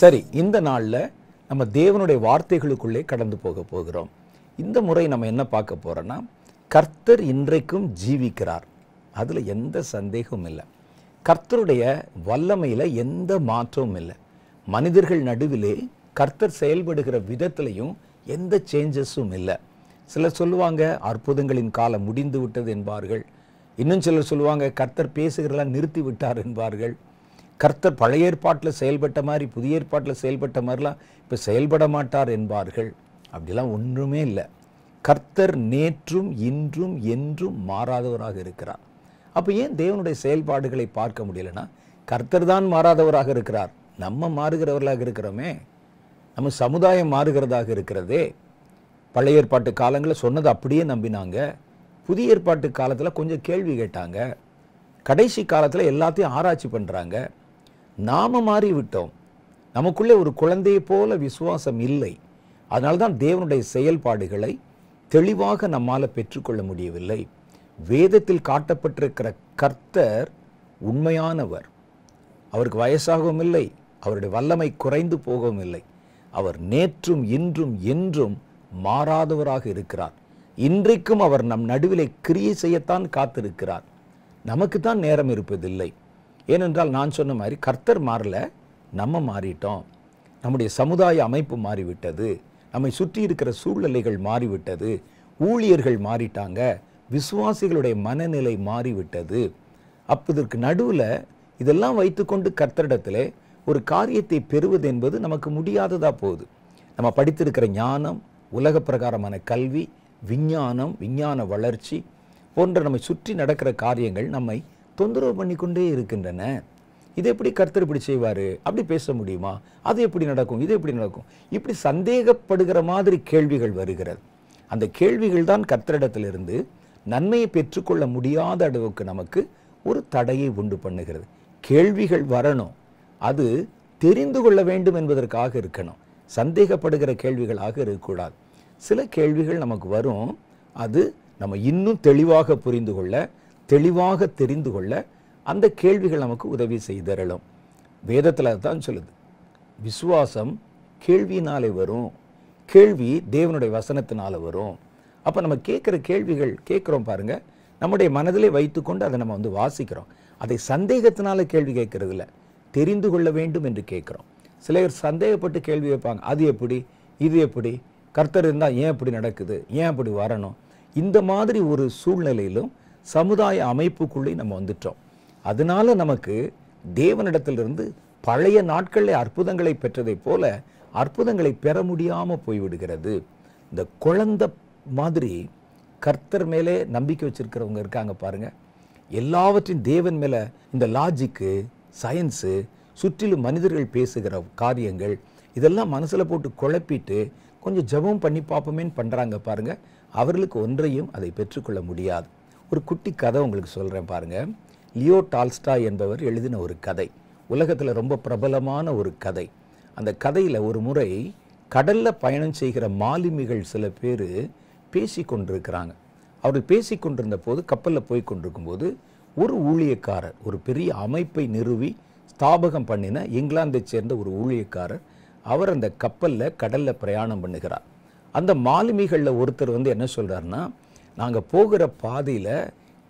சரி இந்த நாளில் நம்ம தேவனுடைய வார்த்தைகளுக்குள்ளே கடந்து போக போகிறோம் இந்த முறை நம்ம என்ன பார்க்க போகிறோன்னா கர்த்தர் இன்றைக்கும் ஜீவிக்கிறார் அதில் எந்த சந்தேகமும் இல்லை கர்த்தருடைய வல்லமையில் எந்த மாற்றமும் இல்லை மனிதர்கள் நடுவிலே கர்த்தர் செயல்படுகிற விதத்திலையும் எந்த சேஞ்சஸும் இல்லை சிலர் சொல்லுவாங்க அற்புதங்களின் காலம் முடிந்து விட்டது என்பார்கள் இன்னும் சிலர் சொல்லுவாங்க கர்த்தர் பேசுகிறதெல்லாம் நிறுத்தி விட்டார் என்பார்கள் கர்த்தர் பழைய ஏற்பாட்டில் செயல்பட்ட மாதிரி புதிய ஏற்பாட்டில் செயல்பட்ட மாதிரிலாம் இப்போ செயல்பட மாட்டார் என்பார்கள் அப்படிலாம் ஒன்றுமே இல்லை கர்த்தர் நேற்றும் இன்றும் என்றும் மாறாதவராக இருக்கிறார் அப்போ ஏன் தேவனுடைய செயல்பாடுகளை பார்க்க முடியலன்னா கர்த்தர் தான் மாறாதவராக இருக்கிறார் நம்ம மாறுகிறவர்களாக இருக்கிறோமே நம்ம சமுதாயம் மாறுகிறதாக இருக்கிறதே பழைய ஏற்பாட்டு காலங்களில் சொன்னது அப்படியே நம்பினாங்க புதிய ஏற்பாட்டு காலத்தில் கொஞ்சம் கேள்வி கேட்டாங்க கடைசி காலத்தில் எல்லாத்தையும் ஆராய்ச்சி பண்ணுறாங்க நாம மாறிவிட்டோம் நமக்குள்ளே ஒரு குழந்தையை போல விசுவாசம் இல்லை அதனால்தான் தான் தேவனுடைய செயல்பாடுகளை தெளிவாக நம்மால் பெற்றுக்கொள்ள முடியவில்லை வேதத்தில் காட்டப்பட்டிருக்கிற கர்த்தர் உண்மையானவர் அவருக்கு வயசாகவும் இல்லை அவருடைய வல்லமை குறைந்து போகவும் இல்லை அவர் நேற்றும் இன்றும் என்றும் மாறாதவராக இருக்கிறார் இன்றைக்கும் அவர் நம் நடுவிலே கிரியை செய்யத்தான் காத்திருக்கிறார் நமக்கு தான் நேரம் இருப்பதில்லை ஏனென்றால் நான் சொன்ன மாதிரி கர்த்தர் மாறல நம்ம மாறிட்டோம் நம்முடைய சமுதாய அமைப்பு மாறிவிட்டது நம்மை சுற்றி இருக்கிற சூழ்நிலைகள் மாறிவிட்டது ஊழியர்கள் மாறிட்டாங்க விசுவாசிகளுடைய மனநிலை மாறிவிட்டது அப்போ இதற்கு நடுவில் இதெல்லாம் வைத்துக்கொண்டு கர்த்தரிடத்தில் ஒரு காரியத்தை பெறுவது என்பது நமக்கு முடியாததாக போகுது நம்ம படித்திருக்கிற ஞானம் உலக பிரகாரமான கல்வி விஞ்ஞானம் விஞ்ஞான வளர்ச்சி போன்ற நம்மை சுற்றி நடக்கிற காரியங்கள் நம்மை தொந்தரவு பண்ணி கொண்டே இருக்கின்றன இதை எப்படி கர்த்தர் இப்படி செய்வார் அப்படி பேச முடியுமா அது எப்படி நடக்கும் இது எப்படி நடக்கும் இப்படி சந்தேகப்படுகிற மாதிரி கேள்விகள் வருகிறது அந்த கேள்விகள் தான் கர்த்தரிடத்திலிருந்து நன்மையை பெற்றுக்கொள்ள முடியாத அளவுக்கு நமக்கு ஒரு தடையை உண்டு பண்ணுகிறது கேள்விகள் வரணும் அது தெரிந்து கொள்ள வேண்டும் என்பதற்காக இருக்கணும் சந்தேகப்படுகிற கேள்விகளாக இருக்கக்கூடாது சில கேள்விகள் நமக்கு வரும் அது நம்ம இன்னும் தெளிவாக புரிந்து கொள்ள தெளிவாக தெரிந்து கொள்ள அந்த கேள்விகள் நமக்கு உதவி செய்தரலும் வேதத்தில் அதுதான் சொல்லுது விசுவாசம் கேள்வியினாலே வரும் கேள்வி தேவனுடைய வசனத்தினால வரும் அப்போ நம்ம கேட்குற கேள்விகள் கேட்குறோம் பாருங்க நம்முடைய மனதிலே வைத்துக்கொண்டு அதை நம்ம வந்து வாசிக்கிறோம் அதை சந்தேகத்தினால கேள்வி கேட்கறது இல்லை தெரிந்து கொள்ள வேண்டும் என்று கேட்குறோம் சிலர் சந்தேகப்பட்டு கேள்வி வைப்பாங்க அது எப்படி இது எப்படி கர்த்தர் இருந்தால் ஏன் இப்படி நடக்குது ஏன் அப்படி வரணும் இந்த மாதிரி ஒரு சூழ்நிலையிலும் சமுதாய அமைப்புக்குள்ளே நம்ம வந்துட்டோம் அதனால நமக்கு தேவனிடத்திலிருந்து பழைய நாட்களில் அற்புதங்களை பெற்றதைப் போல அற்புதங்களை பெற முடியாமல் போய்விடுகிறது இந்த குழந்த மாதிரி கர்த்தர் மேலே நம்பிக்கை வச்சுருக்கிறவங்க இருக்காங்க பாருங்கள் எல்லாவற்றின் தேவன் மேலே இந்த லாஜிக்கு சயின்ஸு சுற்றிலும் மனிதர்கள் பேசுகிற காரியங்கள் இதெல்லாம் மனசில் போட்டு குழப்பிட்டு கொஞ்சம் ஜபம் பண்ணி பார்ப்போமேன்னு பண்ணுறாங்க பாருங்கள் அவர்களுக்கு ஒன்றையும் அதை பெற்றுக்கொள்ள முடியாது ஒரு குட்டி கதை உங்களுக்கு சொல்கிறேன் பாருங்கள் லியோ டால்ஸ்டா என்பவர் எழுதின ஒரு கதை உலகத்தில் ரொம்ப பிரபலமான ஒரு கதை அந்த கதையில் ஒரு முறை கடலில் பயணம் செய்கிற மாலுமிகள் சில பேர் பேசி கொண்டிருக்கிறாங்க அவர்கள் பேசி கொண்டிருந்த போது கப்பலில் போய் கொண்டிருக்கும்போது ஒரு ஊழியக்காரர் ஒரு பெரிய அமைப்பை நிறுவி ஸ்தாபகம் பண்ணின இங்கிலாந்தை சேர்ந்த ஒரு ஊழியக்காரர் அவர் அந்த கப்பலில் கடலில் பிரயாணம் பண்ணுகிறார் அந்த மாலுமிகளில் ஒருத்தர் வந்து என்ன சொல்கிறாருன்னா நாங்கள் போகிற பாதையில்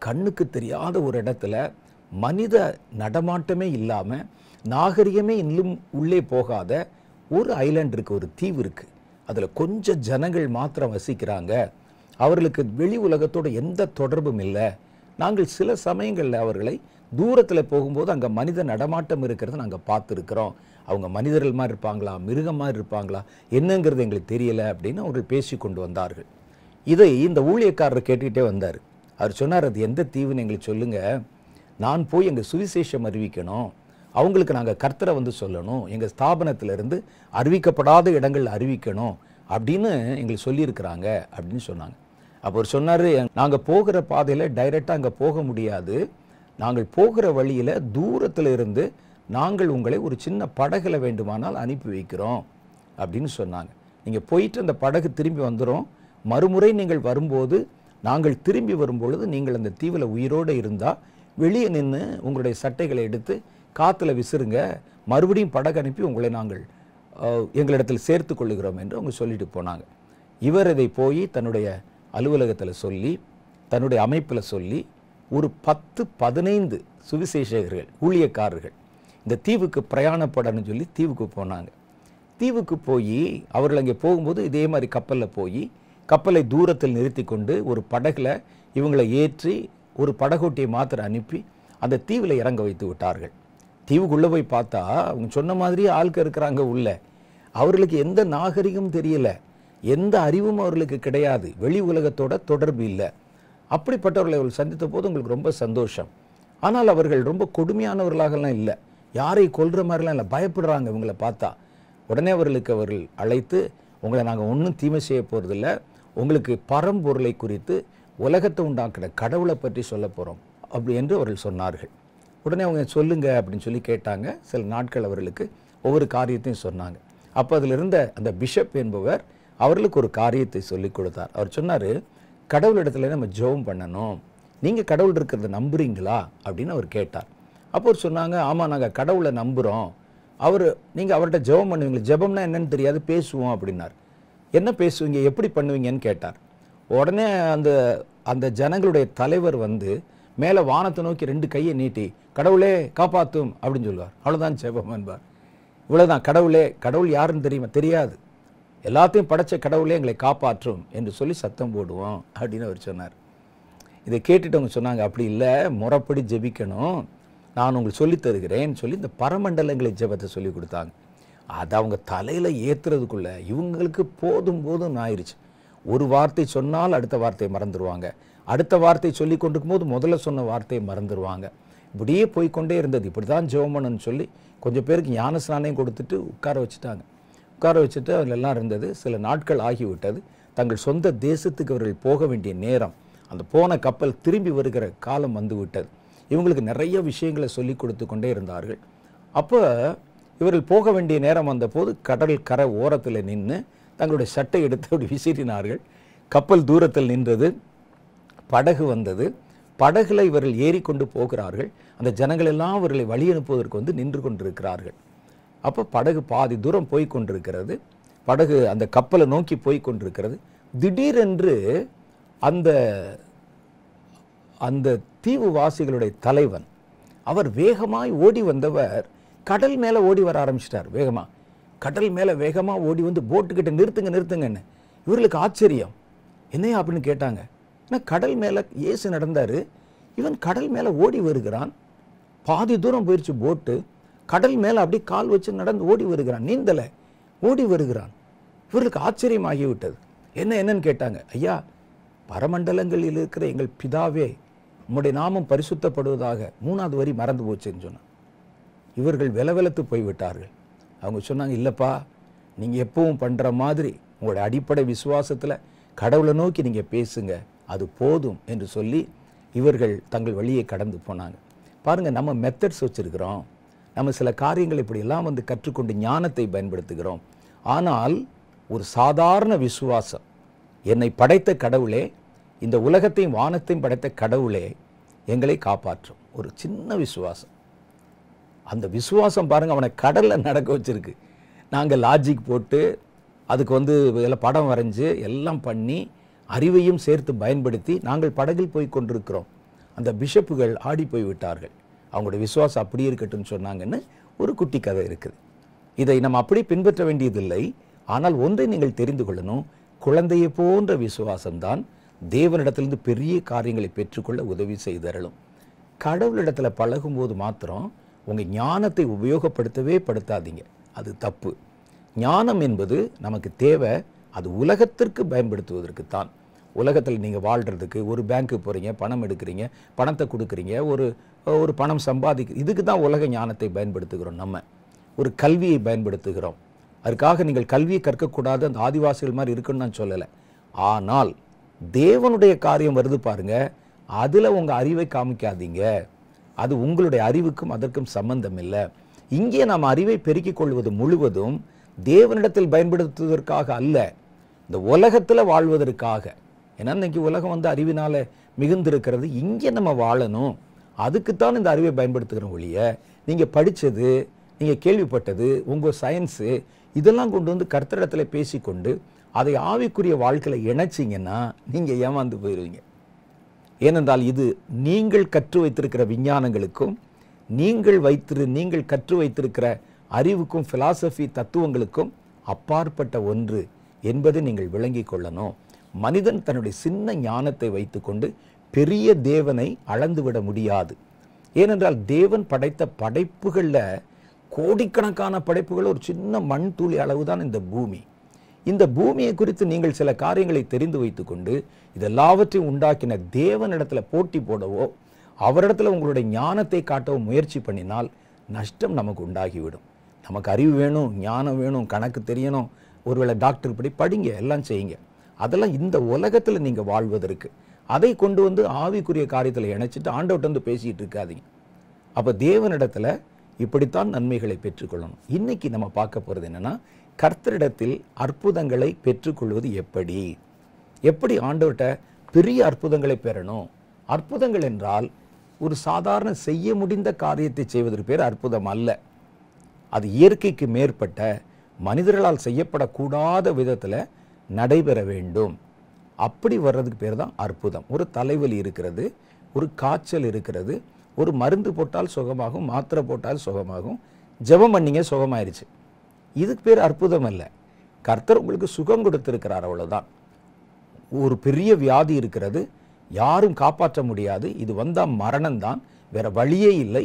கண்ணுக்கு தெரியாத ஒரு இடத்துல மனித நடமாட்டமே இல்லாமல் நாகரிகமே இன்னும் உள்ளே போகாத ஒரு ஐலாண்ட் இருக்குது ஒரு தீவு இருக்குது அதில் கொஞ்சம் ஜனங்கள் மாத்திரம் வசிக்கிறாங்க அவர்களுக்கு வெளி உலகத்தோட எந்த தொடர்பும் இல்லை நாங்கள் சில சமயங்களில் அவர்களை தூரத்தில் போகும்போது அங்கே மனித நடமாட்டம் இருக்கிறத நாங்கள் பார்த்துருக்குறோம் அவங்க மனிதர்கள் மாதிரி இருப்பாங்களா மிருகம் மாதிரி இருப்பாங்களா என்னங்கிறது எங்களுக்கு தெரியலை அப்படின்னு அவர்கள் பேசி கொண்டு வந்தார்கள் இதை இந்த ஊழியக்காரர் கேட்டுக்கிட்டே வந்தார் அவர் சொன்னார் அது எந்த தீவுன்னு எங்களுக்கு சொல்லுங்கள் நான் போய் எங்கள் சுவிசேஷம் அறிவிக்கணும் அவங்களுக்கு நாங்கள் கர்த்தரை வந்து சொல்லணும் எங்கள் ஸ்தாபனத்திலிருந்து அறிவிக்கப்படாத இடங்கள் அறிவிக்கணும் அப்படின்னு எங்களுக்கு சொல்லியிருக்கிறாங்க அப்படின்னு சொன்னாங்க அப்போ அவர் சொன்னார் நாங்கள் போகிற பாதையில் டைரெக்டாக அங்கே போக முடியாது நாங்கள் போகிற வழியில் தூரத்தில் இருந்து நாங்கள் உங்களை ஒரு சின்ன படகுல வேண்டுமானால் அனுப்பி வைக்கிறோம் அப்படின்னு சொன்னாங்க நீங்கள் போயிட்டு அந்த படகு திரும்பி வந்துடும் மறுமுறை நீங்கள் வரும்போது நாங்கள் திரும்பி வரும்பொழுது நீங்கள் அந்த தீவில் உயிரோடு இருந்தால் வெளியே நின்று உங்களுடைய சட்டைகளை எடுத்து காற்றுல விசிறுங்க மறுபடியும் படகு அனுப்பி உங்களை நாங்கள் எங்களிடத்தில் சேர்த்து கொள்ளுகிறோம் என்று அவங்க சொல்லிட்டு போனாங்க இவர் இதை போய் தன்னுடைய அலுவலகத்தில் சொல்லி தன்னுடைய அமைப்பில் சொல்லி ஒரு பத்து பதினைந்து சுவிசேஷகர்கள் ஊழியக்காரர்கள் இந்த தீவுக்கு பிரயாணப்படன்னு சொல்லி தீவுக்கு போனாங்க தீவுக்கு போய் அவர்கள் அங்கே போகும்போது இதே மாதிரி கப்பலில் போய் கப்பலை தூரத்தில் நிறுத்தி கொண்டு ஒரு படகில் இவங்களை ஏற்றி ஒரு படகோட்டியை மாத்திரை அனுப்பி அந்த தீவில் இறங்க வைத்து விட்டார்கள் தீவுக்குள்ளே போய் பார்த்தா அவங்க சொன்ன மாதிரி ஆள்க இருக்கிறாங்க உள்ள அவர்களுக்கு எந்த நாகரிகம் தெரியல எந்த அறிவும் அவர்களுக்கு கிடையாது வெளி உலகத்தோட தொடர்பு இல்லை அப்படிப்பட்டவர்களை அவர்கள் சந்தித்த போது உங்களுக்கு ரொம்ப சந்தோஷம் ஆனால் அவர்கள் ரொம்ப கொடுமையானவர்களாகலாம் இல்லை யாரை கொல்கிற மாதிரிலாம் இல்லை பயப்படுறாங்க இவங்களை பார்த்தா உடனே அவர்களுக்கு அவர்கள் அழைத்து உங்களை நாங்கள் ஒன்றும் தீமை செய்ய போகிறதில்ல உங்களுக்கு பரம்பொருளை குறித்து உலகத்தை உண்டாக்கிற கடவுளை பற்றி சொல்ல போகிறோம் அப்படி என்று அவர்கள் சொன்னார்கள் உடனே அவங்க சொல்லுங்க அப்படின்னு சொல்லி கேட்டாங்க சில நாட்கள் அவர்களுக்கு ஒவ்வொரு காரியத்தையும் சொன்னாங்க அப்போ அதில் இருந்த அந்த பிஷப் என்பவர் அவர்களுக்கு ஒரு காரியத்தை சொல்லி கொடுத்தார் அவர் சொன்னார் கடவுளிடத்துல நம்ம ஜெபம் பண்ணணும் நீங்கள் கடவுள் இருக்கிறத நம்புறீங்களா அப்படின்னு அவர் கேட்டார் அப்போ அவர் சொன்னாங்க ஆமாம் நாங்கள் கடவுளை நம்புகிறோம் அவர் நீங்கள் அவர்கிட்ட ஜெபம் பண்ணுவீங்களா ஜெபம்னா என்னன்னு தெரியாது பேசுவோம் அப்படின்னார் என்ன பேசுவீங்க எப்படி பண்ணுவீங்கன்னு கேட்டார் உடனே அந்த அந்த ஜனங்களுடைய தலைவர் வந்து மேலே வானத்தை நோக்கி ரெண்டு கையை நீட்டி கடவுளே காப்பாற்றும் அப்படின்னு சொல்லுவார் அவ்வளோதான் ஜெபம் என்பார் இவ்வளோதான் கடவுளே கடவுள் யாருன்னு தெரியுமா தெரியாது எல்லாத்தையும் படைத்த கடவுளே எங்களை காப்பாற்றும் என்று சொல்லி சத்தம் போடுவோம் அப்படின்னு அவர் சொன்னார் இதை கேட்டுட்டவங்க சொன்னாங்க அப்படி இல்லை முறைப்படி ஜெபிக்கணும் நான் உங்களுக்கு சொல்லித் தருகிறேன் சொல்லி இந்த பரமண்டலங்களை ஜெபத்தை சொல்லி கொடுத்தாங்க அதை அவங்க தலையில் ஏற்றுறதுக்குள்ள இவங்களுக்கு போதும் போதும் ஆயிடுச்சு ஒரு வார்த்தை சொன்னால் அடுத்த வார்த்தையை மறந்துடுவாங்க அடுத்த வார்த்தை சொல்லி கொண்டிருக்கும் போது முதல்ல சொன்ன வார்த்தையை மறந்துடுவாங்க இப்படியே போய்கொண்டே இருந்தது இப்படி தான் ஜோமனன் சொல்லி கொஞ்சம் பேருக்கு ஞான ஸ்நானையும் கொடுத்துட்டு உட்கார வச்சுட்டாங்க உட்கார வச்சுட்டு அதில் எல்லாம் இருந்தது சில நாட்கள் ஆகிவிட்டது தங்கள் சொந்த தேசத்துக்கு அவர்கள் போக வேண்டிய நேரம் அந்த போன கப்பல் திரும்பி வருகிற காலம் வந்து விட்டது இவங்களுக்கு நிறைய விஷயங்களை சொல்லி கொடுத்து கொண்டே இருந்தார்கள் அப்போ இவர்கள் போக வேண்டிய நேரம் வந்தபோது கடல் கரை ஓரத்தில் நின்று தங்களுடைய சட்டை எடுத்து அப்படி விசிறினார்கள் கப்பல் தூரத்தில் நின்றது படகு வந்தது படகுல இவர்கள் ஏறிக்கொண்டு போகிறார்கள் அந்த ஜனங்கள் எல்லாம் இவர்களை வழி அனுப்புவதற்கு வந்து நின்று கொண்டிருக்கிறார்கள் அப்போ படகு பாதி தூரம் போய் கொண்டிருக்கிறது படகு அந்த கப்பலை நோக்கி போய் கொண்டிருக்கிறது திடீரென்று அந்த அந்த தீவுவாசிகளுடைய தலைவன் அவர் வேகமாய் ஓடி வந்தவர் கடல் மேலே ஓடி வர ஆரம்பிச்சிட்டார் வேகமாக கடல் மேலே வேகமாக ஓடி வந்து போட்டுக்கிட்ட நிறுத்துங்க நிறுத்துங்கன்னு இவர்களுக்கு ஆச்சரியம் என்னையா அப்படின்னு கேட்டாங்க ஏன்னா கடல் மேலே ஏசு நடந்தார் இவன் கடல் மேலே ஓடி வருகிறான் பாதி தூரம் போயிடுச்சு போட்டு கடல் மேலே அப்படி கால் வச்சு நடந்து ஓடி வருகிறான் நீந்தலை ஓடி வருகிறான் இவர்களுக்கு ஆகிவிட்டது என்ன என்னன்னு கேட்டாங்க ஐயா பரமண்டலங்களில் இருக்கிற எங்கள் பிதாவே உம்முடைய நாமம் பரிசுத்தப்படுவதாக மூணாவது வரி மறந்து போச்சுன்னு சொன்னான் இவர்கள் விலவிலத்து போய்விட்டார்கள் அவங்க சொன்னாங்க இல்லைப்பா நீங்கள் எப்பவும் பண்ணுற மாதிரி உங்களுடைய அடிப்படை விசுவாசத்தில் கடவுளை நோக்கி நீங்கள் பேசுங்க அது போதும் என்று சொல்லி இவர்கள் தங்கள் வழியை கடந்து போனாங்க பாருங்கள் நம்ம மெத்தட்ஸ் வச்சுருக்கிறோம் நம்ம சில காரியங்கள் இப்படியெல்லாம் வந்து கற்றுக்கொண்டு ஞானத்தை பயன்படுத்துகிறோம் ஆனால் ஒரு சாதாரண விசுவாசம் என்னை படைத்த கடவுளே இந்த உலகத்தையும் வானத்தையும் படைத்த கடவுளே எங்களை காப்பாற்றும் ஒரு சின்ன விசுவாசம் அந்த விசுவாசம் பாருங்கள் அவனை கடலில் நடக்க வச்சுருக்கு நாங்கள் லாஜிக் போட்டு அதுக்கு வந்து எல்லாம் படம் வரைஞ்சி எல்லாம் பண்ணி அறிவையும் சேர்த்து பயன்படுத்தி நாங்கள் படகில் போய் கொண்டிருக்கிறோம் அந்த பிஷப்புகள் ஆடி போய் விட்டார்கள் அவங்களுடைய விசுவாசம் அப்படி இருக்கட்டும் சொன்னாங்கன்னு ஒரு குட்டி கதை இருக்குது இதை நம்ம அப்படி பின்பற்ற வேண்டியதில்லை ஆனால் ஒன்றை நீங்கள் தெரிந்து கொள்ளணும் குழந்தையை போன்ற விசுவாசம்தான் தேவனிடத்திலிருந்து பெரிய காரியங்களை பெற்றுக்கொள்ள உதவி செய்தரலும் கடவுளிடத்தில் பழகும்போது மாத்திரம் உங்கள் ஞானத்தை உபயோகப்படுத்தவே படுத்தாதீங்க அது தப்பு ஞானம் என்பது நமக்கு தேவை அது உலகத்திற்கு பயன்படுத்துவதற்கு தான் உலகத்தில் நீங்கள் வாழ்கிறதுக்கு ஒரு பேங்க்கு போகிறீங்க பணம் எடுக்கிறீங்க பணத்தை கொடுக்குறீங்க ஒரு ஒரு பணம் சம்பாதிக்க இதுக்கு தான் உலக ஞானத்தை பயன்படுத்துகிறோம் நம்ம ஒரு கல்வியை பயன்படுத்துகிறோம் அதுக்காக நீங்கள் கல்வியை கற்கக்கூடாது அந்த ஆதிவாசிகள் மாதிரி இருக்குன்னு நான் சொல்லலை ஆனால் தேவனுடைய காரியம் வருது பாருங்கள் அதில் உங்கள் அறிவை காமிக்காதீங்க அது உங்களுடைய அறிவுக்கும் அதற்கும் சம்பந்தம் இல்லை இங்கே நாம் அறிவை பெருக்கிக் கொள்வது முழுவதும் தேவனிடத்தில் பயன்படுத்துவதற்காக அல்ல இந்த உலகத்தில் வாழ்வதற்காக ஏன்னா இன்றைக்கி உலகம் வந்து அறிவினால் மிகுந்திருக்கிறது இங்கே நம்ம வாழணும் அதுக்குத்தான் இந்த அறிவை பயன்படுத்துகிற ஒழிய நீங்கள் படித்தது நீங்கள் கேள்விப்பட்டது உங்கள் சயின்ஸு இதெல்லாம் கொண்டு வந்து கர்த்தரிடத்தில் பேசிக்கொண்டு அதை ஆவிக்குரிய வாழ்க்கையில் இணைச்சிங்கன்னா நீங்கள் ஏமாந்து போயிடுவீங்க ஏனென்றால் இது நீங்கள் கற்று வைத்திருக்கிற விஞ்ஞானங்களுக்கும் நீங்கள் வைத்திரு நீங்கள் கற்று வைத்திருக்கிற அறிவுக்கும் ஃபிலாசபி தத்துவங்களுக்கும் அப்பாற்பட்ட ஒன்று என்பதை நீங்கள் விளங்கி கொள்ளணும் மனிதன் தன்னுடைய சின்ன ஞானத்தை வைத்துக்கொண்டு பெரிய தேவனை அளந்துவிட முடியாது ஏனென்றால் தேவன் படைத்த படைப்புகளில் கோடிக்கணக்கான படைப்புகள் ஒரு சின்ன மண் தூளி அளவு தான் இந்த பூமி இந்த பூமியை குறித்து நீங்கள் சில காரியங்களை தெரிந்து வைத்துக்கொண்டு இதெல்லாவற்றையும் உண்டாக்கின தேவனிடத்தில் போட்டி போடவோ அவரிடத்தில் உங்களுடைய ஞானத்தை காட்டவோ முயற்சி பண்ணினால் நஷ்டம் நமக்கு உண்டாகிவிடும் நமக்கு அறிவு வேணும் ஞானம் வேணும் கணக்கு தெரியணும் ஒருவேளை டாக்டர் இப்படி படிங்க எல்லாம் செய்யுங்க அதெல்லாம் இந்த உலகத்தில் நீங்கள் வாழ்வதற்கு அதை கொண்டு வந்து ஆவிக்குரிய காரியத்தில் இணைச்சிட்டு ஆண்டவர்கிட்ட வந்து பேசிகிட்டு இருக்காதீங்க அப்போ தேவனிடத்தில் இப்படித்தான் நன்மைகளை பெற்றுக்கொள்ளணும் இன்றைக்கி நம்ம பார்க்க போகிறது என்னென்னா கர்த்தரிடத்தில் அற்புதங்களை பெற்றுக்கொள்வது எப்படி எப்படி ஆண்டவர்கிட்ட பெரிய அற்புதங்களை பெறணும் அற்புதங்கள் என்றால் ஒரு சாதாரண செய்ய முடிந்த காரியத்தை செய்வதற்கு பேர் அற்புதம் அல்ல அது இயற்கைக்கு மேற்பட்ட மனிதர்களால் செய்யப்படக்கூடாத விதத்தில் நடைபெற வேண்டும் அப்படி வர்றதுக்கு பேர் தான் அற்புதம் ஒரு தலைவலி இருக்கிறது ஒரு காய்ச்சல் இருக்கிறது ஒரு மருந்து போட்டால் சுகமாகும் மாத்திரை போட்டால் சுகமாகும் ஜெபம் பண்ணிங்க சுகமாயிருச்சு இதுக்கு பேர் அற்புதம் இல்லை கர்த்தர் உங்களுக்கு சுகம் கொடுத்துருக்கிறார் அவ்வளோதான் ஒரு பெரிய வியாதி இருக்கிறது யாரும் காப்பாற்ற முடியாது இது வந்தால் மரணம்தான் வேறு வழியே இல்லை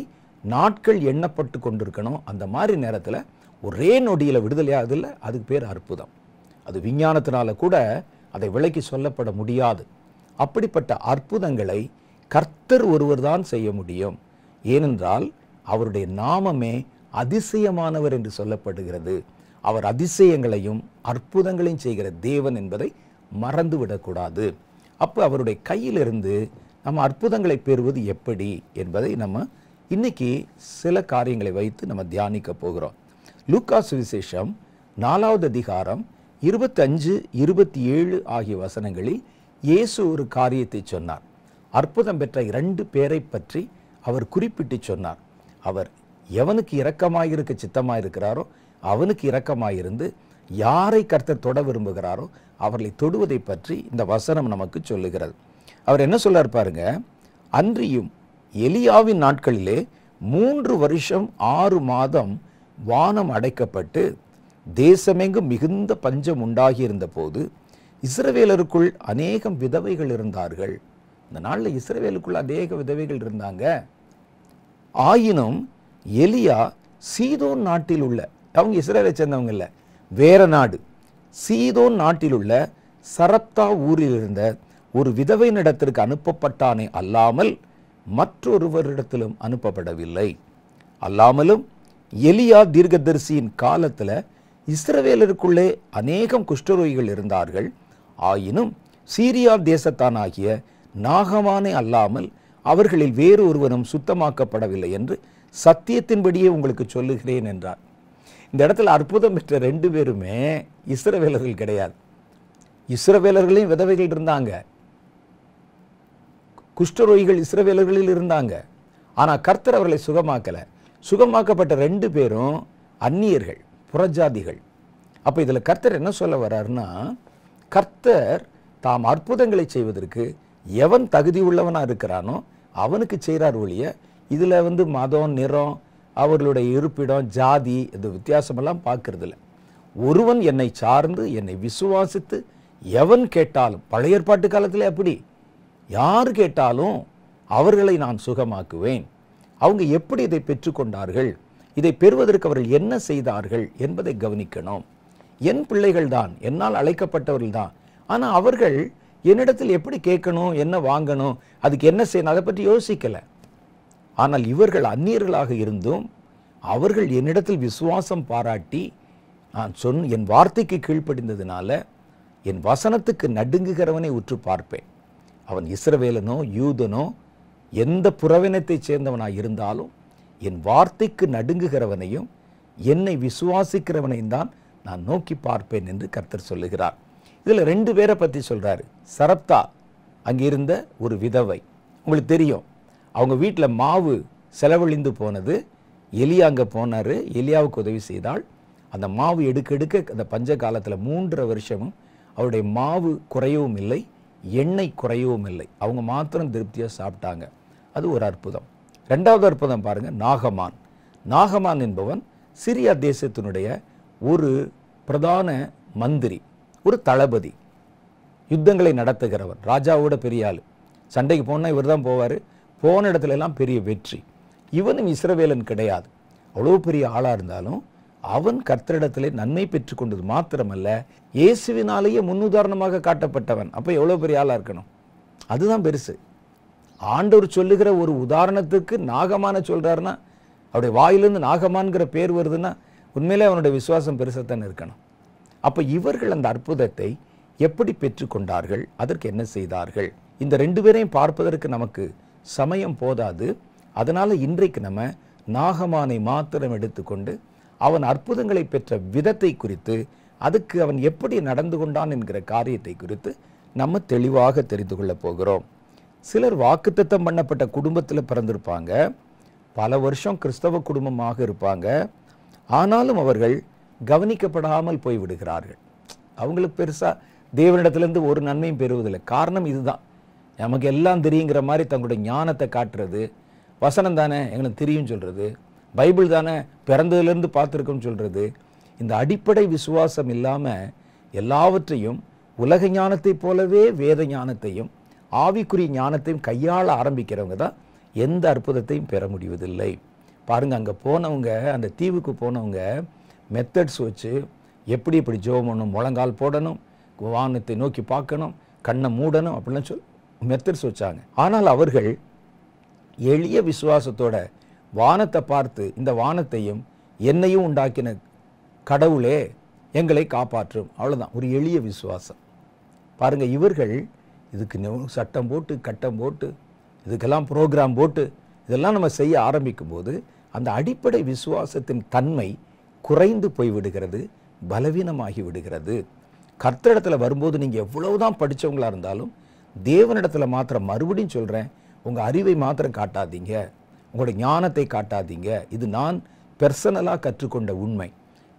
நாட்கள் எண்ணப்பட்டு கொண்டிருக்கணும் அந்த மாதிரி நேரத்தில் ஒரே நொடியில் விடுதலையாகுதில்ல அதுக்கு பேர் அற்புதம் அது விஞ்ஞானத்தினால கூட அதை விலைக்கு சொல்லப்பட முடியாது அப்படிப்பட்ட அற்புதங்களை கர்த்தர் ஒருவர் தான் செய்ய முடியும் ஏனென்றால் அவருடைய நாமமே அதிசயமானவர் என்று சொல்லப்படுகிறது அவர் அதிசயங்களையும் அற்புதங்களையும் செய்கிற தேவன் என்பதை மறந்து விடக்கூடாது அப்போ அவருடைய கையிலிருந்து நம்ம அற்புதங்களை பெறுவது எப்படி என்பதை நம்ம இன்னைக்கு சில காரியங்களை வைத்து நம்ம தியானிக்க போகிறோம் லூக்கா சுவிசேஷம் நாலாவது அதிகாரம் இருபத்தஞ்சு இருபத்தி ஏழு ஆகிய வசனங்களில் இயேசு ஒரு காரியத்தை சொன்னார் அற்புதம் பெற்ற இரண்டு பேரை பற்றி அவர் குறிப்பிட்டு சொன்னார் அவர் எவனுக்கு இரக்கமாக இருக்க சித்தமாக இருக்கிறாரோ அவனுக்கு இரக்கமாக இருந்து யாரை கர்த்தர் தொட விரும்புகிறாரோ அவர்களை தொடுவதை பற்றி இந்த வசனம் நமக்கு சொல்லுகிறது அவர் என்ன சொல்ல பாருங்க அன்றியும் எலியாவின் நாட்களிலே மூன்று வருஷம் ஆறு மாதம் வானம் அடைக்கப்பட்டு தேசமெங்கும் மிகுந்த பஞ்சம் உண்டாகி இருந்த போது இஸ்ரவேலருக்குள் அநேகம் விதவைகள் இருந்தார்கள் இந்த நாளில் இஸ்ரவேலுக்குள் அநேக விதவைகள் இருந்தாங்க ஆயினும் எலியா சீதோன் நாட்டில் உள்ள அவங்க இஸ்ரேலை சேர்ந்தவங்க இல்லை வேற நாடு சீதோன் நாட்டில் உள்ள சரத்தா ஊரில் இருந்த ஒரு விதவை நடத்திற்கு அனுப்பப்பட்டானே அல்லாமல் மற்றொருவரிடத்திலும் அனுப்பப்படவில்லை அல்லாமலும் எலியா தீர்க்கதரிசியின் காலத்தில் இஸ்ரவேலருக்குள்ளே அநேகம் குஷ்டரோகிகள் இருந்தார்கள் ஆயினும் சீரியா தேசத்தானாகிய நாகமானே அல்லாமல் அவர்களில் வேறு ஒருவனும் சுத்தமாக்கப்படவில்லை என்று சத்தியத்தின்படியே உங்களுக்கு சொல்லுகிறேன் என்றார் இந்த இடத்துல அற்புதம் பெற்ற ரெண்டு பேருமே இஸ்ரவேலர்கள் கிடையாது இஸ்ரவேலர்களையும் விதவைகள் இருந்தாங்க குஷ்டரோகிகள் இஸ்ரவேலர்களில் இருந்தாங்க ஆனால் கர்த்தர் அவர்களை சுகமாக்கலை சுகமாக்கப்பட்ட ரெண்டு பேரும் அந்நியர்கள் புறஜாதிகள் அப்போ இதில் கர்த்தர் என்ன சொல்ல வர்றாருன்னா கர்த்தர் தாம் அற்புதங்களை செய்வதற்கு எவன் தகுதி உள்ளவனாக இருக்கிறானோ அவனுக்கு செய்கிறார் ஒழிய இதில் வந்து மதம் நிறம் அவர்களுடைய இருப்பிடம் ஜாதி இந்த வித்தியாசமெல்லாம் பார்க்கறதில்ல ஒருவன் என்னை சார்ந்து என்னை விசுவாசித்து எவன் கேட்டாலும் பழைய ஏற்பாட்டு காலத்தில் அப்படி யார் கேட்டாலும் அவர்களை நான் சுகமாக்குவேன் அவங்க எப்படி இதை பெற்றுக்கொண்டார்கள் இதை பெறுவதற்கு அவர்கள் என்ன செய்தார்கள் என்பதை கவனிக்கணும் என் பிள்ளைகள் தான் என்னால் அழைக்கப்பட்டவர்கள் தான் ஆனால் அவர்கள் என்னிடத்தில் எப்படி கேட்கணும் என்ன வாங்கணும் அதுக்கு என்ன செய்யணும் அதை பற்றி யோசிக்கலை ஆனால் இவர்கள் அந்நியர்களாக இருந்தும் அவர்கள் என்னிடத்தில் விசுவாசம் பாராட்டி நான் சொன் என் வார்த்தைக்கு கீழ்ப்படிந்ததுனால என் வசனத்துக்கு நடுங்குகிறவனை உற்று பார்ப்பேன் அவன் இஸ்ரவேலனோ யூதனோ எந்த புறவினத்தைச் சேர்ந்தவனாக இருந்தாலும் என் வார்த்தைக்கு நடுங்குகிறவனையும் என்னை விசுவாசிக்கிறவனையும் தான் நான் நோக்கி பார்ப்பேன் என்று கர்த்தர் சொல்லுகிறார் இதில் ரெண்டு பேரை பற்றி சொல்கிறாரு சரப்தா அங்கே இருந்த ஒரு விதவை உங்களுக்கு தெரியும் அவங்க வீட்டில் மாவு செலவழிந்து போனது எலியா அங்கே போனார் எலியாவுக்கு உதவி செய்தால் அந்த மாவு எடுக்க எடுக்க அந்த பஞ்ச காலத்தில் மூன்றரை வருஷமும் அவருடைய மாவு குறையவும் இல்லை எண்ணெய் குறையவும் இல்லை அவங்க மாத்திரம் திருப்தியாக சாப்பிட்டாங்க அது ஒரு அற்புதம் ரெண்டாவது அற்புதம் பாருங்கள் நாகமான் நாகமான் என்பவன் சிரியா தேசத்தினுடைய ஒரு பிரதான மந்திரி ஒரு தளபதி யுத்தங்களை நடத்துகிறவன் ராஜாவோட பெரியாள் சண்டைக்கு போனால் இவர் தான் போவார் போன இடத்துல எல்லாம் பெரிய வெற்றி இவனும் இஸ்ரவேலன் கிடையாது அவ்வளோ பெரிய ஆளாக இருந்தாலும் அவன் கர்த்தரிடத்திலே நன்மை பெற்று கொண்டது மாத்திரமல்ல இயேசுவினாலேயே முன்னுதாரணமாக காட்டப்பட்டவன் அப்போ எவ்வளோ பெரிய ஆளாக இருக்கணும் அதுதான் பெருசு ஆண்டவர் சொல்லுகிற ஒரு உதாரணத்துக்கு நாகமான சொல்கிறாருன்னா அவருடைய வாயிலிருந்து நாகமான்கிற பேர் வருதுன்னா உண்மையிலே அவனுடைய விசுவாசம் பெருசாகத்தானே இருக்கணும் அப்போ இவர்கள் அந்த அற்புதத்தை எப்படி பெற்றுக்கொண்டார்கள் அதற்கு என்ன செய்தார்கள் இந்த ரெண்டு பேரையும் பார்ப்பதற்கு நமக்கு சமயம் போதாது அதனால் இன்றைக்கு நம்ம நாகமானை மாத்திரம் எடுத்துக்கொண்டு அவன் அற்புதங்களை பெற்ற விதத்தை குறித்து அதுக்கு அவன் எப்படி நடந்து கொண்டான் என்கிற காரியத்தை குறித்து நம்ம தெளிவாக தெரிந்து கொள்ளப் போகிறோம் சிலர் வாக்குத்தத்தம் பண்ணப்பட்ட குடும்பத்தில் பிறந்திருப்பாங்க பல வருஷம் கிறிஸ்தவ குடும்பமாக இருப்பாங்க ஆனாலும் அவர்கள் கவனிக்கப்படாமல் போய்விடுகிறார்கள் அவங்களுக்கு பெருசாக தேவனிடத்திலேருந்து ஒரு நன்மையும் பெறுவதில்லை காரணம் இதுதான் நமக்கு எல்லாம் தெரியுங்கிற மாதிரி தங்களுடைய ஞானத்தை காட்டுறது வசனம் தானே எங்களுக்கு தெரியும் சொல்கிறது பைபிள் தானே பிறந்ததுலேருந்து பார்த்துருக்கோம்னு சொல்கிறது இந்த அடிப்படை விசுவாசம் இல்லாமல் எல்லாவற்றையும் உலக ஞானத்தைப் போலவே வேத ஞானத்தையும் ஆவிக்குரிய ஞானத்தையும் கையாள ஆரம்பிக்கிறவங்க தான் எந்த அற்புதத்தையும் பெற முடிவதில்லை பாருங்கள் அங்கே போனவங்க அந்த தீவுக்கு போனவங்க மெத்தட்ஸ் வச்சு எப்படி இப்படி ஜோம் பண்ணணும் முழங்கால் போடணும் வானத்தை நோக்கி பார்க்கணும் கண்ணை மூடணும் அப்படிலாம் சொல்லி மெத்தட்ஸ் வச்சாங்க ஆனால் அவர்கள் எளிய விசுவாசத்தோட வானத்தை பார்த்து இந்த வானத்தையும் என்னையும் உண்டாக்கின கடவுளே எங்களை காப்பாற்றும் அவ்வளோதான் ஒரு எளிய விசுவாசம் பாருங்கள் இவர்கள் இதுக்கு சட்டம் போட்டு கட்டம் போட்டு இதுக்கெல்லாம் ப்ரோக்ராம் போட்டு இதெல்லாம் நம்ம செய்ய ஆரம்பிக்கும் போது அந்த அடிப்படை விசுவாசத்தின் தன்மை குறைந்து போய்விடுகிறது பலவீனமாகி விடுகிறது கர்த்தடத்தில் வரும்போது நீங்கள் எவ்வளவுதான் படித்தவங்களாக இருந்தாலும் தேவனிடத்தில் மாத்திரம் மறுபடியும் சொல்கிறேன் உங்கள் அறிவை மாத்திரம் காட்டாதீங்க உங்களோட ஞானத்தை காட்டாதீங்க இது நான் பர்சனலாக கற்றுக்கொண்ட உண்மை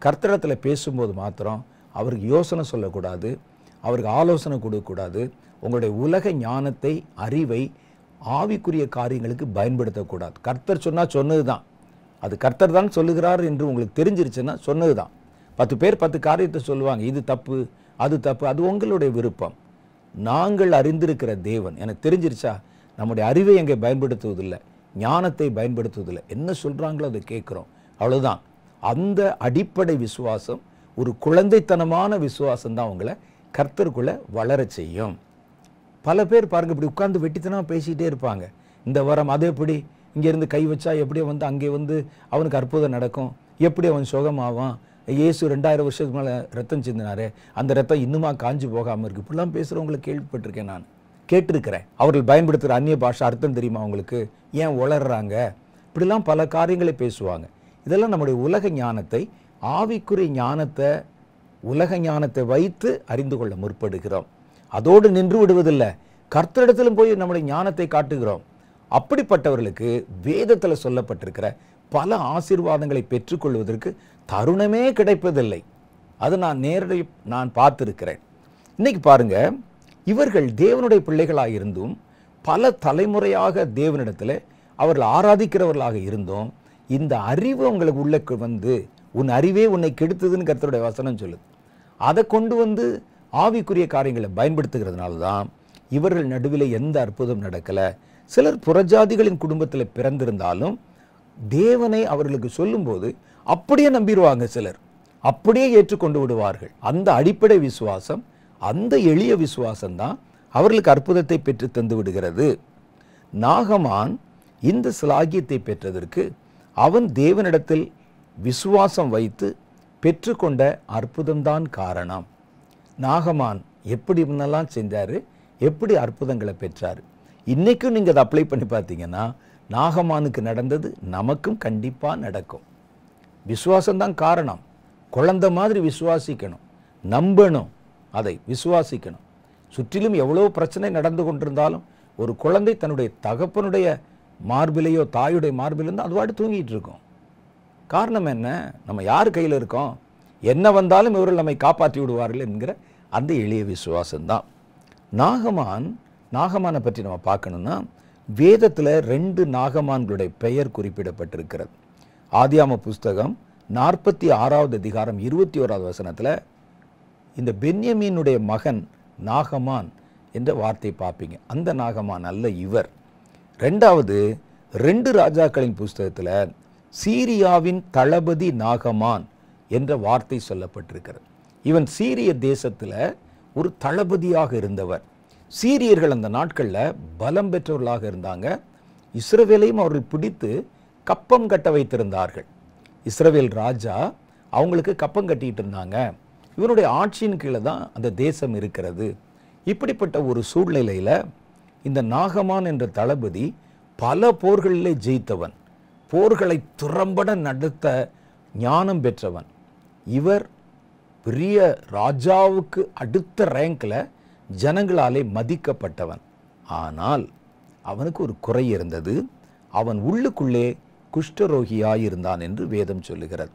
கர்த்தரத்தில் பேசும்போது மாத்திரம் அவருக்கு யோசனை சொல்லக்கூடாது அவருக்கு ஆலோசனை கொடுக்கக்கூடாது உங்களுடைய உலக ஞானத்தை அறிவை ஆவிக்குரிய காரியங்களுக்கு பயன்படுத்தக்கூடாது கர்த்தர் சொன்னால் சொன்னது தான் அது கர்த்தர் தான் சொல்லுகிறார் என்று உங்களுக்கு தெரிஞ்சிருச்சுன்னா சொன்னது தான் பத்து பேர் பத்து காரியத்தை சொல்லுவாங்க இது தப்பு அது தப்பு அது உங்களுடைய விருப்பம் நாங்கள் அறிந்திருக்கிற தேவன் எனக்கு தெரிஞ்சிருச்சா நம்முடைய அறிவை எங்கே பயன்படுத்துவதில்லை ஞானத்தை பயன்படுத்துவதில்லை என்ன சொல்கிறாங்களோ அதை கேட்குறோம் அவ்வளோதான் அந்த அடிப்படை விசுவாசம் ஒரு குழந்தைத்தனமான விசுவாசம் தான் அவங்கள கர்த்தருக்குள்ளே வளர செய்யும் பல பேர் பாருங்கள் இப்படி உட்காந்து வெட்டித்தனமாக பேசிகிட்டே இருப்பாங்க இந்த வாரம் அது எப்படி இங்கேருந்து கை வச்சா எப்படியோ வந்து அங்கே வந்து அவனுக்கு அற்புதம் நடக்கும் எப்படி அவன் சுகமாவான் இயேசு ரெண்டாயிரம் வருஷத்துக்கு மேலே ரத்தம் சிந்தினாரு அந்த ரத்தம் இன்னுமா காஞ்சி போகாமல் இருக்கு இப்படிலாம் பேசுகிறவங்களை கேள்விப்பட்டிருக்கேன் நான் கேட்டிருக்கிறேன் அவர்கள் பயன்படுத்துகிற அந்நிய பாஷை அர்த்தம் தெரியுமா அவங்களுக்கு ஏன் உளர்றாங்க இப்படிலாம் பல காரியங்களை பேசுவாங்க இதெல்லாம் நம்முடைய உலக ஞானத்தை ஆவிக்குரிய ஞானத்தை உலக ஞானத்தை வைத்து அறிந்து கொள்ள முற்படுகிறோம் அதோடு நின்று விடுவதில்லை கர்த்தரிடத்திலும் போய் நம்முடைய ஞானத்தை காட்டுகிறோம் அப்படிப்பட்டவர்களுக்கு வேதத்தில் சொல்லப்பட்டிருக்கிற பல ஆசீர்வாதங்களை பெற்றுக்கொள்வதற்கு தருணமே கிடைப்பதில்லை அது நான் நேரடி நான் பார்த்துருக்கிறேன் இன்றைக்கி பாருங்கள் இவர்கள் தேவனுடைய பிள்ளைகளாக இருந்தும் பல தலைமுறையாக தேவனிடத்தில் அவர்கள் ஆராதிக்கிறவர்களாக இருந்தோம் இந்த அறிவு உங்களுக்கு உள்ளக்கு வந்து உன் அறிவே உன்னை கெடுத்ததுன்னு கருத்தருடைய வசனம் சொல்லுது அதை கொண்டு வந்து ஆவிக்குரிய காரியங்களை பயன்படுத்துகிறதுனால தான் இவர்கள் நடுவில் எந்த அற்புதம் நடக்கலை சிலர் புறஜாதிகளின் குடும்பத்தில் பிறந்திருந்தாலும் தேவனை அவர்களுக்கு சொல்லும்போது அப்படியே நம்பிடுவாங்க சிலர் அப்படியே ஏற்றுக்கொண்டு விடுவார்கள் அந்த அடிப்படை விசுவாசம் அந்த எளிய விசுவாசம்தான் அவர்களுக்கு அற்புதத்தை பெற்று தந்து விடுகிறது நாகமான் இந்த சிலாகியத்தை பெற்றதற்கு அவன் தேவனிடத்தில் விசுவாசம் வைத்து பெற்றுக்கொண்ட அற்புதம்தான் காரணம் நாகமான் எப்படி முன்னெல்லாம் செஞ்சார் எப்படி அற்புதங்களை பெற்றார் இன்றைக்கும் நீங்கள் அதை அப்ளை பண்ணி பார்த்தீங்கன்னா நாகமானுக்கு நடந்தது நமக்கும் கண்டிப்பாக நடக்கும் விசுவாசம்தான் காரணம் குழந்த மாதிரி விசுவாசிக்கணும் நம்பணும் அதை விசுவாசிக்கணும் சுற்றிலும் எவ்வளோ பிரச்சனை நடந்து கொண்டிருந்தாலும் ஒரு குழந்தை தன்னுடைய தகப்பனுடைய மார்பிலையோ தாயுடைய அது அதுவாட்டு தூங்கிட்டு இருக்கோம் காரணம் என்ன நம்ம யார் கையில் இருக்கோம் என்ன வந்தாலும் இவர்கள் நம்மை காப்பாற்றி விடுவார்கள் என்கிற அந்த எளிய விசுவாசம்தான் நாகமான் நாகமானை பற்றி நம்ம பார்க்கணுன்னா வேதத்தில் ரெண்டு நாகமான்களுடைய பெயர் குறிப்பிடப்பட்டிருக்கிறது ஆதியாம புஸ்தகம் நாற்பத்தி ஆறாவது அதிகாரம் இருபத்தி ஓராவது வசனத்தில் இந்த பென்யமீனுடைய மகன் நாகமான் என்ற வார்த்தை பார்ப்பீங்க அந்த நாகமான் அல்ல இவர் ரெண்டாவது ரெண்டு ராஜாக்களின் புஸ்தகத்தில் சீரியாவின் தளபதி நாகமான் என்ற வார்த்தை சொல்லப்பட்டிருக்கிறது இவன் சீரிய தேசத்தில் ஒரு தளபதியாக இருந்தவர் சீரியர்கள் அந்த நாட்களில் பலம் பெற்றவர்களாக இருந்தாங்க இஸ்ரவேலையும் அவர்கள் பிடித்து கப்பம் கட்ட வைத்திருந்தார்கள் இஸ்ரவேல் ராஜா அவங்களுக்கு கப்பம் கட்டிட்டு இருந்தாங்க இவனுடைய ஆட்சியின் கீழே தான் அந்த தேசம் இருக்கிறது இப்படிப்பட்ட ஒரு சூழ்நிலையில் இந்த நாகமான் என்ற தளபதி பல போர்களிலே ஜெயித்தவன் போர்களை துறம்பட நடத்த ஞானம் பெற்றவன் இவர் பெரிய ராஜாவுக்கு அடுத்த ரேங்கில் ஜனங்களாலே மதிக்கப்பட்டவன் ஆனால் அவனுக்கு ஒரு குறை இருந்தது அவன் உள்ளுக்குள்ளே குஷ்டரோகியாயிருந்தான் என்று வேதம் சொல்லுகிறது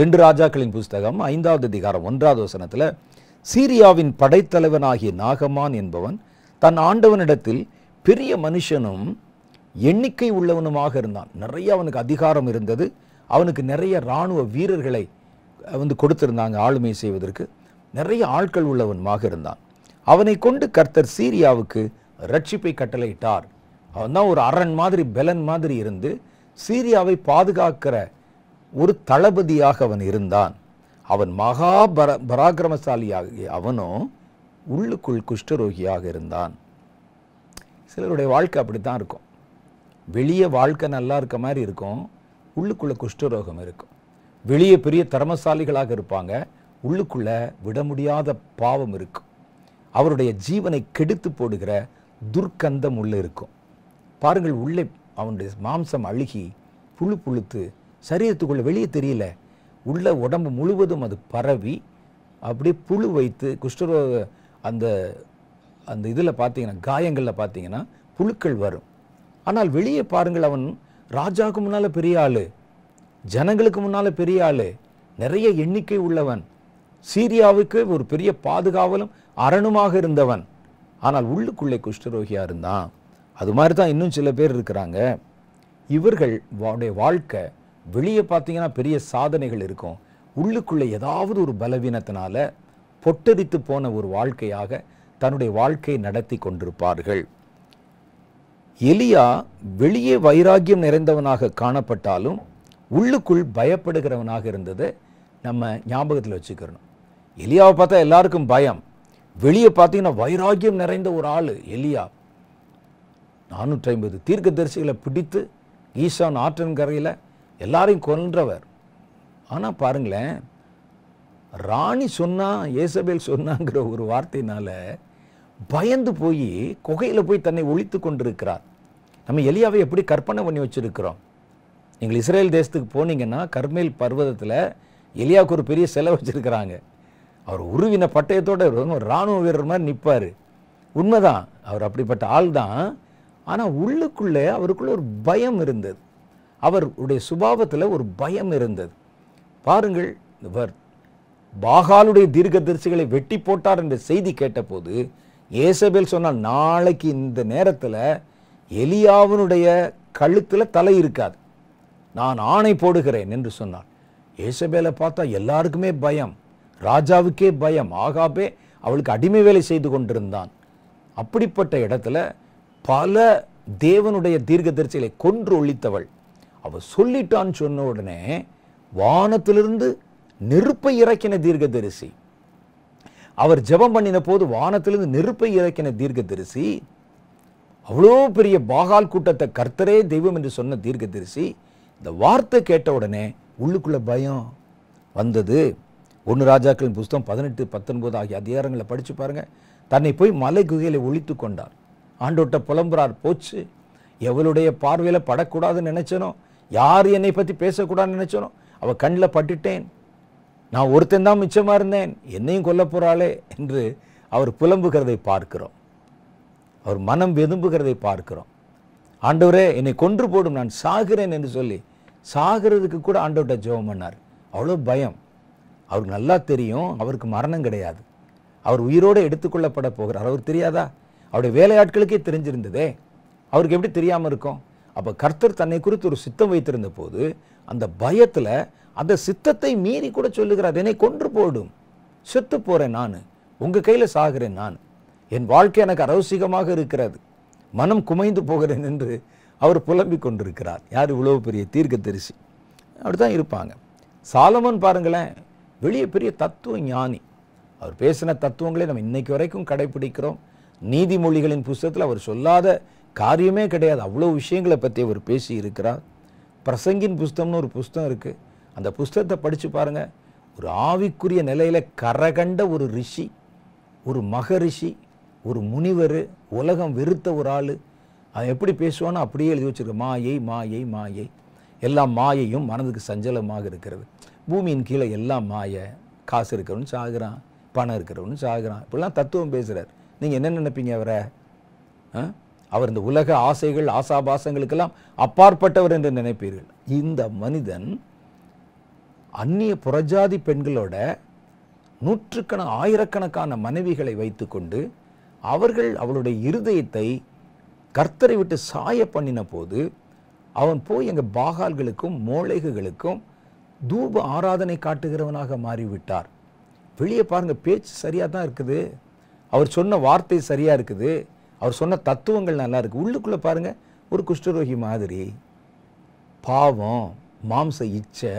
ரெண்டு ராஜாக்களின் புஸ்தகம் ஐந்தாவது அதிகாரம் ஒன்றாவது வசனத்தில் சீரியாவின் படைத்தலைவனாகிய நாகமான் என்பவன் தன் ஆண்டவனிடத்தில் பெரிய மனுஷனும் எண்ணிக்கை உள்ளவனுமாக இருந்தான் நிறைய அவனுக்கு அதிகாரம் இருந்தது அவனுக்கு நிறைய இராணுவ வீரர்களை வந்து கொடுத்திருந்தாங்க ஆளுமை செய்வதற்கு நிறைய ஆட்கள் உள்ளவனுமாக இருந்தான் அவனை கொண்டு கர்த்தர் சீரியாவுக்கு ரட்சிப்பை கட்டளையிட்டார் அவன் தான் ஒரு அரண் மாதிரி பெலன் மாதிரி இருந்து சீரியாவை பாதுகாக்கிற ஒரு தளபதியாக அவன் இருந்தான் அவன் மகா பர பராக்கிரமசாலியாகிய அவனும் உள்ளுக்குள் குஷ்டரோகியாக இருந்தான் சிலருடைய வாழ்க்கை அப்படி தான் இருக்கும் வெளியே வாழ்க்கை நல்லா இருக்க மாதிரி இருக்கும் உள்ளுக்குள்ளே குஷ்டரோகம் இருக்கும் வெளியே பெரிய தர்மசாலிகளாக இருப்பாங்க உள்ளுக்குள்ளே விட முடியாத பாவம் இருக்கும் அவருடைய ஜீவனை கெடுத்து போடுகிற துர்க்கந்தம் உள்ளே இருக்கும் பாருங்கள் உள்ளே அவனுடைய மாம்சம் அழுகி புழு புழுத்து சரீரத்துக்குள்ளே வெளியே தெரியல உள்ள உடம்பு முழுவதும் அது பரவி அப்படியே புழு வைத்து குஷ்டரோக அந்த அந்த இதில் பார்த்தீங்கன்னா காயங்களில் பார்த்தீங்கன்னா புழுக்கள் வரும் ஆனால் வெளியே பாருங்கள் அவன் ராஜாவுக்கு முன்னால் பெரிய ஆள் ஜனங்களுக்கு முன்னால் பெரிய ஆள் நிறைய எண்ணிக்கை உள்ளவன் சீரியாவுக்கு ஒரு பெரிய பாதுகாவலும் அரணுமாக இருந்தவன் ஆனால் உள்ளுக்குள்ளே குஷ்டரோகியாக இருந்தான் அது மாதிரி தான் இன்னும் சில பேர் இருக்கிறாங்க இவர்கள் வாழ்க்கை வெளியே பார்த்தீங்கன்னா பெரிய சாதனைகள் இருக்கும் உள்ளுக்குள்ளே ஏதாவது ஒரு பலவீனத்தினால பொட்டரித்து போன ஒரு வாழ்க்கையாக தன்னுடைய வாழ்க்கையை நடத்தி கொண்டிருப்பார்கள் எலியா வெளியே வைராக்கியம் நிறைந்தவனாக காணப்பட்டாலும் உள்ளுக்குள் பயப்படுகிறவனாக இருந்தது நம்ம ஞாபகத்தில் வச்சுக்கிறணும் எலியாவை பார்த்தா எல்லாருக்கும் பயம் வெளியே பார்த்தீங்கன்னா வைராக்கியம் நிறைந்த ஒரு ஆள் எலியா நானூற்றி ஐம்பது தீர்க்க தரிசிகளை பிடித்து ஈசான் ஆற்றன் கரையில் எல்லாரையும் கொன்றவர் ஆனால் பாருங்களேன் ராணி சொன்னா ஏசபேல் சொன்னாங்கிற ஒரு வார்த்தையினால பயந்து போய் குகையில் போய் தன்னை ஒழித்து கொண்டிருக்கிறார் நம்ம எலியாவை எப்படி கற்பனை பண்ணி வச்சுருக்கிறோம் நீங்கள் இஸ்ரேல் தேசத்துக்கு போனீங்கன்னா கர்மேல் பர்வதத்தில் எலியாவுக்கு ஒரு பெரிய செலவு வச்சுருக்கிறாங்க அவர் உருவின பட்டயத்தோடு ஒரு இராணுவ வீரர் மாதிரி நிற்பார் உண்மைதான் அவர் அப்படிப்பட்ட ஆள் தான் ஆனால் உள்ளுக்குள்ளே அவருக்குள்ளே ஒரு பயம் இருந்தது அவருடைய சுபாவத்தில் ஒரு பயம் இருந்தது பாருங்கள் இவர் பாகாலுடைய தீர்க்க தரிசிகளை வெட்டி போட்டார் என்ற செய்தி கேட்டபோது ஏசபேல் சொன்னால் நாளைக்கு இந்த நேரத்தில் எலியாவனுடைய கழுத்தில் தலை இருக்காது நான் ஆணை போடுகிறேன் என்று சொன்னான் ஏசபேலை பார்த்தா எல்லாருக்குமே பயம் ராஜாவுக்கே பயம் ஆகாபே அவளுக்கு அடிமை வேலை செய்து கொண்டிருந்தான் அப்படிப்பட்ட இடத்துல பல தேவனுடைய தீர்க்க தரிசிகளை கொன்று ஒழித்தவள் அவள் சொல்லிட்டான்னு சொன்ன உடனே வானத்திலிருந்து நெருப்பை இறக்கின தீர்க்க தரிசி அவர் ஜபம் பண்ணின போது வானத்திலிருந்து நெருப்பை இறக்கின தீர்க்க தரிசி அவ்வளோ பெரிய பாகால் கூட்டத்தை கர்த்தரே தெய்வம் என்று சொன்ன தீர்க்க தரிசி இந்த வார்த்தை கேட்ட உடனே உள்ளுக்குள்ள பயம் வந்தது ஒன்று ராஜாக்களின் புஸ்தகம் பதினெட்டு பத்தொன்பது ஆகிய அதிகாரங்களை படித்து பாருங்கள் தன்னை போய் மலை குகையில் ஒழித்து கொண்டார் ஆண்டோட்ட புலம்புறார் போச்சு எவளுடைய பார்வையில் படக்கூடாதுன்னு நினச்சனோ யார் என்னை பற்றி பேசக்கூடாதுன்னு நினச்சனோ அவள் கண்ணில் பட்டுட்டேன் நான் ஒருத்தன் தான் மிச்சமாக இருந்தேன் என்னையும் கொல்ல போகிறாளே என்று அவர் புலம்புகிறதை பார்க்கிறோம் அவர் மனம் வெதும்புகிறதை பார்க்கிறோம் ஆண்டவரே என்னை கொன்று போடும் நான் சாகிறேன் என்று சொல்லி சாகிறதுக்கு கூட ஆண்டவர்கிட்ட ஜெபம் பண்ணார் அவ்வளோ பயம் அவருக்கு நல்லா தெரியும் அவருக்கு மரணம் கிடையாது அவர் உயிரோடு எடுத்துக்கொள்ளப்பட போகிறார் அவர் தெரியாதா அவருடைய வேலையாட்களுக்கே தெரிஞ்சிருந்ததே அவருக்கு எப்படி தெரியாமல் இருக்கும் அப்போ கர்த்தர் தன்னை குறித்து ஒரு சித்தம் வைத்திருந்த போது அந்த பயத்தில் அந்த சித்தத்தை மீறி கூட சொல்லுகிறார் என்னை கொன்று போடும் செத்து போகிறேன் நான் உங்கள் கையில் சாகிறேன் நான் என் வாழ்க்கை எனக்கு அரவசிகமாக இருக்கிறது மனம் குமைந்து போகிறேன் என்று அவர் புலம்பிக் கொண்டிருக்கிறார் யார் இவ்வளோ பெரிய தீர்க்க தரிசி அப்படி தான் இருப்பாங்க சாலமன் பாருங்களேன் வெளியே பெரிய தத்துவ ஞானி அவர் பேசின தத்துவங்களை நம்ம இன்னைக்கு வரைக்கும் கடைபிடிக்கிறோம் நீதிமொழிகளின் புஸ்தகத்தில் அவர் சொல்லாத காரியமே கிடையாது அவ்வளோ விஷயங்களை பற்றி அவர் பேசி இருக்கிறார் பிரசங்கின் புஸ்தம்னு ஒரு புஸ்தகம் இருக்குது அந்த புஸ்தகத்தை படித்து பாருங்கள் ஒரு ஆவிக்குரிய நிலையில் கரகண்ட ஒரு ரிஷி ஒரு மகரிஷி ஒரு முனிவர் உலகம் வெறுத்த ஒரு ஆள் அவன் எப்படி பேசுவானோ அப்படியே எழுதி வச்சுருக்கு மாயை மாயை மாயை எல்லா மாயையும் மனதுக்கு சஞ்சலமாக இருக்கிறது பூமியின் கீழே எல்லாம் மாய காசு இருக்கிறவனு சாகுறான் பணம் இருக்கிறவனு சாகுறான் இப்படிலாம் தத்துவம் பேசுகிறார் நீங்கள் என்ன நினைப்பீங்க அவரை அவர் இந்த உலக ஆசைகள் ஆசாபாசங்களுக்கெல்லாம் அப்பாற்பட்டவர் என்று நினைப்பீர்கள் இந்த மனிதன் அந்நிய புறஜாதி பெண்களோட நூற்றுக்கண ஆயிரக்கணக்கான மனைவிகளை வைத்துக்கொண்டு அவர்கள் அவளுடைய இருதயத்தை கர்த்தரை விட்டு சாய பண்ணின போது அவன் போய் எங்கள் பாகால்களுக்கும் மோளைகளுக்கும் தூப ஆராதனை காட்டுகிறவனாக மாறிவிட்டார் வெளியே பாருங்கள் பேச்சு சரியாக தான் இருக்குது அவர் சொன்ன வார்த்தை சரியாக இருக்குது அவர் சொன்ன தத்துவங்கள் நல்லா இருக்குது உள்ளுக்குள்ளே பாருங்கள் ஒரு குஷ்டரோகி மாதிரி பாவம் மாம்ச இச்சை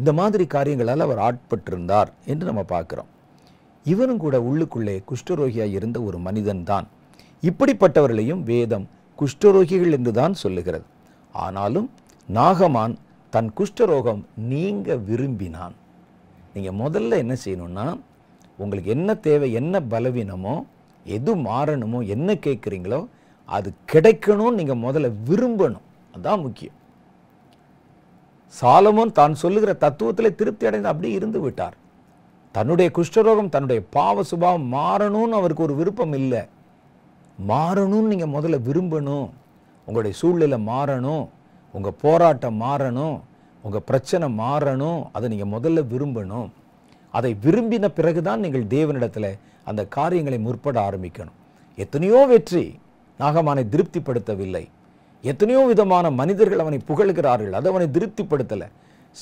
இந்த மாதிரி காரியங்களால் அவர் ஆட்பட்டிருந்தார் என்று நம்ம பார்க்குறோம் இவரும் கூட உள்ளுக்குள்ளே குஷ்டரோகியாக இருந்த ஒரு மனிதன்தான் இப்படிப்பட்டவர்களையும் வேதம் குஷ்டரோகிகள் என்று தான் சொல்லுகிறது ஆனாலும் நாகமான் தன் குஷ்டரோகம் நீங்க விரும்பினான் நீங்கள் முதல்ல என்ன செய்யணுன்னா உங்களுக்கு என்ன தேவை என்ன பலவீனமோ எது மாறணுமோ என்ன கேட்குறீங்களோ அது கிடைக்கணும்னு நீங்கள் முதல்ல விரும்பணும் அதுதான் முக்கியம் சாலமோன் தான் சொல்லுகிற தத்துவத்தில் திருப்தி அடைந்து அப்படியே இருந்து விட்டார் தன்னுடைய குஷ்டரோகம் தன்னுடைய பாவ சுபாவம் மாறணும்னு அவருக்கு ஒரு விருப்பம் இல்லை மாறணும்னு நீங்கள் முதல்ல விரும்பணும் உங்களுடைய சூழ்நிலை மாறணும் உங்கள் போராட்டம் மாறணும் உங்கள் பிரச்சனை மாறணும் அதை நீங்கள் முதல்ல விரும்பணும் அதை விரும்பின பிறகுதான் நீங்கள் தேவனிடத்தில் அந்த காரியங்களை முற்பட ஆரம்பிக்கணும் எத்தனையோ வெற்றி நாகமானை திருப்திப்படுத்தவில்லை எத்தனையோ விதமான மனிதர்கள் அவனை புகழ்கிறார்கள் அது அவனை திருப்திப்படுத்தலை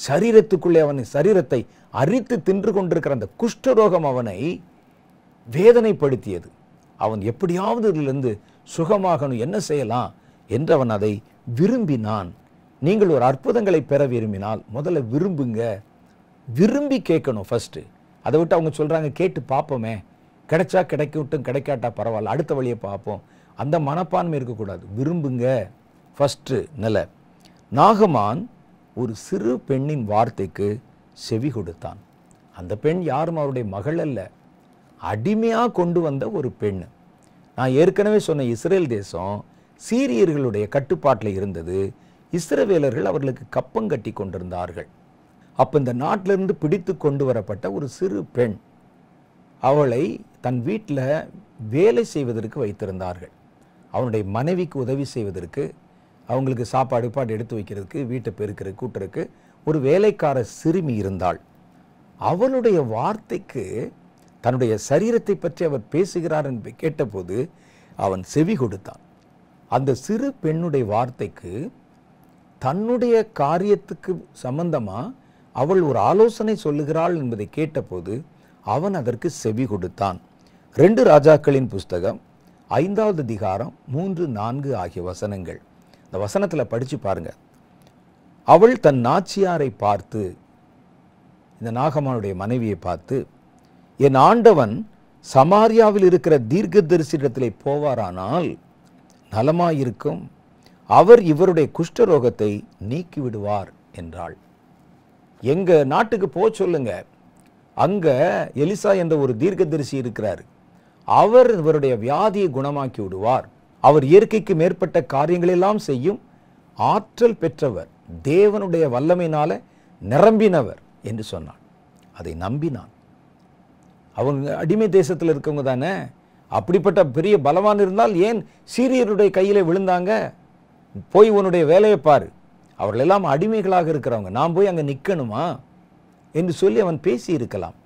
சரீரத்துக்குள்ளே அவன் சரீரத்தை அரித்து தின்று கொண்டிருக்கிற அந்த குஷ்டரோகம் அவனை வேதனைப்படுத்தியது அவன் எப்படியாவது இதிலிருந்து சுகமாகணும் என்ன செய்யலாம் என்று அவன் அதை விரும்பினான் நீங்கள் ஒரு அற்புதங்களை பெற விரும்பினால் முதல்ல விரும்புங்க விரும்பி கேட்கணும் ஃபஸ்ட்டு அதை விட்டு அவங்க சொல்கிறாங்க கேட்டு பார்ப்போமே கிடைச்சா கிடைக்கட்டும் கிடைக்காட்டா பரவாயில்ல அடுத்த வழியை பார்ப்போம் அந்த மனப்பான்மை இருக்கக்கூடாது விரும்புங்க ஃபஸ்ட்டு நிலை நாகமான் ஒரு சிறு பெண்ணின் வார்த்தைக்கு செவி கொடுத்தான் அந்த பெண் யாரும் அவருடைய மகள் அல்ல அடிமையாக கொண்டு வந்த ஒரு பெண் நான் ஏற்கனவே சொன்ன இஸ்ரேல் தேசம் சீரியர்களுடைய கட்டுப்பாட்டில் இருந்தது இஸ்ரவேலர்கள் அவர்களுக்கு கப்பம் கட்டி கொண்டிருந்தார்கள் அப்போ இந்த நாட்டிலிருந்து பிடித்து கொண்டு வரப்பட்ட ஒரு சிறு பெண் அவளை தன் வீட்டில் வேலை செய்வதற்கு வைத்திருந்தார்கள் அவனுடைய மனைவிக்கு உதவி செய்வதற்கு அவங்களுக்கு சாப்பாடு பாடு எடுத்து வைக்கிறதுக்கு வீட்டை பெருக்கிற கூட்டுறதுக்கு ஒரு வேலைக்கார சிறுமி இருந்தாள் அவளுடைய வார்த்தைக்கு தன்னுடைய சரீரத்தை பற்றி அவர் பேசுகிறார் என்று கேட்டபோது அவன் செவி கொடுத்தான் அந்த சிறு பெண்ணுடைய வார்த்தைக்கு தன்னுடைய காரியத்துக்கு சம்பந்தமாக அவள் ஒரு ஆலோசனை சொல்லுகிறாள் என்பதை கேட்டபோது அவன் அதற்கு செவி கொடுத்தான் ரெண்டு ராஜாக்களின் புஸ்தகம் ஐந்தாவது திகாரம் மூன்று நான்கு ஆகிய வசனங்கள் இந்த வசனத்தில் படித்து பாருங்க அவள் தன் நாச்சியாரை பார்த்து இந்த நாகமானுடைய மனைவியை பார்த்து என் ஆண்டவன் சமாரியாவில் இருக்கிற தீர்க்க தரிசனத்திலே போவாரானால் நலமாயிருக்கும் அவர் இவருடைய குஷ்டரோகத்தை நீக்கிவிடுவார் என்றாள் எங்கள் நாட்டுக்கு போக சொல்லுங்க அங்கே எலிசா என்ற ஒரு தீர்க்கதரிசி இருக்கிறார் அவர் இவருடைய வியாதியை குணமாக்கி விடுவார் அவர் இயற்கைக்கு மேற்பட்ட காரியங்களெல்லாம் செய்யும் ஆற்றல் பெற்றவர் தேவனுடைய வல்லமையினால நிரம்பினவர் என்று சொன்னான் அதை நம்பினான் அவங்க அடிமை தேசத்தில் இருக்கவங்க தானே அப்படிப்பட்ட பெரிய பலவான் இருந்தால் ஏன் சீரியருடைய கையில் விழுந்தாங்க போய் உன்னுடைய வேலையை பாரு அவர்கள் எல்லாம் அடிமைகளாக இருக்கிறவங்க நான் போய் அங்கே நிற்கணுமா என்று சொல்லி அவன் பேசி இருக்கலாம்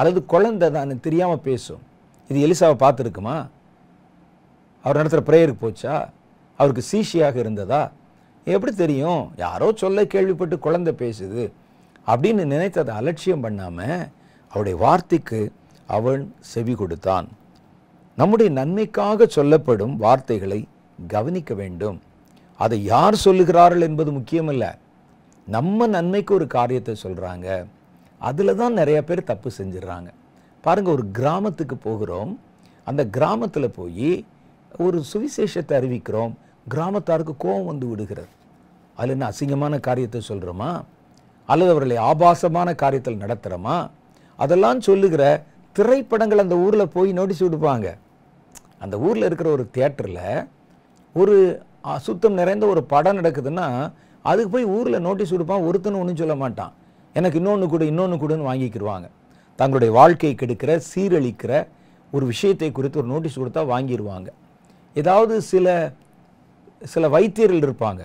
அல்லது குழந்தை தான் தெரியாமல் பேசும் இது எலிசாவை பார்த்துருக்குமா அவர் நடத்துகிற ப்ரேயருக்கு போச்சா அவருக்கு சீசியாக இருந்ததா எப்படி தெரியும் யாரோ சொல்ல கேள்விப்பட்டு குழந்தை பேசுது அப்படின்னு நினைத்ததை அலட்சியம் பண்ணாமல் அவருடைய வார்த்தைக்கு அவன் செவி கொடுத்தான் நம்முடைய நன்மைக்காக சொல்லப்படும் வார்த்தைகளை கவனிக்க வேண்டும் அதை யார் சொல்லுகிறார்கள் என்பது முக்கியமல்ல நம்ம நன்மைக்கு ஒரு காரியத்தை சொல்கிறாங்க அதில் தான் நிறையா பேர் தப்பு செஞ்சிடறாங்க பாருங்கள் ஒரு கிராமத்துக்கு போகிறோம் அந்த கிராமத்தில் போய் ஒரு சுவிசேஷத்தை அறிவிக்கிறோம் கிராமத்தாருக்கு கோபம் வந்து விடுகிறது அதில் என்ன அசிங்கமான காரியத்தை சொல்கிறோமா அல்லது அவர்களை ஆபாசமான காரியத்தில் நடத்துகிறோமா அதெல்லாம் சொல்லுகிற திரைப்படங்கள் அந்த ஊரில் போய் நோட்டீஸ் விடுப்பாங்க அந்த ஊரில் இருக்கிற ஒரு தேட்டரில் ஒரு அசுத்தம் நிறைந்த ஒரு படம் நடக்குதுன்னா அதுக்கு போய் ஊரில் நோட்டீஸ் கொடுப்பான் ஒருத்தன் ஒன்றும் சொல்ல மாட்டான் எனக்கு இன்னொன்று கொடு இன்னொன்று கொடுன்னு வாங்கிக்கிடுவாங்க தங்களுடைய வாழ்க்கை கெடுக்கிற சீரழிக்கிற ஒரு விஷயத்தை குறித்து ஒரு நோட்டீஸ் கொடுத்தா வாங்கிடுவாங்க ஏதாவது சில சில வைத்தியர்கள் இருப்பாங்க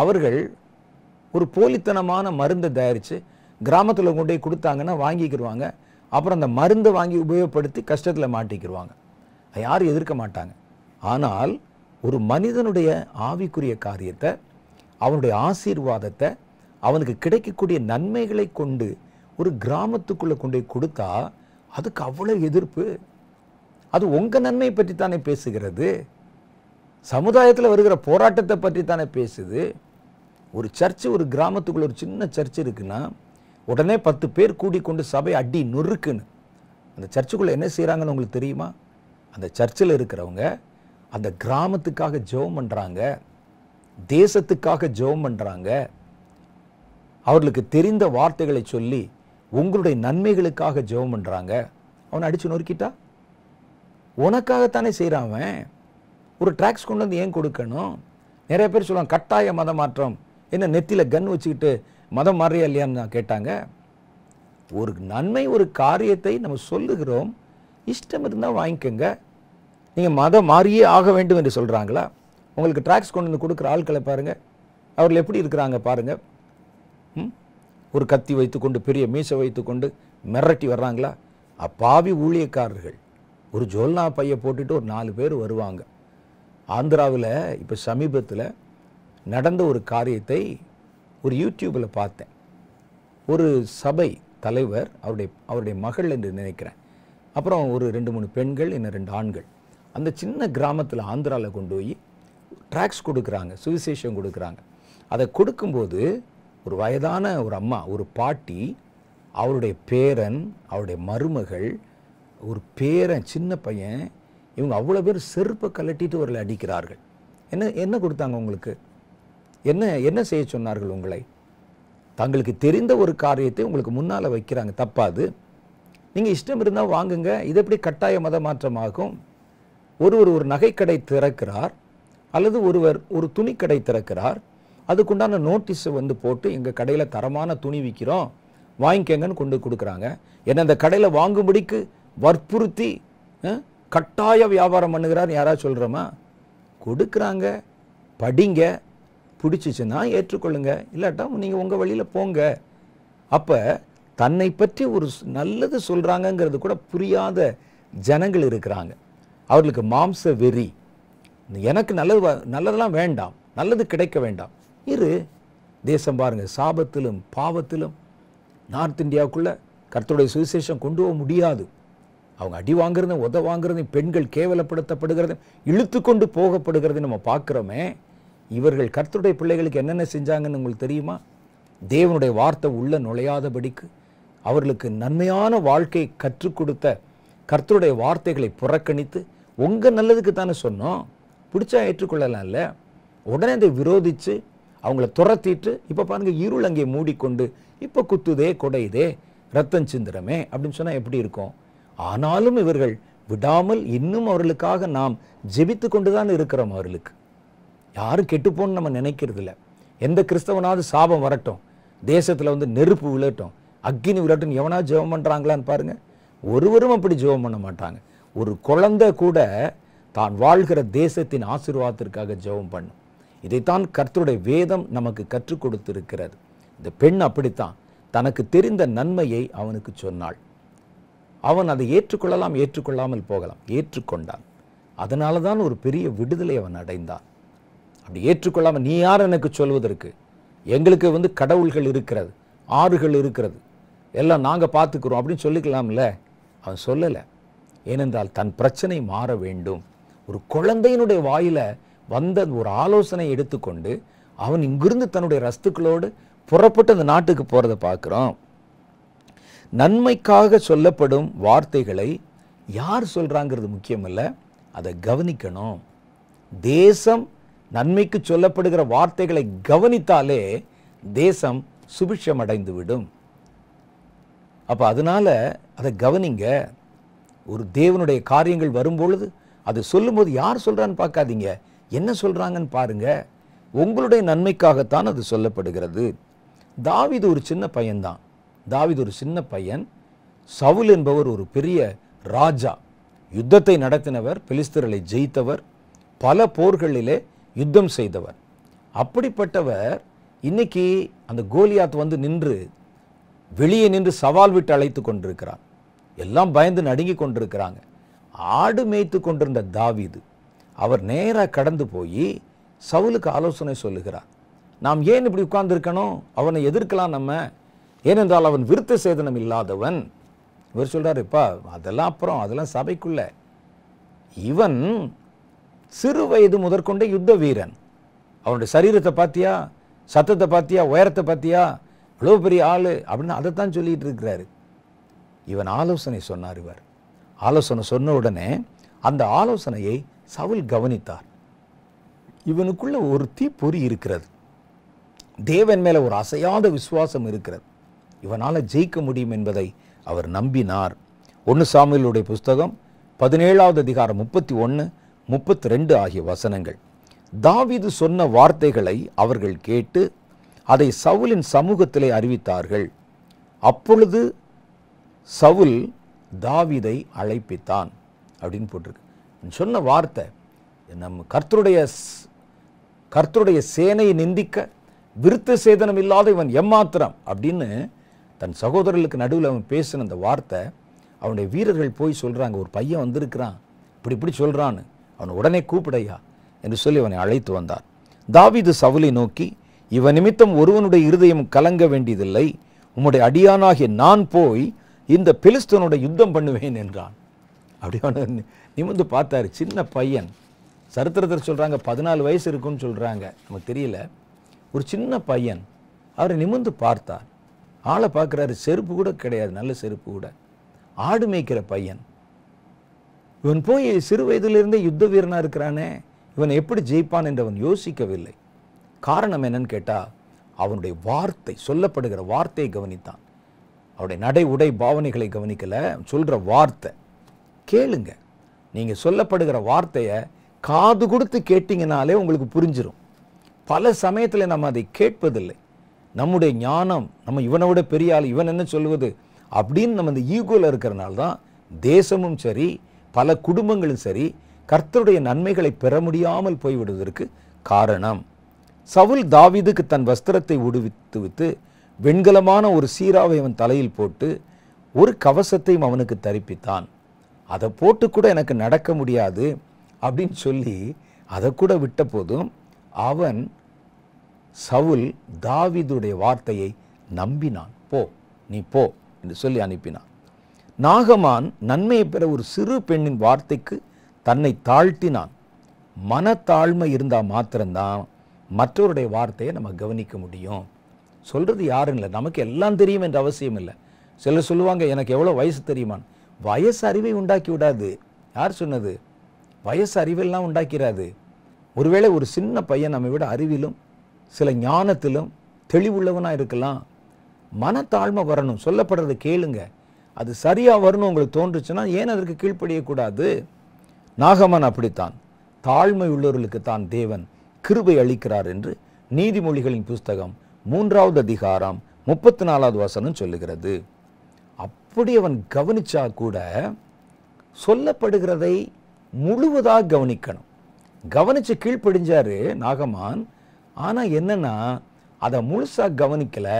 அவர்கள் ஒரு போலித்தனமான மருந்தை தயாரித்து கிராமத்தில் கொண்டு போய் கொடுத்தாங்கன்னா வாங்கிக்கிடுவாங்க அப்புறம் அந்த மருந்தை வாங்கி உபயோகப்படுத்தி கஷ்டத்தில் மாட்டிக்கிடுவாங்க யாரும் எதிர்க்க மாட்டாங்க ஆனால் ஒரு மனிதனுடைய ஆவிக்குரிய காரியத்தை அவனுடைய ஆசீர்வாதத்தை அவனுக்கு கிடைக்கக்கூடிய நன்மைகளை கொண்டு ஒரு கிராமத்துக்குள்ளே கொண்டு போய் கொடுத்தா அதுக்கு அவ்வளோ எதிர்ப்பு அது உங்கள் நன்மையை பற்றி தானே பேசுகிறது சமுதாயத்தில் வருகிற போராட்டத்தை பற்றி தானே பேசுது ஒரு சர்ச்சு ஒரு கிராமத்துக்குள்ளே ஒரு சின்ன சர்ச் இருக்குன்னா உடனே பத்து பேர் கொண்டு சபை அடி நொறுக்குன்னு அந்த சர்ச்சுக்குள்ளே என்ன செய்கிறாங்கன்னு உங்களுக்கு தெரியுமா அந்த சர்ச்சில் இருக்கிறவங்க அந்த கிராமத்துக்காக ஜெபம் பண்ணுறாங்க தேசத்துக்காக ஜெபம் பண்ணுறாங்க அவர்களுக்கு தெரிந்த வார்த்தைகளை சொல்லி உங்களுடைய நன்மைகளுக்காக ஜெபம் பண்ணுறாங்க அவனை அடித்து நொறுக்கிட்டா உனக்காகத்தானே செய்கிறாவன் ஒரு ட்ராக்ஸ் கொண்டு வந்து ஏன் கொடுக்கணும் நிறைய பேர் சொல்லுவாங்க கட்டாய மத மாற்றம் என்ன நெத்தியில் கன் வச்சுக்கிட்டு மதம் மாறியா இல்லையான்னு கேட்டாங்க ஒரு நன்மை ஒரு காரியத்தை நம்ம சொல்லுகிறோம் இஷ்டம் இருந்தால் வாங்கிக்கோங்க நீங்கள் மதம் மாறியே ஆக வேண்டும் என்று சொல்கிறாங்களா உங்களுக்கு ட்ராக்ஸ் கொண்டு வந்து கொடுக்குற ஆட்களை பாருங்கள் அவர்கள் எப்படி இருக்கிறாங்க பாருங்கள் ஒரு கத்தி வைத்துக்கொண்டு பெரிய மீசை வைத்துக்கொண்டு மிரட்டி வர்றாங்களா அப்பாவி ஊழியக்காரர்கள் ஒரு ஜோல்னா பைய போட்டுட்டு ஒரு நாலு பேர் வருவாங்க ஆந்திராவில் இப்போ சமீபத்தில் நடந்த ஒரு காரியத்தை ஒரு யூடியூப்பில் பார்த்தேன் ஒரு சபை தலைவர் அவருடைய அவருடைய மகள் என்று நினைக்கிறேன் அப்புறம் ஒரு ரெண்டு மூணு பெண்கள் இன்னும் ரெண்டு ஆண்கள் அந்த சின்ன கிராமத்தில் ஆந்திராவில் கொண்டு போய் ட்ராக்ஸ் கொடுக்குறாங்க சுவிசேஷம் கொடுக்குறாங்க அதை கொடுக்கும்போது ஒரு வயதான ஒரு அம்மா ஒரு பாட்டி அவருடைய பேரன் அவருடைய மருமகள் ஒரு பேரன் சின்ன பையன் இவங்க அவ்வளோ பேர் செருப்பை கலட்டிட்டு அவர்களை அடிக்கிறார்கள் என்ன என்ன கொடுத்தாங்க உங்களுக்கு என்ன என்ன செய்ய சொன்னார்கள் உங்களை தங்களுக்கு தெரிந்த ஒரு காரியத்தை உங்களுக்கு முன்னால் வைக்கிறாங்க தப்பாது நீங்கள் இஷ்டம் இருந்தால் வாங்குங்க இது எப்படி கட்டாய மத மாற்றமாகும் ஒருவர் ஒரு நகைக்கடை திறக்கிறார் அல்லது ஒருவர் ஒரு துணிக்கடை திறக்கிறார் அதுக்குண்டான நோட்டீஸை வந்து போட்டு எங்கள் கடையில் தரமான துணி விற்கிறோம் வாங்கிக்கங்கன்னு கொண்டு கொடுக்குறாங்க ஏன்னா அந்த கடையில் வாங்கும்படிக்கு வற்புறுத்தி கட்டாய வியாபாரம் பண்ணுகிறார் யாராவது சொல்கிறோமா கொடுக்குறாங்க படிங்க பிடிச்சிச்சுன்னா ஏற்றுக்கொள்ளுங்க இல்லாட்டா நீங்கள் உங்கள் வழியில் போங்க அப்போ தன்னை பற்றி ஒரு நல்லது சொல்கிறாங்கங்கிறது கூட புரியாத ஜனங்கள் இருக்கிறாங்க அவர்களுக்கு மாம்ச வெறி எனக்கு நல்லது நல்லதெல்லாம் வேண்டாம் நல்லது கிடைக்க வேண்டாம் இரு தேசம் பாருங்கள் சாபத்திலும் பாவத்திலும் நார்த் இந்தியாவுக்குள்ளே கர்த்தருடைய சுவிசேஷம் கொண்டு போக முடியாது அவங்க அடி வாங்குறதும் உத வாங்குறதும் பெண்கள் கேவலப்படுத்தப்படுகிறது இழுத்து கொண்டு போகப்படுகிறது நம்ம பார்க்குறோமே இவர்கள் கர்த்தருடைய பிள்ளைகளுக்கு என்னென்ன செஞ்சாங்கன்னு உங்களுக்கு தெரியுமா தேவனுடைய வார்த்தை உள்ள நுழையாதபடிக்கு அவர்களுக்கு நன்மையான வாழ்க்கை கற்றுக் கொடுத்த கர்த்தருடைய வார்த்தைகளை புறக்கணித்து உங்கள் நல்லதுக்கு தானே சொன்னோம் பிடிச்சா ஏற்றுக்கொள்ளலாம்ல உடனே அதை விரோதித்து அவங்கள துரத்திட்டு இப்போ பாருங்கள் இருள் அங்கே மூடிக்கொண்டு இப்போ குத்துதே கொடையுதே ரத்தம் சிந்திரமே அப்படின்னு சொன்னால் எப்படி இருக்கும் ஆனாலும் இவர்கள் விடாமல் இன்னும் அவர்களுக்காக நாம் ஜெபித்து கொண்டு தான் இருக்கிறோம் அவர்களுக்கு யாரும் கெட்டுப்போன்னு நம்ம நினைக்கிறது இல்லை எந்த கிறிஸ்தவனாவது சாபம் வரட்டும் தேசத்தில் வந்து நெருப்பு விழட்டும் அக்னி விழட்டும் எவனா ஜெபம் பண்ணுறாங்களான்னு பாருங்கள் ஒருவரும் அப்படி ஜெபம் பண்ண மாட்டாங்க ஒரு குழந்தை கூட தான் வாழ்கிற தேசத்தின் ஆசீர்வாதத்திற்காக ஜெபம் பண்ணும் இதைத்தான் கர்த்தருடைய வேதம் நமக்கு கற்றுக் கொடுத்திருக்கிறது இந்த பெண் அப்படித்தான் தனக்கு தெரிந்த நன்மையை அவனுக்கு சொன்னாள் அவன் அதை ஏற்றுக்கொள்ளலாம் ஏற்றுக்கொள்ளாமல் போகலாம் ஏற்றுக்கொண்டான் அதனால தான் ஒரு பெரிய விடுதலை அவன் அடைந்தான் அப்படி ஏற்றுக்கொள்ளாமல் நீ யார் எனக்கு சொல்வதற்கு எங்களுக்கு வந்து கடவுள்கள் இருக்கிறது ஆறுகள் இருக்கிறது எல்லாம் நாங்கள் பார்த்துக்குறோம் அப்படின்னு சொல்லிக்கலாம்ல அவன் சொல்லலை ஏனென்றால் தன் பிரச்சனை மாற வேண்டும் ஒரு குழந்தையினுடைய வாயில வந்த ஒரு ஆலோசனை எடுத்துக்கொண்டு அவன் இங்கிருந்து தன்னுடைய ரஸ்துக்களோடு புறப்பட்டு அந்த நாட்டுக்கு போகிறத பார்க்குறோம் நன்மைக்காக சொல்லப்படும் வார்த்தைகளை யார் சொல்கிறாங்கிறது முக்கியம் அதை கவனிக்கணும் தேசம் நன்மைக்கு சொல்லப்படுகிற வார்த்தைகளை கவனித்தாலே தேசம் சுபிஷம் அடைந்து விடும் அப்போ அதனால் அதை கவனிங்க ஒரு தேவனுடைய காரியங்கள் வரும்பொழுது அது சொல்லும்போது யார் சொல்கிறான்னு பார்க்காதீங்க என்ன சொல்கிறாங்கன்னு பாருங்கள் உங்களுடைய நன்மைக்காகத்தான் அது சொல்லப்படுகிறது தாவிது ஒரு சின்ன பையன்தான் தாவிது ஒரு சின்ன பையன் சவுல் என்பவர் ஒரு பெரிய ராஜா யுத்தத்தை நடத்தினவர் பிலிஸ்தர்களை ஜெயித்தவர் பல போர்களிலே யுத்தம் செய்தவர் அப்படிப்பட்டவர் இன்னைக்கு அந்த கோலியாத் வந்து நின்று வெளியே நின்று சவால் விட்டு அழைத்து கொண்டிருக்கிறார் எல்லாம் பயந்து நடுங்கி கொண்டிருக்கிறாங்க ஆடு மேய்த்து கொண்டிருந்த தாவிது அவர் நேராக கடந்து போய் சவுலுக்கு ஆலோசனை சொல்லுகிறார் நாம் ஏன் இப்படி உட்கார்ந்துருக்கணும் அவனை எதிர்க்கலாம் நம்ம ஏனென்றால் அவன் விருத்த சேதனம் இல்லாதவன் இவர் சொல்கிறார் இப்பா அதெல்லாம் அப்புறம் அதெல்லாம் சபைக்குள்ள இவன் சிறு வயது முதற்கொண்டே யுத்த வீரன் அவனுடைய சரீரத்தை பார்த்தியா சத்தத்தை பார்த்தியா உயரத்தை பார்த்தியா இவ்வளோ பெரிய ஆள் அப்படின்னு அதைத்தான் சொல்லிகிட்டு இருக்கிறாரு இவன் ஆலோசனை சொன்னார் இவர் ஆலோசனை சொன்ன உடனே அந்த ஆலோசனையை சவுல் கவனித்தார் இவனுக்குள்ள ஒரு தீப்பொறி இருக்கிறது தேவன் மேலே ஒரு அசையாத விசுவாசம் இருக்கிறது இவனால் ஜெயிக்க முடியும் என்பதை அவர் நம்பினார் ஒன்று சாமியலுடைய புஸ்தகம் பதினேழாவது அதிகாரம் முப்பத்தி ஒன்று முப்பத்தி ரெண்டு ஆகிய வசனங்கள் தாவிது சொன்ன வார்த்தைகளை அவர்கள் கேட்டு அதை சவுலின் சமூகத்திலே அறிவித்தார்கள் அப்பொழுது சவுல் தாவிதை அழைப்பித்தான் அப்படின்னு போட்டிருக்கு சொன்ன வார்த்தை நம்ம கர்த்தருடைய கர்த்தருடைய சேனையை நிந்திக்க விருத்த சேதனம் இல்லாத இவன் எம்மாத்திரம் அப்படின்னு தன் சகோதரர்களுக்கு நடுவில் அவன் பேசின அந்த வார்த்தை அவனுடைய வீரர்கள் போய் சொல்கிறாங்க ஒரு பையன் வந்திருக்கிறான் இப்படி இப்படி சொல்கிறான்னு அவனை உடனே கூப்பிடையா என்று சொல்லி அவனை அழைத்து வந்தார் தாவிது சவுலை நோக்கி இவன் நிமித்தம் ஒருவனுடைய இருதயம் கலங்க வேண்டியதில்லை உம்முடைய அடியானாகிய நான் போய் இந்த பிலிஸ்தனோட யுத்தம் பண்ணுவேன் என்றான் அப்படியான நிமிந்து பார்த்தாரு சின்ன பையன் சரித்திரத்தில் சொல்கிறாங்க பதினாலு வயசு இருக்குன்னு சொல்கிறாங்க நமக்கு தெரியல ஒரு சின்ன பையன் அவரை நிமிந்து பார்த்தார் ஆளை பார்க்குறாரு செருப்பு கூட கிடையாது நல்ல செருப்பு கூட ஆடு மேய்க்கிற பையன் இவன் போய் சிறு வயதிலிருந்தே யுத்த வீரனாக இருக்கிறானே இவன் எப்படி ஜெயிப்பான் என்று அவன் யோசிக்கவில்லை காரணம் என்னன்னு கேட்டால் அவனுடைய வார்த்தை சொல்லப்படுகிற வார்த்தையை கவனித்தான் அவருடைய நடை உடை பாவனைகளை கவனிக்கலை சொல்கிற வார்த்தை கேளுங்க நீங்கள் சொல்லப்படுகிற வார்த்தையை காது கொடுத்து கேட்டிங்கனாலே உங்களுக்கு புரிஞ்சிடும் பல சமயத்தில் நம்ம அதை கேட்பதில்லை நம்முடைய ஞானம் நம்ம இவனை விட பெரிய ஆள் இவன் என்ன சொல்வது அப்படின்னு நம்ம இந்த ஈகோவில் இருக்கிறனால தான் தேசமும் சரி பல குடும்பங்களும் சரி கர்த்தருடைய நன்மைகளை பெற முடியாமல் போய்விடுவதற்கு காரணம் சவுல் தாவிதுக்கு தன் வஸ்திரத்தை உடுவித்து வித்து வெண்கலமான ஒரு சீராவை அவன் தலையில் போட்டு ஒரு கவசத்தையும் அவனுக்கு தரிப்பித்தான் அதை போட்டு கூட எனக்கு நடக்க முடியாது அப்படின்னு சொல்லி அதை கூட விட்ட போதும் அவன் சவுல் தாவிதுடைய வார்த்தையை நம்பினான் போ நீ போ என்று சொல்லி அனுப்பினான் நாகமான் நன்மையை பெற ஒரு சிறு பெண்ணின் வார்த்தைக்கு தன்னை தாழ்த்தினான் மனத்தாழ்மை இருந்தால் மாத்திரம்தான் மற்றவருடைய வார்த்தையை நம்ம கவனிக்க முடியும் சொல்கிறது யாரும் இல்லை நமக்கு எல்லாம் தெரியும் என்ற அவசியம் இல்லை சிலர் சொல்லுவாங்க எனக்கு எவ்வளோ வயசு தெரியுமான் வயசு அறிவை உண்டாக்கி விடாது யார் சொன்னது வயசு அறிவெல்லாம் உண்டாக்கிறாது ஒருவேளை ஒரு சின்ன பையன் நம்மை விட அறிவிலும் சில ஞானத்திலும் தெளிவுள்ளவனாக இருக்கலாம் மனத்தாழ்மை வரணும் சொல்லப்படுறது கேளுங்க அது சரியாக வரணும் உங்களுக்கு தோன்றுச்சுன்னா ஏன் அதற்கு கீழ்ப்படியக்கூடாது நாகமன் அப்படித்தான் தாழ்மை உள்ளவர்களுக்கு தான் தேவன் கிருபை அளிக்கிறார் என்று நீதிமொழிகளின் புஸ்தகம் மூன்றாவது அதிகாரம் முப்பத்தி நாலாவது வசனம் சொல்லுகிறது அப்படி அவன் கவனிச்சா கூட சொல்லப்படுகிறதை முழுவதாக கவனிக்கணும் கவனித்து கீழ்ப்படிஞ்சாரு நாகமான் ஆனால் என்னென்னா அதை முழுசாக கவனிக்கலை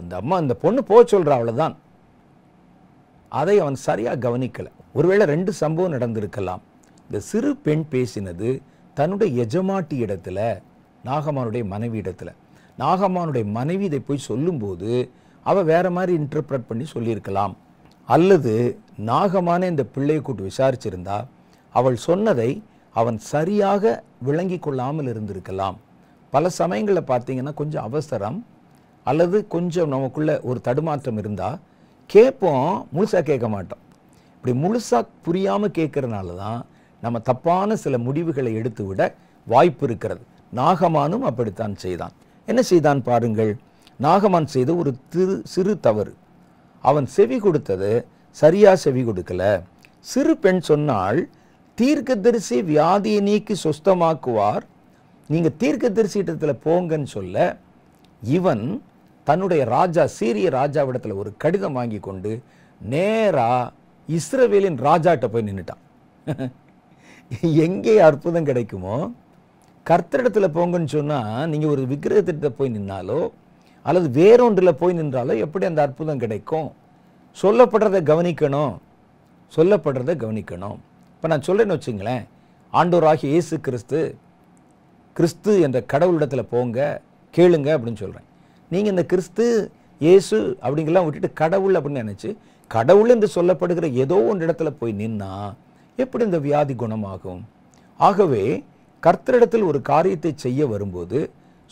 அந்த அம்மா அந்த பொண்ணு போக சொல்கிற அவ்வளோதான் அதை அவன் சரியாக கவனிக்கலை ஒருவேளை ரெண்டு சம்பவம் நடந்திருக்கலாம் இந்த சிறு பெண் பேசினது தன்னுடைய எஜமாட்டி இடத்துல நாகமானுடைய மனைவி இடத்துல நாகம்மானுடைய மனைவி இதை போய் சொல்லும்போது அவள் வேறு மாதிரி இன்டர்பிரட் பண்ணி சொல்லியிருக்கலாம் அல்லது நாகமானே இந்த பிள்ளையை கூட்டு விசாரிச்சிருந்தா அவள் சொன்னதை அவன் சரியாக விளங்கி கொள்ளாமல் இருந்திருக்கலாம் பல சமயங்களில் பார்த்தீங்கன்னா கொஞ்சம் அவசரம் அல்லது கொஞ்சம் நமக்குள்ள ஒரு தடுமாற்றம் இருந்தால் கேட்போம் முழுசாக கேட்க மாட்டோம் இப்படி முழுசாக புரியாமல் கேட்குறனால தான் நம்ம தப்பான சில முடிவுகளை எடுத்து விட வாய்ப்பு இருக்கிறது நாகமானும் அப்படித்தான் செய்தான் என்ன செய்தான் பாருங்கள் நாகமான் செய்த ஒரு திரு சிறு தவறு அவன் செவி கொடுத்தது சரியாக செவி கொடுக்கல சிறு பெண் சொன்னால் தீர்க்கதரிசி வியாதியை நீக்கி சுஸ்தமாக்குவார் நீங்கள் தீர்க்கதரிசி இடத்தில் போங்கன்னு சொல்ல இவன் தன்னுடைய ராஜா சீரிய ராஜாவிடத்தில் ஒரு கடிதம் வாங்கி கொண்டு நேராக இஸ்ரவேலின் ராஜாட்ட போய் நின்றுட்டான் எங்கே அற்புதம் கிடைக்குமோ கர்த்தரிடத்தில் போங்கன்னு சொன்னால் நீங்கள் ஒரு விக்கிரகத்திட்ட போய் நின்னாலோ அல்லது வேறொன்றில் போய் நின்றாலோ எப்படி அந்த அற்புதம் கிடைக்கும் சொல்லப்படுறதை கவனிக்கணும் சொல்லப்படுறத கவனிக்கணும் இப்போ நான் சொல்கிறேன்னு வச்சுங்களேன் ஆண்டோராகி இயேசு கிறிஸ்து கிறிஸ்து என்ற கடவுளிடத்தில் போங்க கேளுங்க அப்படின்னு சொல்கிறேன் நீங்கள் இந்த கிறிஸ்து இயேசு அப்படிங்கெல்லாம் விட்டுட்டு கடவுள் அப்படின்னு நினச்சி கடவுள் என்று சொல்லப்படுகிற ஏதோ ஒன்று இடத்துல போய் நின்னா எப்படி இந்த வியாதி குணமாகும் ஆகவே கர்த்தரிடத்தில் ஒரு காரியத்தை செய்ய வரும்போது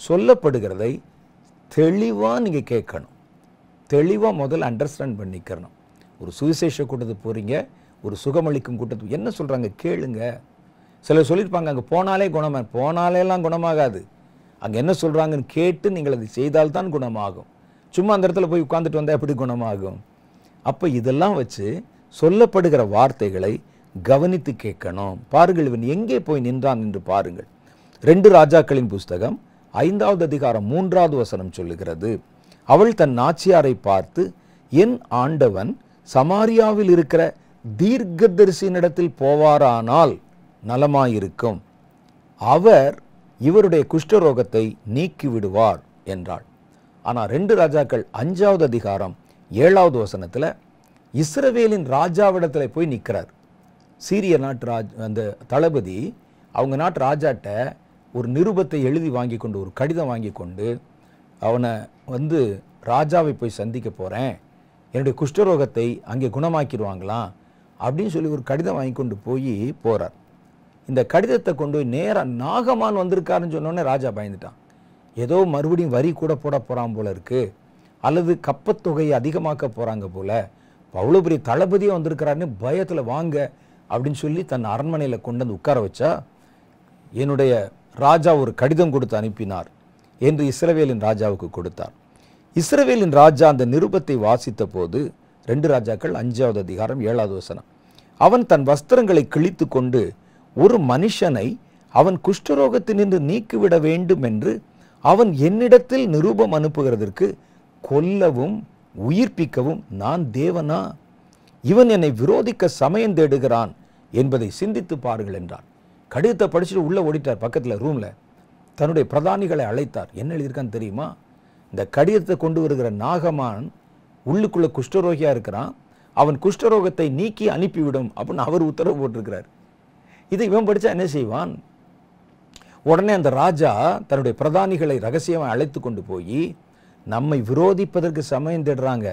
சொல்லப்படுகிறதை தெளிவாக நீங்கள் கேட்கணும் தெளிவாக முதல்ல அண்டர்ஸ்டாண்ட் பண்ணிக்கிறணும் ஒரு சுவிசேஷ கூட்டத்துக்கு போகிறீங்க ஒரு சுகமளிக்கும் கூட்டத்துக்கு என்ன சொல்கிறாங்க கேளுங்க சிலர் சொல்லியிருப்பாங்க அங்கே போனாலே குணமாக போனாலேலாம் குணமாகாது அங்கே என்ன சொல்கிறாங்கன்னு கேட்டு நீங்கள் அதை செய்தால்தான் குணமாகும் சும்மா அந்த இடத்துல போய் உட்காந்துட்டு வந்தால் எப்படி குணமாகும் அப்போ இதெல்லாம் வச்சு சொல்லப்படுகிற வார்த்தைகளை கவனித்து கேட்கணும் பாருங்கள் இவன் எங்கே போய் நின்றான் என்று பாருங்கள் ரெண்டு ராஜாக்களின் புஸ்தகம் ஐந்தாவது அதிகாரம் மூன்றாவது வசனம் சொல்லுகிறது அவள் தன் நாச்சியாரை பார்த்து என் ஆண்டவன் சமாரியாவில் இருக்கிற தீர்க்கதரிசியினிடத்தில் போவாரானால் நலமாயிருக்கும் அவர் இவருடைய குஷ்டரோகத்தை நீக்கி விடுவார் என்றாள் ஆனால் ரெண்டு ராஜாக்கள் அஞ்சாவது அதிகாரம் ஏழாவது வசனத்தில் இஸ்ரவேலின் ராஜாவிடத்தில் போய் நிற்கிறார் சீரிய நாட்டு ராஜ் அந்த தளபதி அவங்க நாட்டு ராஜாட்ட ஒரு நிருபத்தை எழுதி வாங்கி கொண்டு ஒரு கடிதம் வாங்கி கொண்டு அவனை வந்து ராஜாவை போய் சந்திக்க போகிறேன் என்னுடைய குஷ்டரோகத்தை அங்கே குணமாக்கிடுவாங்களாம் அப்படின்னு சொல்லி ஒரு கடிதம் வாங்கி கொண்டு போய் போகிறார் இந்த கடிதத்தை கொண்டு போய் நேராக நாகமான் வந்திருக்காருன்னு சொன்னோன்னே ராஜா பயந்துட்டான் ஏதோ மறுபடியும் வரி கூட போட போகிறான் போல இருக்குது அல்லது கப்பத்தொகையை அதிகமாக்க போகிறாங்க போல் அவ்வளோ பெரிய தளபதியாக வந்திருக்கிறாருன்னு பயத்தில் வாங்க அப்படின்னு சொல்லி தன் அரண்மனையில் கொண்டு வந்து உட்கார வச்சா என்னுடைய ராஜா ஒரு கடிதம் கொடுத்து அனுப்பினார் என்று இஸ்ரவேலின் ராஜாவுக்கு கொடுத்தார் இஸ்ரவேலின் ராஜா அந்த நிருபத்தை வாசித்த போது ரெண்டு ராஜாக்கள் அஞ்சாவது அதிகாரம் ஏழாவது வசனம் அவன் தன் வஸ்திரங்களை கிழித்து கொண்டு ஒரு மனுஷனை அவன் குஷ்டரோகத்தினின்று நீக்கிவிட வேண்டும் என்று அவன் என்னிடத்தில் நிரூபம் அனுப்புகிறதற்கு கொல்லவும் உயிர்ப்பிக்கவும் நான் தேவனா இவன் என்னை விரோதிக்க சமயம் தேடுகிறான் என்பதை சிந்தித்து பாருங்கள் என்றான் கடிதத்தை படிச்சுட்டு உள்ளே ஓடிட்டார் பக்கத்தில் ரூமில் தன்னுடைய பிரதானிகளை அழைத்தார் என்ன எழுதியிருக்கான்னு தெரியுமா இந்த கடிதத்தை கொண்டு வருகிற நாகமான் உள்ளுக்குள்ளே குஷ்டரோகியாக இருக்கிறான் அவன் குஷ்டரோகத்தை நீக்கி அனுப்பிவிடும் அப்படின்னு அவர் உத்தரவு போட்டிருக்கிறார் இதை இவன் படித்தா என்ன செய்வான் உடனே அந்த ராஜா தன்னுடைய பிரதானிகளை ரகசியமாக அழைத்து கொண்டு போய் நம்மை விரோதிப்பதற்கு சமயம் தேடுறாங்க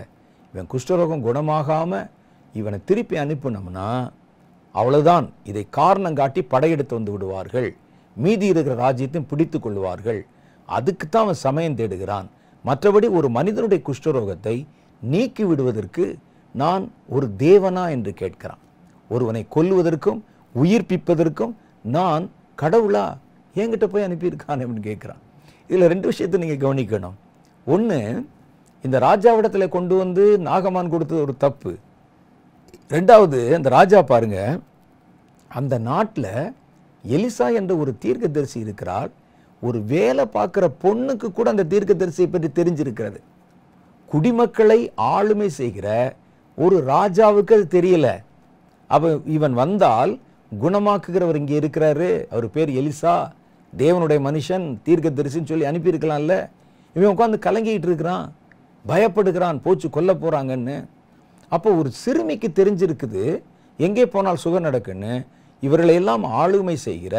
இவன் குஷ்டரோகம் குணமாகாமல் இவனை திருப்பி அனுப்பினோம்னா அவ்வளவுதான் இதை காரணம் காட்டி படையெடுத்து வந்து விடுவார்கள் மீதி இருக்கிற ராஜ்யத்தையும் பிடித்து கொள்வார்கள் அதுக்கு தான் அவன் சமயம் தேடுகிறான் மற்றபடி ஒரு மனிதனுடைய குஷ்டரோகத்தை நீக்கி விடுவதற்கு நான் ஒரு தேவனா என்று கேட்கிறான் ஒருவனை கொல்லுவதற்கும் உயிர்ப்பிப்பதற்கும் நான் கடவுளா என்கிட்ட போய் அனுப்பியிருக்கான் அப்படின்னு கேட்குறான் இதில் ரெண்டு விஷயத்தை நீங்கள் கவனிக்கணும் ஒன்று இந்த ராஜாவிடத்தில் கொண்டு வந்து நாகமான் கொடுத்தது ஒரு தப்பு ரெண்டாவது அந்த ராஜா பாருங்க அந்த நாட்டில் எலிசா என்ற ஒரு தீர்க்கதரிசி இருக்கிறார் ஒரு வேலை பார்க்குற பொண்ணுக்கு கூட அந்த தீர்க்கதரிசியை பற்றி தெரிஞ்சிருக்கிறது குடிமக்களை ஆளுமை செய்கிற ஒரு ராஜாவுக்கு அது தெரியல அப்போ இவன் வந்தால் குணமாக்குகிறவர் இங்கே இருக்கிறாரு அவர் பேர் எலிசா தேவனுடைய மனுஷன் தீர்க்கதரிசின்னு சொல்லி அனுப்பியிருக்கலாம்ல இவன் உட்காந்து கலங்கிக்கிட்டு இருக்கிறான் பயப்படுகிறான் போச்சு கொல்ல போகிறாங்கன்னு அப்போ ஒரு சிறுமிக்கு தெரிஞ்சிருக்குது எங்கே போனால் சுகம் நடக்குன்னு இவர்களையெல்லாம் ஆளுமை செய்கிற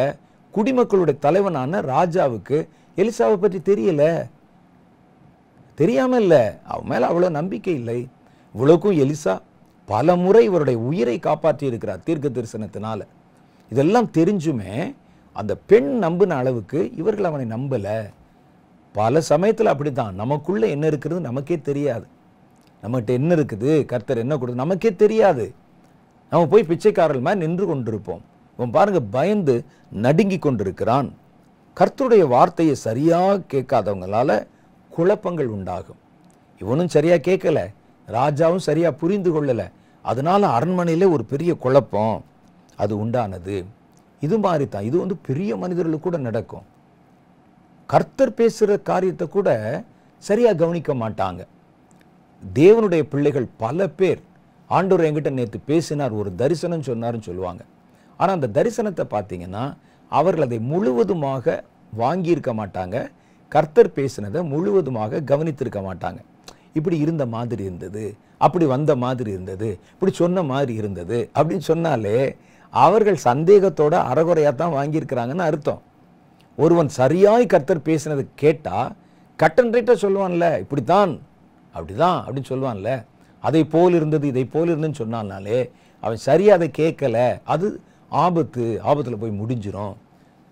குடிமக்களுடைய தலைவனான ராஜாவுக்கு எலிசாவை பற்றி தெரியல தெரியாமல் இல்லை அவன் மேலே அவ்வளோ நம்பிக்கை இல்லை இவ்வளோக்கும் எலிசா பல முறை இவருடைய உயிரை காப்பாற்றி இருக்கிறார் தீர்க்க தரிசனத்தினால இதெல்லாம் தெரிஞ்சுமே அந்த பெண் நம்பின அளவுக்கு இவர்கள் அவனை நம்பலை பல சமயத்தில் அப்படி தான் நமக்குள்ளே என்ன இருக்கிறது நமக்கே தெரியாது நம்மகிட்ட என்ன இருக்குது கர்த்தர் என்ன கொடுத்து நமக்கே தெரியாது நம்ம போய் பிச்சைக்காரல் மாதிரி நின்று கொண்டிருப்போம் இவன் பாருங்க பயந்து நடுங்கி கொண்டிருக்கிறான் கர்த்தருடைய வார்த்தையை சரியாக கேட்காதவங்களால குழப்பங்கள் உண்டாகும் இவனும் சரியாக கேட்கல ராஜாவும் சரியாக புரிந்து கொள்ளலை அதனால் அரண்மனையில் ஒரு பெரிய குழப்பம் அது உண்டானது இது மாதிரி தான் இது வந்து பெரிய மனிதர்களுக்கு கூட நடக்கும் கர்த்தர் பேசுகிற காரியத்தை கூட சரியாக கவனிக்க மாட்டாங்க தேவனுடைய பிள்ளைகள் பல பேர் ஆண்டவர் என்கிட்ட நேற்று பேசினார் ஒரு தரிசனம் சொன்னார்னு சொல்லுவாங்க ஆனால் அந்த தரிசனத்தை பார்த்தீங்கன்னா அவர்கள் அதை முழுவதுமாக வாங்கியிருக்க மாட்டாங்க கர்த்தர் பேசினதை முழுவதுமாக கவனித்திருக்க மாட்டாங்க இப்படி இருந்த மாதிரி இருந்தது அப்படி வந்த மாதிரி இருந்தது இப்படி சொன்ன மாதிரி இருந்தது அப்படின்னு சொன்னாலே அவர்கள் சந்தேகத்தோட அறகுறையாக தான் வாங்கியிருக்கிறாங்கன்னு அர்த்தம் ஒருவன் சரியாய் கர்த்தர் பேசினதை கேட்டால் கட்டன் ரைட்டாக சொல்லுவான்ல இப்படித்தான் அப்படிதான் அப்படின்னு சொல்லுவான்ல அதை போல் இருந்தது இதை போல் இருந்ததுன்னு சொன்னான்னாலே அவன் சரியாக அதை கேட்கலை அது ஆபத்து ஆபத்தில் போய் முடிஞ்சிடும்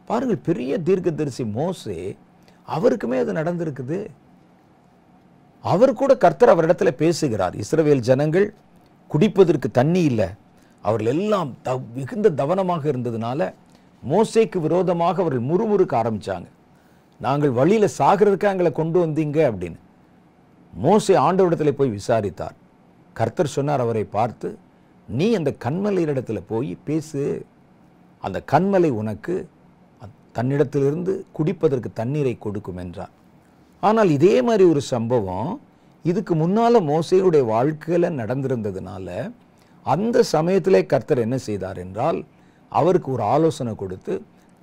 பாருங்கள் பெரிய தீர்க்க தரிசி மோசே அவருக்குமே அது நடந்திருக்குது அவர் கூட கர்த்தர் அவரிடத்துல பேசுகிறார் இஸ்ரவேல் ஜனங்கள் குடிப்பதற்கு தண்ணி இல்லை அவர்கள் எல்லாம் த மிகுந்த தவனமாக இருந்ததுனால மோசைக்கு விரோதமாக அவர்கள் முறுமுறுக்க ஆரம்பித்தாங்க நாங்கள் வழியில் சாகிறதுக்கு எங்களை கொண்டு வந்தீங்க அப்படின்னு மோசை ஆண்டவரிடத்தில் போய் விசாரித்தார் கர்த்தர் சொன்னார் அவரை பார்த்து நீ அந்த கண்மலையினிடத்தில் போய் பேசு அந்த கண்மலை உனக்கு தன்னிடத்திலிருந்து குடிப்பதற்கு தண்ணீரை கொடுக்கும் என்றார் ஆனால் இதே மாதிரி ஒரு சம்பவம் இதுக்கு முன்னால் மோசையுடைய வாழ்க்கையில் நடந்திருந்ததுனால அந்த சமயத்திலே கர்த்தர் என்ன செய்தார் என்றால் அவருக்கு ஒரு ஆலோசனை கொடுத்து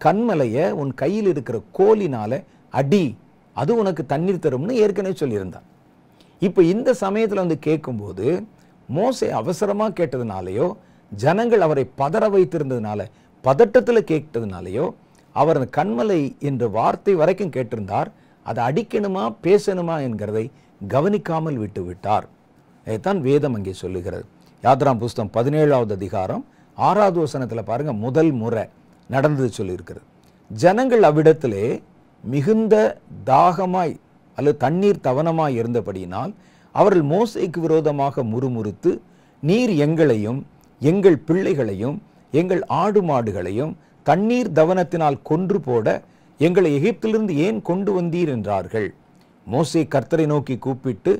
கண்மலையை உன் கையில் இருக்கிற கோலினால் அடி அது உனக்கு தண்ணீர் தரும்னு ஏற்கனவே சொல்லியிருந்தார் இப்போ இந்த சமயத்தில் வந்து கேட்கும்போது மோசை அவசரமாக கேட்டதுனாலேயோ ஜனங்கள் அவரை பதற வைத்திருந்ததுனால பதட்டத்தில் கேட்டதுனாலேயோ அவர் கண்மலை என்ற வார்த்தை வரைக்கும் கேட்டிருந்தார் அதை அடிக்கணுமா பேசணுமா என்கிறதை கவனிக்காமல் விட்டு விட்டார் இதைத்தான் வேதம் அங்கே சொல்லுகிறது யாத்ரா புஸ்தம் பதினேழாவது அதிகாரம் ஆறாவது வசனத்தில் பாருங்கள் முதல் முறை நடந்தது சொல்லியிருக்கிறது ஜனங்கள் அவ்விடத்திலே மிகுந்த தாகமாய் அல்லது தண்ணீர் தவனமாக இருந்தபடியினால் அவர்கள் மோசைக்கு விரோதமாக முறுமுறுத்து நீர் எங்களையும் எங்கள் பிள்ளைகளையும் எங்கள் ஆடு மாடுகளையும் தண்ணீர் தவனத்தினால் கொன்று போட எங்களை எகிப்திலிருந்து ஏன் கொண்டு வந்தீர் என்றார்கள் மோசை கர்த்தரை நோக்கி கூப்பிட்டு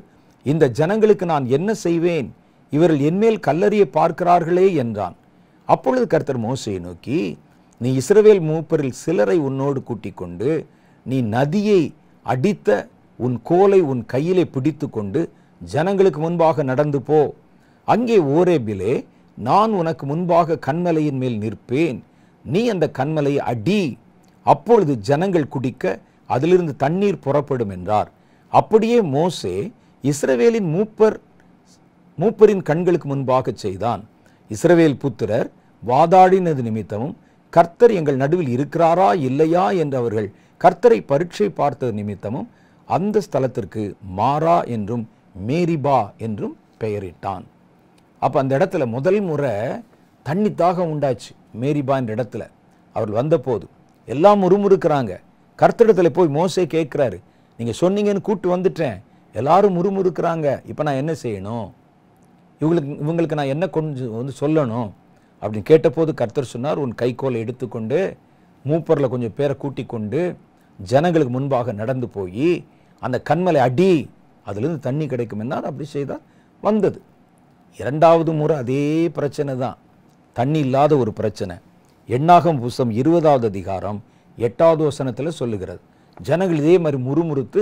இந்த ஜனங்களுக்கு நான் என்ன செய்வேன் இவர்கள் என்மேல் கல்லறிய பார்க்கிறார்களே என்றான் அப்பொழுது கர்த்தர் மோசையை நோக்கி நீ இஸ்ரவேல் மூப்பரில் சிலரை உன்னோடு கூட்டிக் கொண்டு நீ நதியை அடித்த உன் கோலை உன் கையிலே பிடித்து கொண்டு ஜனங்களுக்கு முன்பாக நடந்து போ அங்கே ஓரேபிலே நான் உனக்கு முன்பாக கண்மலையின் மேல் நிற்பேன் நீ அந்த கண்மலையை அடி அப்பொழுது ஜனங்கள் குடிக்க அதிலிருந்து தண்ணீர் புறப்படும் என்றார் அப்படியே மோசே இஸ்ரவேலின் மூப்பர் மூப்பரின் கண்களுக்கு முன்பாக செய்தான் இஸ்ரவேல் புத்திரர் வாதாடினது நிமித்தமும் கர்த்தர் எங்கள் நடுவில் இருக்கிறாரா இல்லையா என்று அவர்கள் கர்த்தரை பரீட்சை பார்த்தது நிமித்தமும் அந்த ஸ்தலத்திற்கு மாரா என்றும் மேரிபா என்றும் பெயரிட்டான் அப்போ அந்த இடத்துல முதல் முறை தண்ணி தாகம் உண்டாச்சு மேரிபான்ற இடத்துல அவர்கள் வந்தபோது எல்லாம் முறுமுறுக்கிறாங்க கர்த்தடத்தில் போய் மோசே கேட்குறாரு நீங்கள் சொன்னீங்கன்னு கூப்பிட்டு வந்துட்டேன் எல்லாரும் முறுமுறுக்கிறாங்க இப்போ நான் என்ன செய்யணும் இவங்களுக்கு இவங்களுக்கு நான் என்ன கொஞ்சம் வந்து சொல்லணும் அப்படின்னு கேட்டபோது கர்த்தர் சொன்னார் உன் கைக்கோலை எடுத்துக்கொண்டு மூப்பரில் கொஞ்சம் பேரை கூட்டிக்கொண்டு கொண்டு ஜனங்களுக்கு முன்பாக நடந்து போய் அந்த கண்மலை அடி அதுலேருந்து தண்ணி கிடைக்கும் என்ன அப்படி செய்தால் வந்தது இரண்டாவது முறை அதே பிரச்சனை தான் தண்ணி இல்லாத ஒரு பிரச்சனை எண்ணாகம் புஸ்தம் இருபதாவது அதிகாரம் எட்டாவது வசனத்தில் சொல்லுகிறது ஜனங்கள் இதே மாதிரி முறுமுறுத்து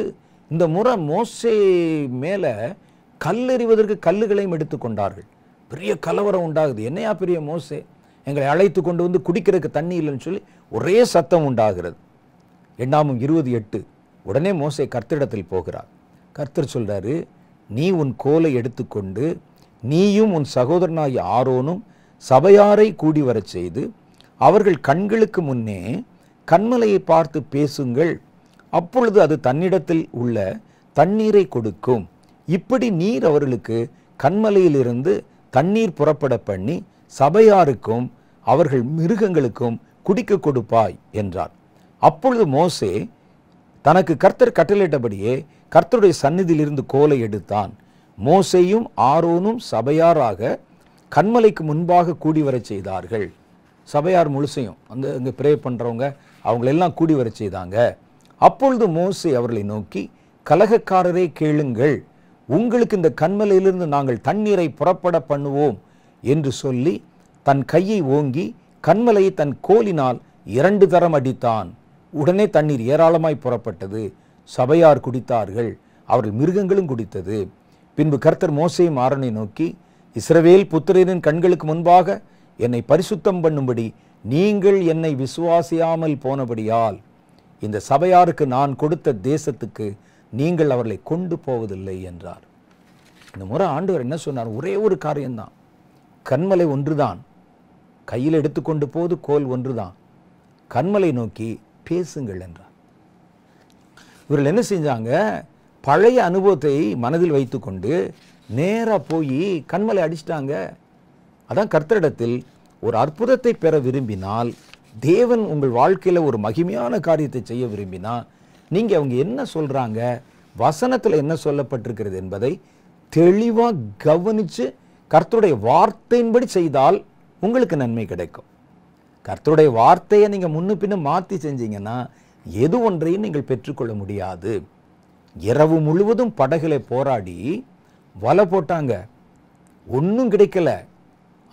இந்த முறை மோசே மேலே கல்லெறிவதற்கு கல்லுகளையும் எடுத்துக்கொண்டார்கள் பெரிய கலவரம் உண்டாகுது என்னையா பெரிய மோசே எங்களை அழைத்து கொண்டு வந்து குடிக்கிறதுக்கு தண்ணி இல்லைன்னு சொல்லி ஒரே சத்தம் உண்டாகிறது எண்ணாமும் இருபது எட்டு உடனே மோசை கர்த்தரிடத்தில் போகிறார் கர்த்தர் சொல்கிறாரு நீ உன் கோலை எடுத்துக்கொண்டு நீயும் உன் சகோதரனாய் ஆரோனும் சபையாரை கூடி வரச் செய்து அவர்கள் கண்களுக்கு முன்னே கண்மலையை பார்த்து பேசுங்கள் அப்பொழுது அது தன்னிடத்தில் உள்ள தண்ணீரை கொடுக்கும் இப்படி நீர் அவர்களுக்கு கண்மலையிலிருந்து தண்ணீர் புறப்பட பண்ணி சபையாருக்கும் அவர்கள் மிருகங்களுக்கும் குடிக்க கொடுப்பாய் என்றார் அப்பொழுது மோசே தனக்கு கர்த்தர் கட்டளையிட்டபடியே கர்த்தருடைய சந்நிதியிலிருந்து கோலை எடுத்தான் மோசையும் ஆரோனும் சபையாராக கண்மலைக்கு முன்பாக கூடி வரச் செய்தார்கள் சபையார் முழுசையும் அந்த இங்கே ப்ரே பண்ணுறவங்க அவங்களெல்லாம் கூடி வரச் செய்தாங்க அப்பொழுது மோசை அவர்களை நோக்கி கலகக்காரரே கேளுங்கள் உங்களுக்கு இந்த கண்மலையிலிருந்து நாங்கள் தண்ணீரை புறப்பட பண்ணுவோம் என்று சொல்லி தன் கையை ஓங்கி கண்மலையை தன் கோலினால் இரண்டு தரம் அடித்தான் உடனே தண்ணீர் ஏராளமாய் புறப்பட்டது சபையார் குடித்தார்கள் அவர்கள் மிருகங்களும் குடித்தது பின்பு கர்த்தர் மோசையும் ஆரனை நோக்கி இஸ்ரவேல் புத்திரரின் கண்களுக்கு முன்பாக என்னை பரிசுத்தம் பண்ணும்படி நீங்கள் என்னை விசுவாசியாமல் போனபடியால் இந்த சபையாருக்கு நான் கொடுத்த தேசத்துக்கு நீங்கள் அவர்களை கொண்டு போவதில்லை என்றார் இந்த முறை ஆண்டவர் என்ன சொன்னார் ஒரே ஒரு காரியம்தான் கண்மலை ஒன்றுதான் கையில் எடுத்துக்கொண்டு போது கோல் ஒன்றுதான் கண்மலை நோக்கி பேசுங்கள் என்றார் இவர்கள் என்ன செஞ்சாங்க பழைய அனுபவத்தை மனதில் வைத்துக்கொண்டு நேராக போய் கண்மலை அடிச்சிட்டாங்க அதான் கர்த்தரிடத்தில் ஒரு அற்புதத்தை பெற விரும்பினால் தேவன் உங்கள் வாழ்க்கையில் ஒரு மகிமையான காரியத்தை செய்ய விரும்பினால் நீங்கள் அவங்க என்ன சொல்கிறாங்க வசனத்தில் என்ன சொல்லப்பட்டிருக்கிறது என்பதை தெளிவாக கவனித்து கர்த்தருடைய வார்த்தையின்படி செய்தால் உங்களுக்கு நன்மை கிடைக்கும் கர்த்தருடைய வார்த்தையை நீங்கள் முன்னு பின்னு மாற்றி செஞ்சீங்கன்னா எது ஒன்றையும் நீங்கள் பெற்றுக்கொள்ள முடியாது இரவு முழுவதும் படகளை போராடி வலை போட்டாங்க ஒன்றும் கிடைக்கல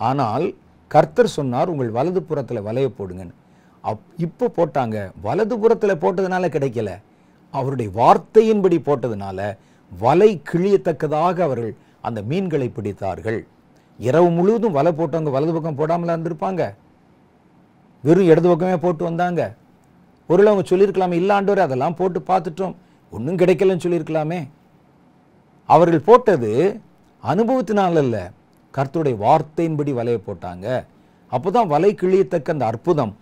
ஆனால் கர்த்தர் சொன்னார் உங்கள் வலது புறத்தில் வலையை போடுங்கன்னு அப் இப்போ போட்டாங்க வலது புறத்தில் போட்டதுனால கிடைக்கல அவருடைய வார்த்தையின்படி போட்டதுனால வலை கிழியத்தக்கதாக அவர்கள் அந்த மீன்களை பிடித்தார்கள் இரவு முழுவதும் வலை போட்டவங்க வலது பக்கம் போடாமல் இருந்திருப்பாங்க வெறும் இடது பக்கமே போட்டு வந்தாங்க ஒருவேளை அவங்க சொல்லியிருக்கலாமே இல்லாண்டோர் அதெல்லாம் போட்டு பார்த்துட்டோம் ஒன்றும் கிடைக்கலன்னு சொல்லியிருக்கலாமே அவர்கள் போட்டது அனுபவத்தினால் அல்ல கர்த்தருடைய வார்த்தையின்படி வலையை போட்டாங்க அப்போ தான் வலை கிழியத்தக்க அந்த அற்புதம்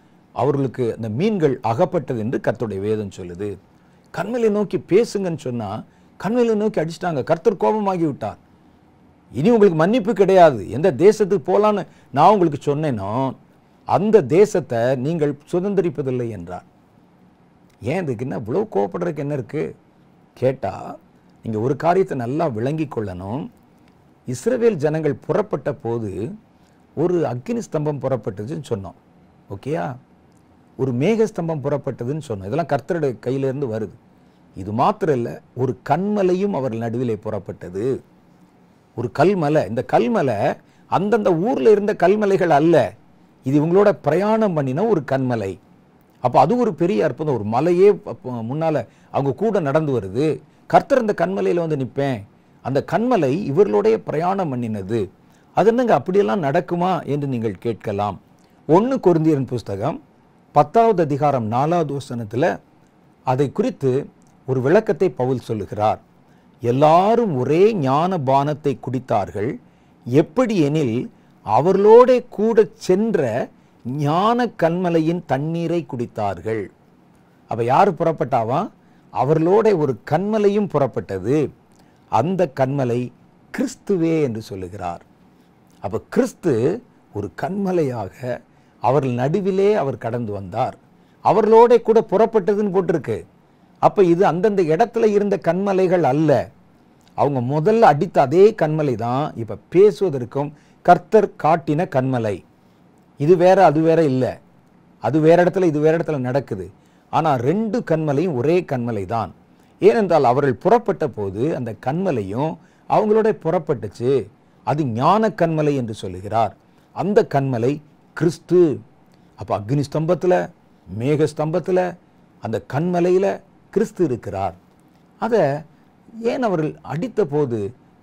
அவர்களுக்கு அந்த மீன்கள் அகப்பட்டது என்று கர்த்தருடைய வேதம் சொல்லுது கண்மலை நோக்கி பேசுங்கன்னு சொன்னால் கண்மலை நோக்கி அடிச்சிட்டாங்க கர்த்தர் கோபமாகி விட்டார் இனி உங்களுக்கு மன்னிப்பு கிடையாது எந்த தேசத்துக்கு போகலான்னு நான் உங்களுக்கு சொன்னேனோ அந்த தேசத்தை நீங்கள் சுதந்திரிப்பதில்லை என்றார் ஏன் இதுக்கு என்ன இவ்வளோ கோவப்படுறதுக்கு என்ன இருக்குது கேட்டால் நீங்கள் ஒரு காரியத்தை நல்லா விளங்கி கொள்ளணும் இஸ்ரேல் ஜனங்கள் புறப்பட்ட போது ஒரு அக்னி ஸ்தம்பம் புறப்பட்டதுன்னு சொன்னோம் ஓகேயா ஒரு மேக ஸ்தம்பம் புறப்பட்டதுன்னு சொன்னோம் இதெல்லாம் கர்த்தருடைய கையிலேருந்து வருது இது மாத்திரம் இல்லை ஒரு கண்மலையும் அவர் நடுவிலே புறப்பட்டது ஒரு கல்மலை இந்த கல்மலை அந்தந்த ஊரில் இருந்த கல்மலைகள் அல்ல இது இவங்களோட பிரயாணம் பண்ணின ஒரு கண்மலை அப்போ அது ஒரு பெரிய அற்புதம் ஒரு மலையே முன்னால் அவங்க கூட நடந்து வருது கர்த்தர் இந்த கண்மலையில் வந்து நிற்பேன் அந்த கண்மலை இவர்களுடைய பிரயாணம் பண்ணினது அது என்னங்க அப்படியெல்லாம் நடக்குமா என்று நீங்கள் கேட்கலாம் ஒன்று குருந்தியன் புஸ்தகம் பத்தாவது அதிகாரம் நாலாவது வசனத்தில் அதை குறித்து ஒரு விளக்கத்தை பவுல் சொல்லுகிறார் எல்லாரும் ஒரே ஞான பானத்தை குடித்தார்கள் எப்படி எனில் அவர்களோட கூட சென்ற ஞான கண்மலையின் தண்ணீரை குடித்தார்கள் அப்போ யார் புறப்பட்டாவா அவர்களோட ஒரு கண்மலையும் புறப்பட்டது அந்த கண்மலை கிறிஸ்துவே என்று சொல்லுகிறார் அப்போ கிறிஸ்து ஒரு கண்மலையாக அவர்கள் நடுவிலே அவர் கடந்து வந்தார் அவர்களோட கூட புறப்பட்டதுன்னு போட்டிருக்கு அப்போ இது அந்தந்த இடத்துல இருந்த கண்மலைகள் அல்ல அவங்க முதல்ல அடித்த அதே கண்மலை தான் இப்போ பேசுவதற்கும் கர்த்தர் காட்டின கண்மலை இது வேற அது வேற இல்லை அது வேற இடத்துல இது வேற இடத்துல நடக்குது ஆனால் ரெண்டு கண்மலையும் ஒரே கண்மலை தான் ஏனென்றால் அவர்கள் புறப்பட்ட போது அந்த கண்மலையும் அவங்களோட புறப்பட்டுச்சு அது ஞான கண்மலை என்று சொல்லுகிறார் அந்த கண்மலை கிறிஸ்து அப்போ அக்னி ஸ்தம்பத்தில் மேக ஸ்தம்பத்தில் அந்த கண்மலையில் கிறிஸ்து இருக்கிறார் அதை ஏன் அவர்கள் அடித்த போது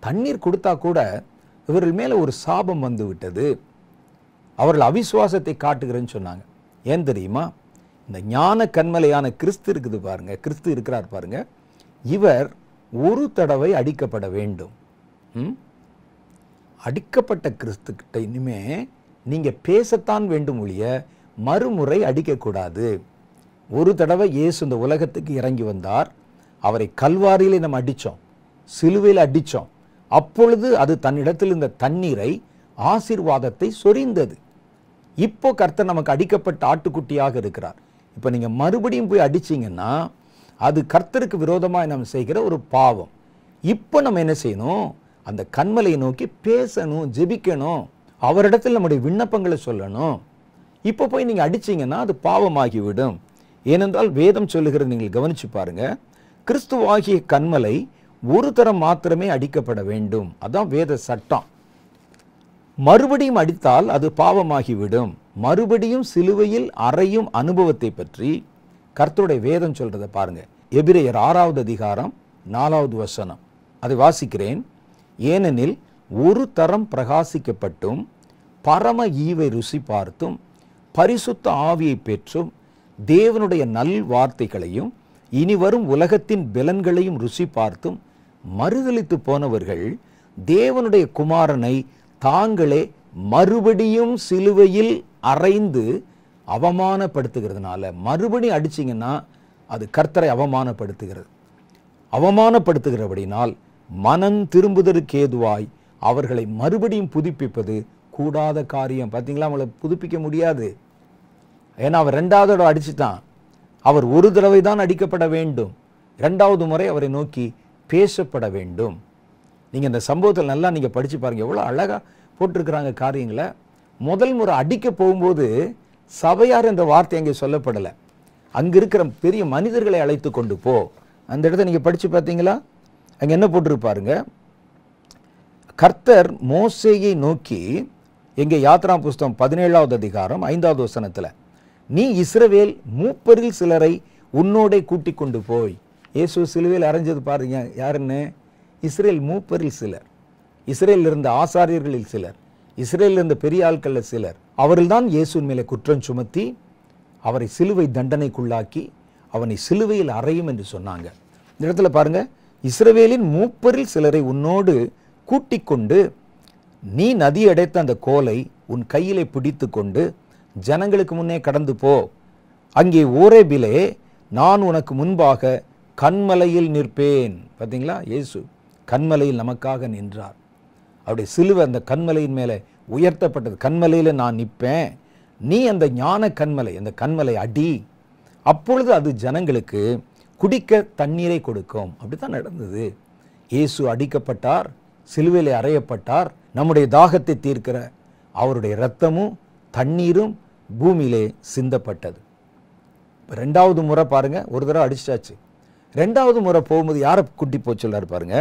தண்ணீர் கொடுத்தா கூட இவர்கள் மேலே ஒரு சாபம் வந்து விட்டது அவர்கள் அவிசுவாசத்தை காட்டுகிறேன்னு சொன்னாங்க ஏன் தெரியுமா இந்த ஞான கண்மலையான கிறிஸ்து இருக்குது பாருங்க கிறிஸ்து இருக்கிறார் பாருங்க இவர் ஒரு தடவை அடிக்கப்பட வேண்டும் அடிக்கப்பட்ட கிறிஸ்துக்கிட்ட இனிமே நீங்கள் பேசத்தான் வேண்டும் ஒழிய மறுமுறை அடிக்கக்கூடாது ஒரு தடவை இயேசு இந்த உலகத்துக்கு இறங்கி வந்தார் அவரை கல்வாரியில் நம்ம அடித்தோம் சிலுவையில் அடித்தோம் அப்பொழுது அது தன்னிடத்தில் இந்த தண்ணீரை ஆசிர்வாதத்தை சொரிந்தது இப்போ கர்த்தர் நமக்கு அடிக்கப்பட்ட ஆட்டுக்குட்டியாக இருக்கிறார் இப்போ நீங்கள் மறுபடியும் போய் அடிச்சிங்கன்னா அது கர்த்தருக்கு விரோதமாக நம்ம செய்கிற ஒரு பாவம் இப்போ நம்ம என்ன செய்யணும் அந்த கண்மலையை நோக்கி பேசணும் ஜெபிக்கணும் அவரிடத்தில் நம்முடைய விண்ணப்பங்களை சொல்லணும் இப்போ போய் நீங்கள் அடிச்சிங்கன்னா அது பாவமாகிவிடும் ஏனென்றால் வேதம் சொல்லுகிறது நீங்கள் கவனித்து பாருங்கள் கிறிஸ்துவாகிய கண்மலை ஒரு தரம் மாத்திரமே அடிக்கப்பட வேண்டும் அதான் வேத சட்டம் மறுபடியும் அடித்தால் அது பாவமாகிவிடும் மறுபடியும் சிலுவையில் அறையும் அனுபவத்தை பற்றி கர்த்தருடைய வேதம் சொல்கிறத பாருங்கள் எபிரேயர் ஆறாவது அதிகாரம் நாலாவது வசனம் அதை வாசிக்கிறேன் ஏனெனில் ஒரு தரம் பிரகாசிக்கப்பட்டும் பரம ஈவை ருசி பார்த்தும் பரிசுத்த ஆவியை பெற்றும் தேவனுடைய நல் வார்த்தைகளையும் இனி வரும் உலகத்தின் பலன்களையும் ருசி பார்த்தும் மறுதளித்து போனவர்கள் தேவனுடைய குமாரனை தாங்களே மறுபடியும் சிலுவையில் அரைந்து அவமானப்படுத்துகிறதுனால மறுபடி அடிச்சிங்கன்னா அது கர்த்தரை அவமானப்படுத்துகிறது அவமானப்படுத்துகிறபடினால் மனம் திரும்புதற்கு ஏதுவாய் அவர்களை மறுபடியும் புதுப்பிப்பது கூடாத காரியம் பார்த்தீங்களா அவளை புதுப்பிக்க முடியாது ஏன்னா அவர் ரெண்டாவது தடவை அடிச்சுட்டான் அவர் ஒரு தடவை தான் அடிக்கப்பட வேண்டும் ரெண்டாவது முறை அவரை நோக்கி பேசப்பட வேண்டும் நீங்கள் இந்த சம்பவத்தில் நல்லா நீங்கள் படித்து பாருங்கள் எவ்வளோ அழகாக போட்டிருக்கிறாங்க காரியங்களை முதல் முறை அடிக்க போகும்போது சபையார் என்ற வார்த்தை அங்கே சொல்லப்படலை அங்கே இருக்கிற பெரிய மனிதர்களை அழைத்து கொண்டு போ அந்த இடத்த நீங்கள் படித்து பார்த்தீங்களா அங்கே என்ன போட்டிருப்பாருங்க கர்த்தர் மோசையை நோக்கி எங்கள் யாத்ரா புஸ்தகம் பதினேழாவது அதிகாரம் ஐந்தாவது வசனத்தில் நீ இஸ்ரவேல் மூப்பரில் சிலரை உன்னோடே கூட்டிக் கொண்டு போய் இயேசு சிலுவையில் அரைஞ்சது பாருங்க யாருன்னு இஸ்ரேல் மூப்பரில் சிலர் இஸ்ரேலில் இருந்த ஆசாரியர்களில் சிலர் இஸ்ரேலில் இருந்த பெரிய ஆட்களில் சிலர் அவரில் தான் இயேசுவின் மேலே குற்றம் சுமத்தி அவரை சிலுவை தண்டனைக்குள்ளாக்கி அவனை சிலுவையில் அறையும் என்று சொன்னாங்க இந்த இடத்துல பாருங்கள் இஸ்ரவேலின் மூப்பரில் சிலரை உன்னோடு கூட்டிக் கொண்டு நீ நதி அடைத்த அந்த கோலை உன் கையிலே பிடித்து கொண்டு ஜனங்களுக்கு முன்னே கடந்து போ அங்கே ஓரேபிலே நான் உனக்கு முன்பாக கண்மலையில் நிற்பேன் பார்த்தீங்களா இயேசு கண்மலையில் நமக்காக நின்றார் அவருடைய சிலுவை அந்த கண்மலையின் மேலே உயர்த்தப்பட்டது கண்மலையில் நான் நிற்பேன் நீ அந்த ஞான கண்மலை அந்த கண்மலை அடி அப்பொழுது அது ஜனங்களுக்கு குடிக்க தண்ணீரை கொடுக்கும் அப்படி தான் நடந்தது இயேசு அடிக்கப்பட்டார் சிலுவையில் அறையப்பட்டார் நம்முடைய தாகத்தை தீர்க்கிற அவருடைய இரத்தமும் தண்ணீரும் பூமியிலே சிந்தப்பட்டது ரெண்டாவது முறை பாருங்கள் ஒரு தடவை அடிச்சாச்சு ரெண்டாவது முறை போகும்போது யாரை குட்டி போ சொல்லார் பாருங்க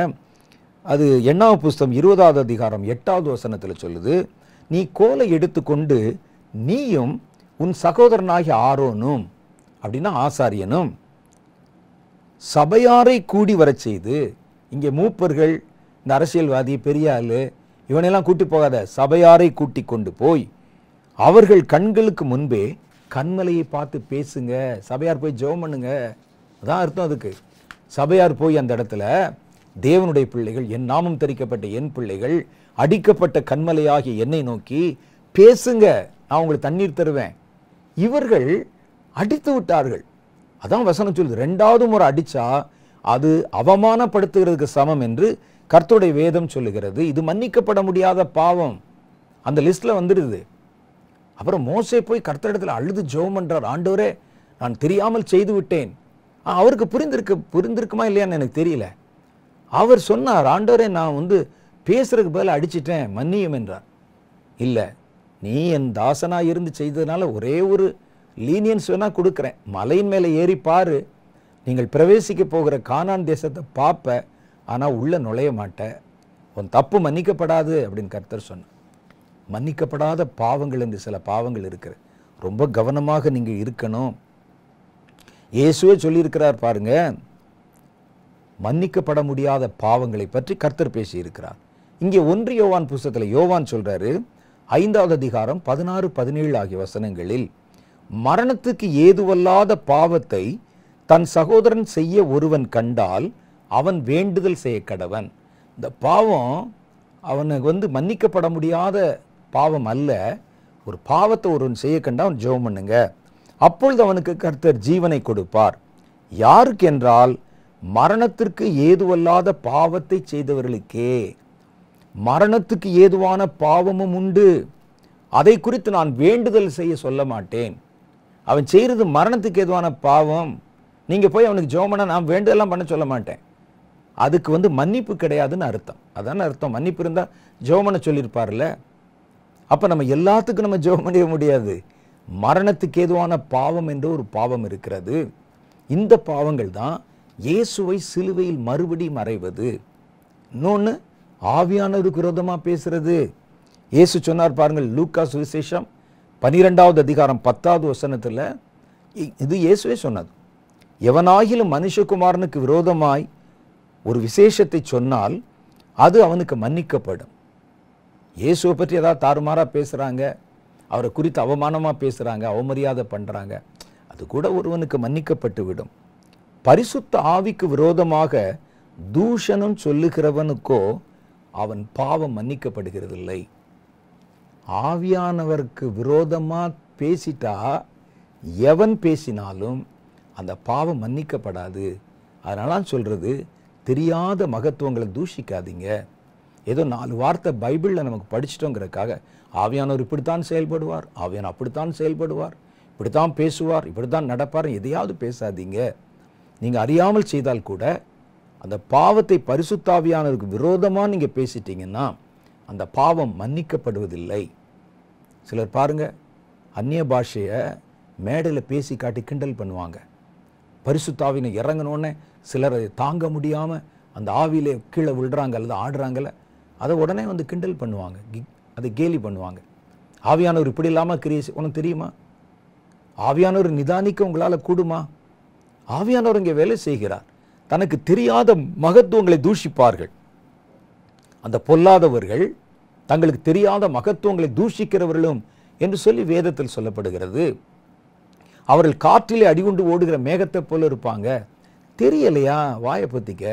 அது எண்ணாவது புஸ்தம் இருபதாவது அதிகாரம் எட்டாவது வசனத்தில் சொல்லுது நீ கோலை எடுத்துக்கொண்டு நீயும் உன் சகோதரனாகிய ஆரோனும் அப்படின்னா ஆசாரியனும் சபையாரை கூடி வர செய்து இங்கே மூப்பர்கள் இந்த அரசியல்வாதி பெரியாள் இவனையெல்லாம் கூட்டி போகாத சபையாரை கூட்டி கொண்டு போய் அவர்கள் கண்களுக்கு முன்பே கண்மலையை பார்த்து பேசுங்க சபையார் போய் ஜெபம் பண்ணுங்க அதான் அர்த்தம் அதுக்கு சபையார் போய் அந்த இடத்துல தேவனுடைய பிள்ளைகள் என் நாமம் தெரிக்கப்பட்ட என் பிள்ளைகள் அடிக்கப்பட்ட கண்மலையாகிய என்னை நோக்கி பேசுங்க நான் உங்களுக்கு தண்ணீர் தருவேன் இவர்கள் அடித்து விட்டார்கள் அதான் வசனம் சொல்லுது ரெண்டாவது முறை அடித்தா அது அவமானப்படுத்துகிறதுக்கு சமம் என்று கர்த்தருடைய வேதம் சொல்லுகிறது இது மன்னிக்கப்பட முடியாத பாவம் அந்த லிஸ்ட்டில் வந்துடுது அப்புறம் மோசே போய் கர்த்தரிடத்தில் அழுது ஜோம் பண்ணுறார் ஆண்டவரே நான் தெரியாமல் செய்து விட்டேன் அவருக்கு புரிந்திருக்கு புரிந்திருக்குமா இல்லையான்னு எனக்கு தெரியல அவர் சொன்னார் ஆண்டவரே நான் வந்து பேசுறதுக்கு பதில் அடிச்சிட்டேன் மன்னியும் என்றார் இல்லை நீ என் தாசனாக இருந்து செய்ததுனால ஒரே ஒரு லீனியன்ஸ் வேணால் கொடுக்குறேன் மலையின் மேலே ஏறி பாரு நீங்கள் பிரவேசிக்க போகிற கானான் தேசத்தை பார்ப்ப ஆனால் உள்ளே நுழைய மாட்டேன் உன் தப்பு மன்னிக்கப்படாது அப்படின்னு கர்த்தர் சொன்னார் மன்னிக்கப்படாத பாவங்கள் என்று சில பாவங்கள் இருக்கிற ரொம்ப கவனமாக நீங்கள் இருக்கணும் இயேசுவே சொல்லியிருக்கிறார் பாருங்க மன்னிக்கப்பட முடியாத பாவங்களை பற்றி கர்த்தர் பேசியிருக்கிறார் இங்கே ஒன்று யோவான் புஸ்தத்தில் யோவான் சொல்கிறாரு ஐந்தாவது அதிகாரம் பதினாறு பதினேழு ஆகிய வசனங்களில் மரணத்துக்கு ஏதுவல்லாத பாவத்தை தன் சகோதரன் செய்ய ஒருவன் கண்டால் அவன் வேண்டுதல் செய்ய கடவன் இந்த பாவம் அவனுக்கு வந்து மன்னிக்கப்பட முடியாத பாவம் அல்ல ஒரு பாவத்தை ஒருவன் செய்ய கண்டா அவன் ஜெபம் பண்ணுங்க அப்பொழுது அவனுக்கு கர்த்தர் ஜீவனை கொடுப்பார் யாருக்கென்றால் மரணத்திற்கு ஏதுவல்லாத பாவத்தை செய்தவர்களுக்கே மரணத்துக்கு ஏதுவான பாவமும் உண்டு அதை குறித்து நான் வேண்டுதல் செய்ய சொல்ல மாட்டேன் அவன் செய்கிறது மரணத்துக்கு ஏதுவான பாவம் நீங்கள் போய் அவனுக்கு ஜோமனா நான் வேண்டுதலாம் பண்ண சொல்ல மாட்டேன் அதுக்கு வந்து மன்னிப்பு கிடையாதுன்னு அர்த்தம் அதான அர்த்தம் மன்னிப்பு இருந்தால் ஜோமனை சொல்லியிருப்பார்ல அப்போ நம்ம எல்லாத்துக்கும் நம்ம ஜோமனிய முடியாது மரணத்துக்கு ஏதுவான பாவம் என்ற ஒரு பாவம் இருக்கிறது இந்த பாவங்கள் தான் இயேசுவை சிலுவையில் மறுபடி மறைவது இன்னொன்று ஆவியானது விரோதமாக பேசுறது இயேசு சொன்னார் பாருங்கள் லூக்கா சுவிசேஷம் பனிரெண்டாவது அதிகாரம் பத்தாவது வசனத்தில் இது இயேசுவே சொன்னது எவனாகிலும் மனுஷகுமாரனுக்கு விரோதமாய் ஒரு விசேஷத்தை சொன்னால் அது அவனுக்கு மன்னிக்கப்படும் இயேசுவை பற்றி ஏதாவது தாறுமாறாக பேசுகிறாங்க அவரை குறித்து அவமானமாக பேசுகிறாங்க அவமரியாதை பண்ணுறாங்க அது கூட ஒருவனுக்கு மன்னிக்கப்பட்டு விடும் பரிசுத்த ஆவிக்கு விரோதமாக தூஷணம் சொல்லுகிறவனுக்கோ அவன் பாவம் மன்னிக்கப்படுகிறதில்லை ஆவியானவருக்கு விரோதமாக பேசிட்டா எவன் பேசினாலும் அந்த பாவம் மன்னிக்கப்படாது அதனால சொல்கிறது தெரியாத மகத்துவங்களை தூஷிக்காதீங்க ஏதோ நாலு வார்த்தை பைபிளில் நமக்கு படிச்சிட்டோங்கிறதுக்காக ஆவியானவர் இப்படித்தான் செயல்படுவார் ஆவியான் அப்படித்தான் செயல்படுவார் இப்படித்தான் பேசுவார் இப்படித்தான் நடப்பார் எதையாவது பேசாதீங்க நீங்கள் அறியாமல் செய்தால் கூட அந்த பாவத்தை பரிசுத்தாவியானவருக்கு விரோதமாக நீங்கள் பேசிட்டீங்கன்னா அந்த பாவம் மன்னிக்கப்படுவதில்லை சிலர் பாருங்கள் அந்நிய பாஷையை மேடையில் பேசி காட்டி கிண்டல் பண்ணுவாங்க பரிசுத்தாவினை இறங்கினோடனே சிலர் தாங்க முடியாமல் அந்த ஆவியிலே கீழே விழுறாங்க அல்லது ஆடுறாங்கல்ல அதை உடனே வந்து கிண்டல் பண்ணுவாங்க அதை கேலி பண்ணுவாங்க ஆவியானவர் இப்படி இல்லாமல் கிரியை உனக்கு தெரியுமா ஆவியானவர் நிதானிக்க உங்களால் கூடுமா ஆவியானவர் இங்கே வேலை செய்கிறார் தனக்கு தெரியாத மகத்துவங்களை தூஷிப்பார்கள் அந்த பொல்லாதவர்கள் தங்களுக்கு தெரியாத மகத்துவங்களை தூஷிக்கிறவர்களும் என்று சொல்லி வேதத்தில் சொல்லப்படுகிறது அவர்கள் காற்றிலே அடிகுண்டு ஓடுகிற மேகத்தை போல இருப்பாங்க தெரியலையா வாயை பற்றிக்க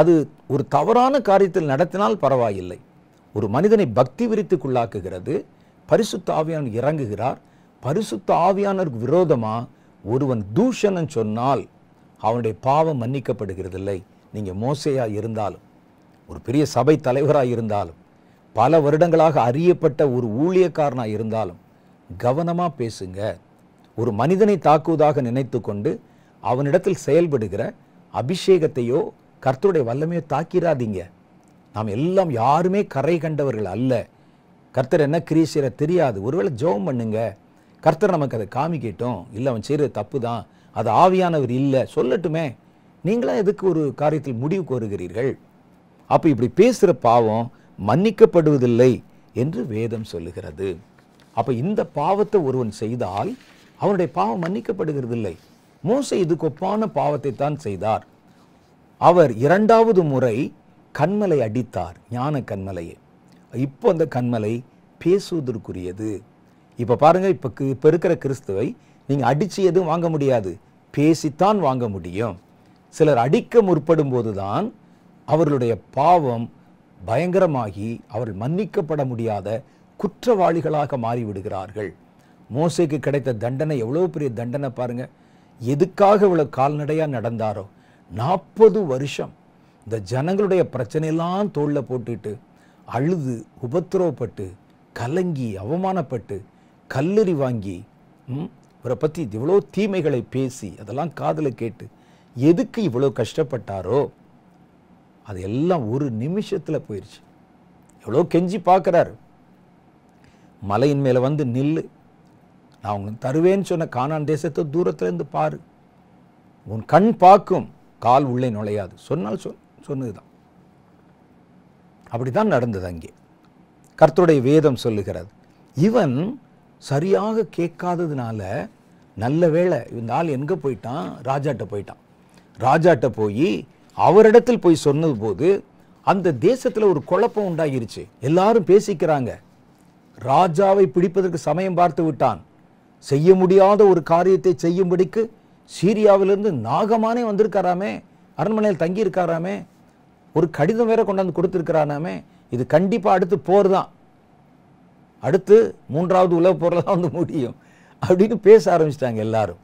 அது ஒரு தவறான காரியத்தில் நடத்தினால் பரவாயில்லை ஒரு மனிதனை பக்தி விரித்துக்குள்ளாக்குகிறது பரிசுத்த ஆவியான் இறங்குகிறார் பரிசுத்த ஆவியானருக்கு விரோதமாக ஒருவன் தூஷணன் சொன்னால் அவனுடைய பாவம் மன்னிக்கப்படுகிறதில்லை நீங்கள் மோசையாக இருந்தாலும் ஒரு பெரிய சபை தலைவராக இருந்தாலும் பல வருடங்களாக அறியப்பட்ட ஒரு ஊழியக்காரனாக இருந்தாலும் கவனமாக பேசுங்க ஒரு மனிதனை தாக்குவதாக நினைத்து கொண்டு அவனிடத்தில் செயல்படுகிற அபிஷேகத்தையோ கர்த்தருடைய வல்லமையோ தாக்கிடாதீங்க நாம் எல்லாம் யாருமே கரை கண்டவர்கள் அல்ல கர்த்தர் என்ன கிரீசிற தெரியாது ஒருவேளை ஜோம் பண்ணுங்க கர்த்தர் நமக்கு அதை காமிக்கட்டும் இல்லை அவன் செய்கிறது தப்பு தான் அது ஆவியானவர் இல்லை சொல்லட்டுமே நீங்களாம் எதுக்கு ஒரு காரியத்தில் முடிவு கோருகிறீர்கள் அப்போ இப்படி பேசுகிற பாவம் மன்னிக்கப்படுவதில்லை என்று வேதம் சொல்லுகிறது அப்போ இந்த பாவத்தை ஒருவன் செய்தால் அவனுடைய பாவம் மன்னிக்கப்படுகிறதில்லை மோசை இதுக்கு ஒப்பான பாவத்தை தான் செய்தார் அவர் இரண்டாவது முறை கண்மலை அடித்தார் ஞான கண்மலையை இப்போ அந்த கண்மலை பேசுவதற்குரியது இப்போ பாருங்கள் இப்போ இப்போ இருக்கிற கிறிஸ்துவை நீங்கள் அடித்து எதுவும் வாங்க முடியாது பேசித்தான் வாங்க முடியும் சிலர் அடிக்க முற்படும் போது தான் அவர்களுடைய பாவம் பயங்கரமாகி அவர்கள் மன்னிக்கப்பட முடியாத குற்றவாளிகளாக மாறிவிடுகிறார்கள் மோசைக்கு கிடைத்த தண்டனை எவ்வளோ பெரிய தண்டனை பாருங்கள் எதுக்காக இவ்வளோ கால்நடையாக நடந்தாரோ நாற்பது வருஷம் இந்த ஜனங்களுடைய பிரச்சனையெல்லாம் தோளில் போட்டுட்டு அழுது உபத்திரவப்பட்டு கலங்கி அவமானப்பட்டு கல்லறி வாங்கி இவரை பற்றி இவ்வளோ தீமைகளை பேசி அதெல்லாம் காதில் கேட்டு எதுக்கு இவ்வளோ கஷ்டப்பட்டாரோ அது எல்லாம் ஒரு நிமிஷத்தில் போயிடுச்சு எவ்வளோ கெஞ்சி பார்க்குறாரு மலையின் மேலே வந்து நில்லு நான் உனக்கு தருவேன்னு சொன்ன காணான் தேசத்தை தூரத்துலேருந்து பாரு உன் கண் பார்க்கும் கால் உள்ளே நுழையாது சொன்னால் சொல் சொன்னது தான் அப்படி தான் நடந்தது அங்கே கர்த்தருடைய வேதம் சொல்லுகிறது இவன் சரியாக கேட்காததுனால நல்ல வேலை இந்த ஆள் எங்கே போயிட்டான் ராஜாட்ட போயிட்டான் ராஜாட்ட போய் அவரிடத்தில் போய் சொன்னது போது அந்த தேசத்தில் ஒரு குழப்பம் உண்டாகிருச்சு எல்லாரும் பேசிக்கிறாங்க ராஜாவை பிடிப்பதற்கு சமயம் பார்த்து விட்டான் செய்ய முடியாத ஒரு காரியத்தை செய்யும்படிக்கு சீரியாவிலிருந்து நாகமானே வந்திருக்காராமே அரண்மனையில் தங்கியிருக்காராமே ஒரு கடிதம் வேற கொண்டாந்து கொடுத்துருக்கிறானாமே இது கண்டிப்பாக அடுத்து போர் தான் அடுத்து மூன்றாவது உலக போரில் தான் வந்து முடியும் அப்படின்னு பேச ஆரம்பிச்சிட்டாங்க எல்லாரும்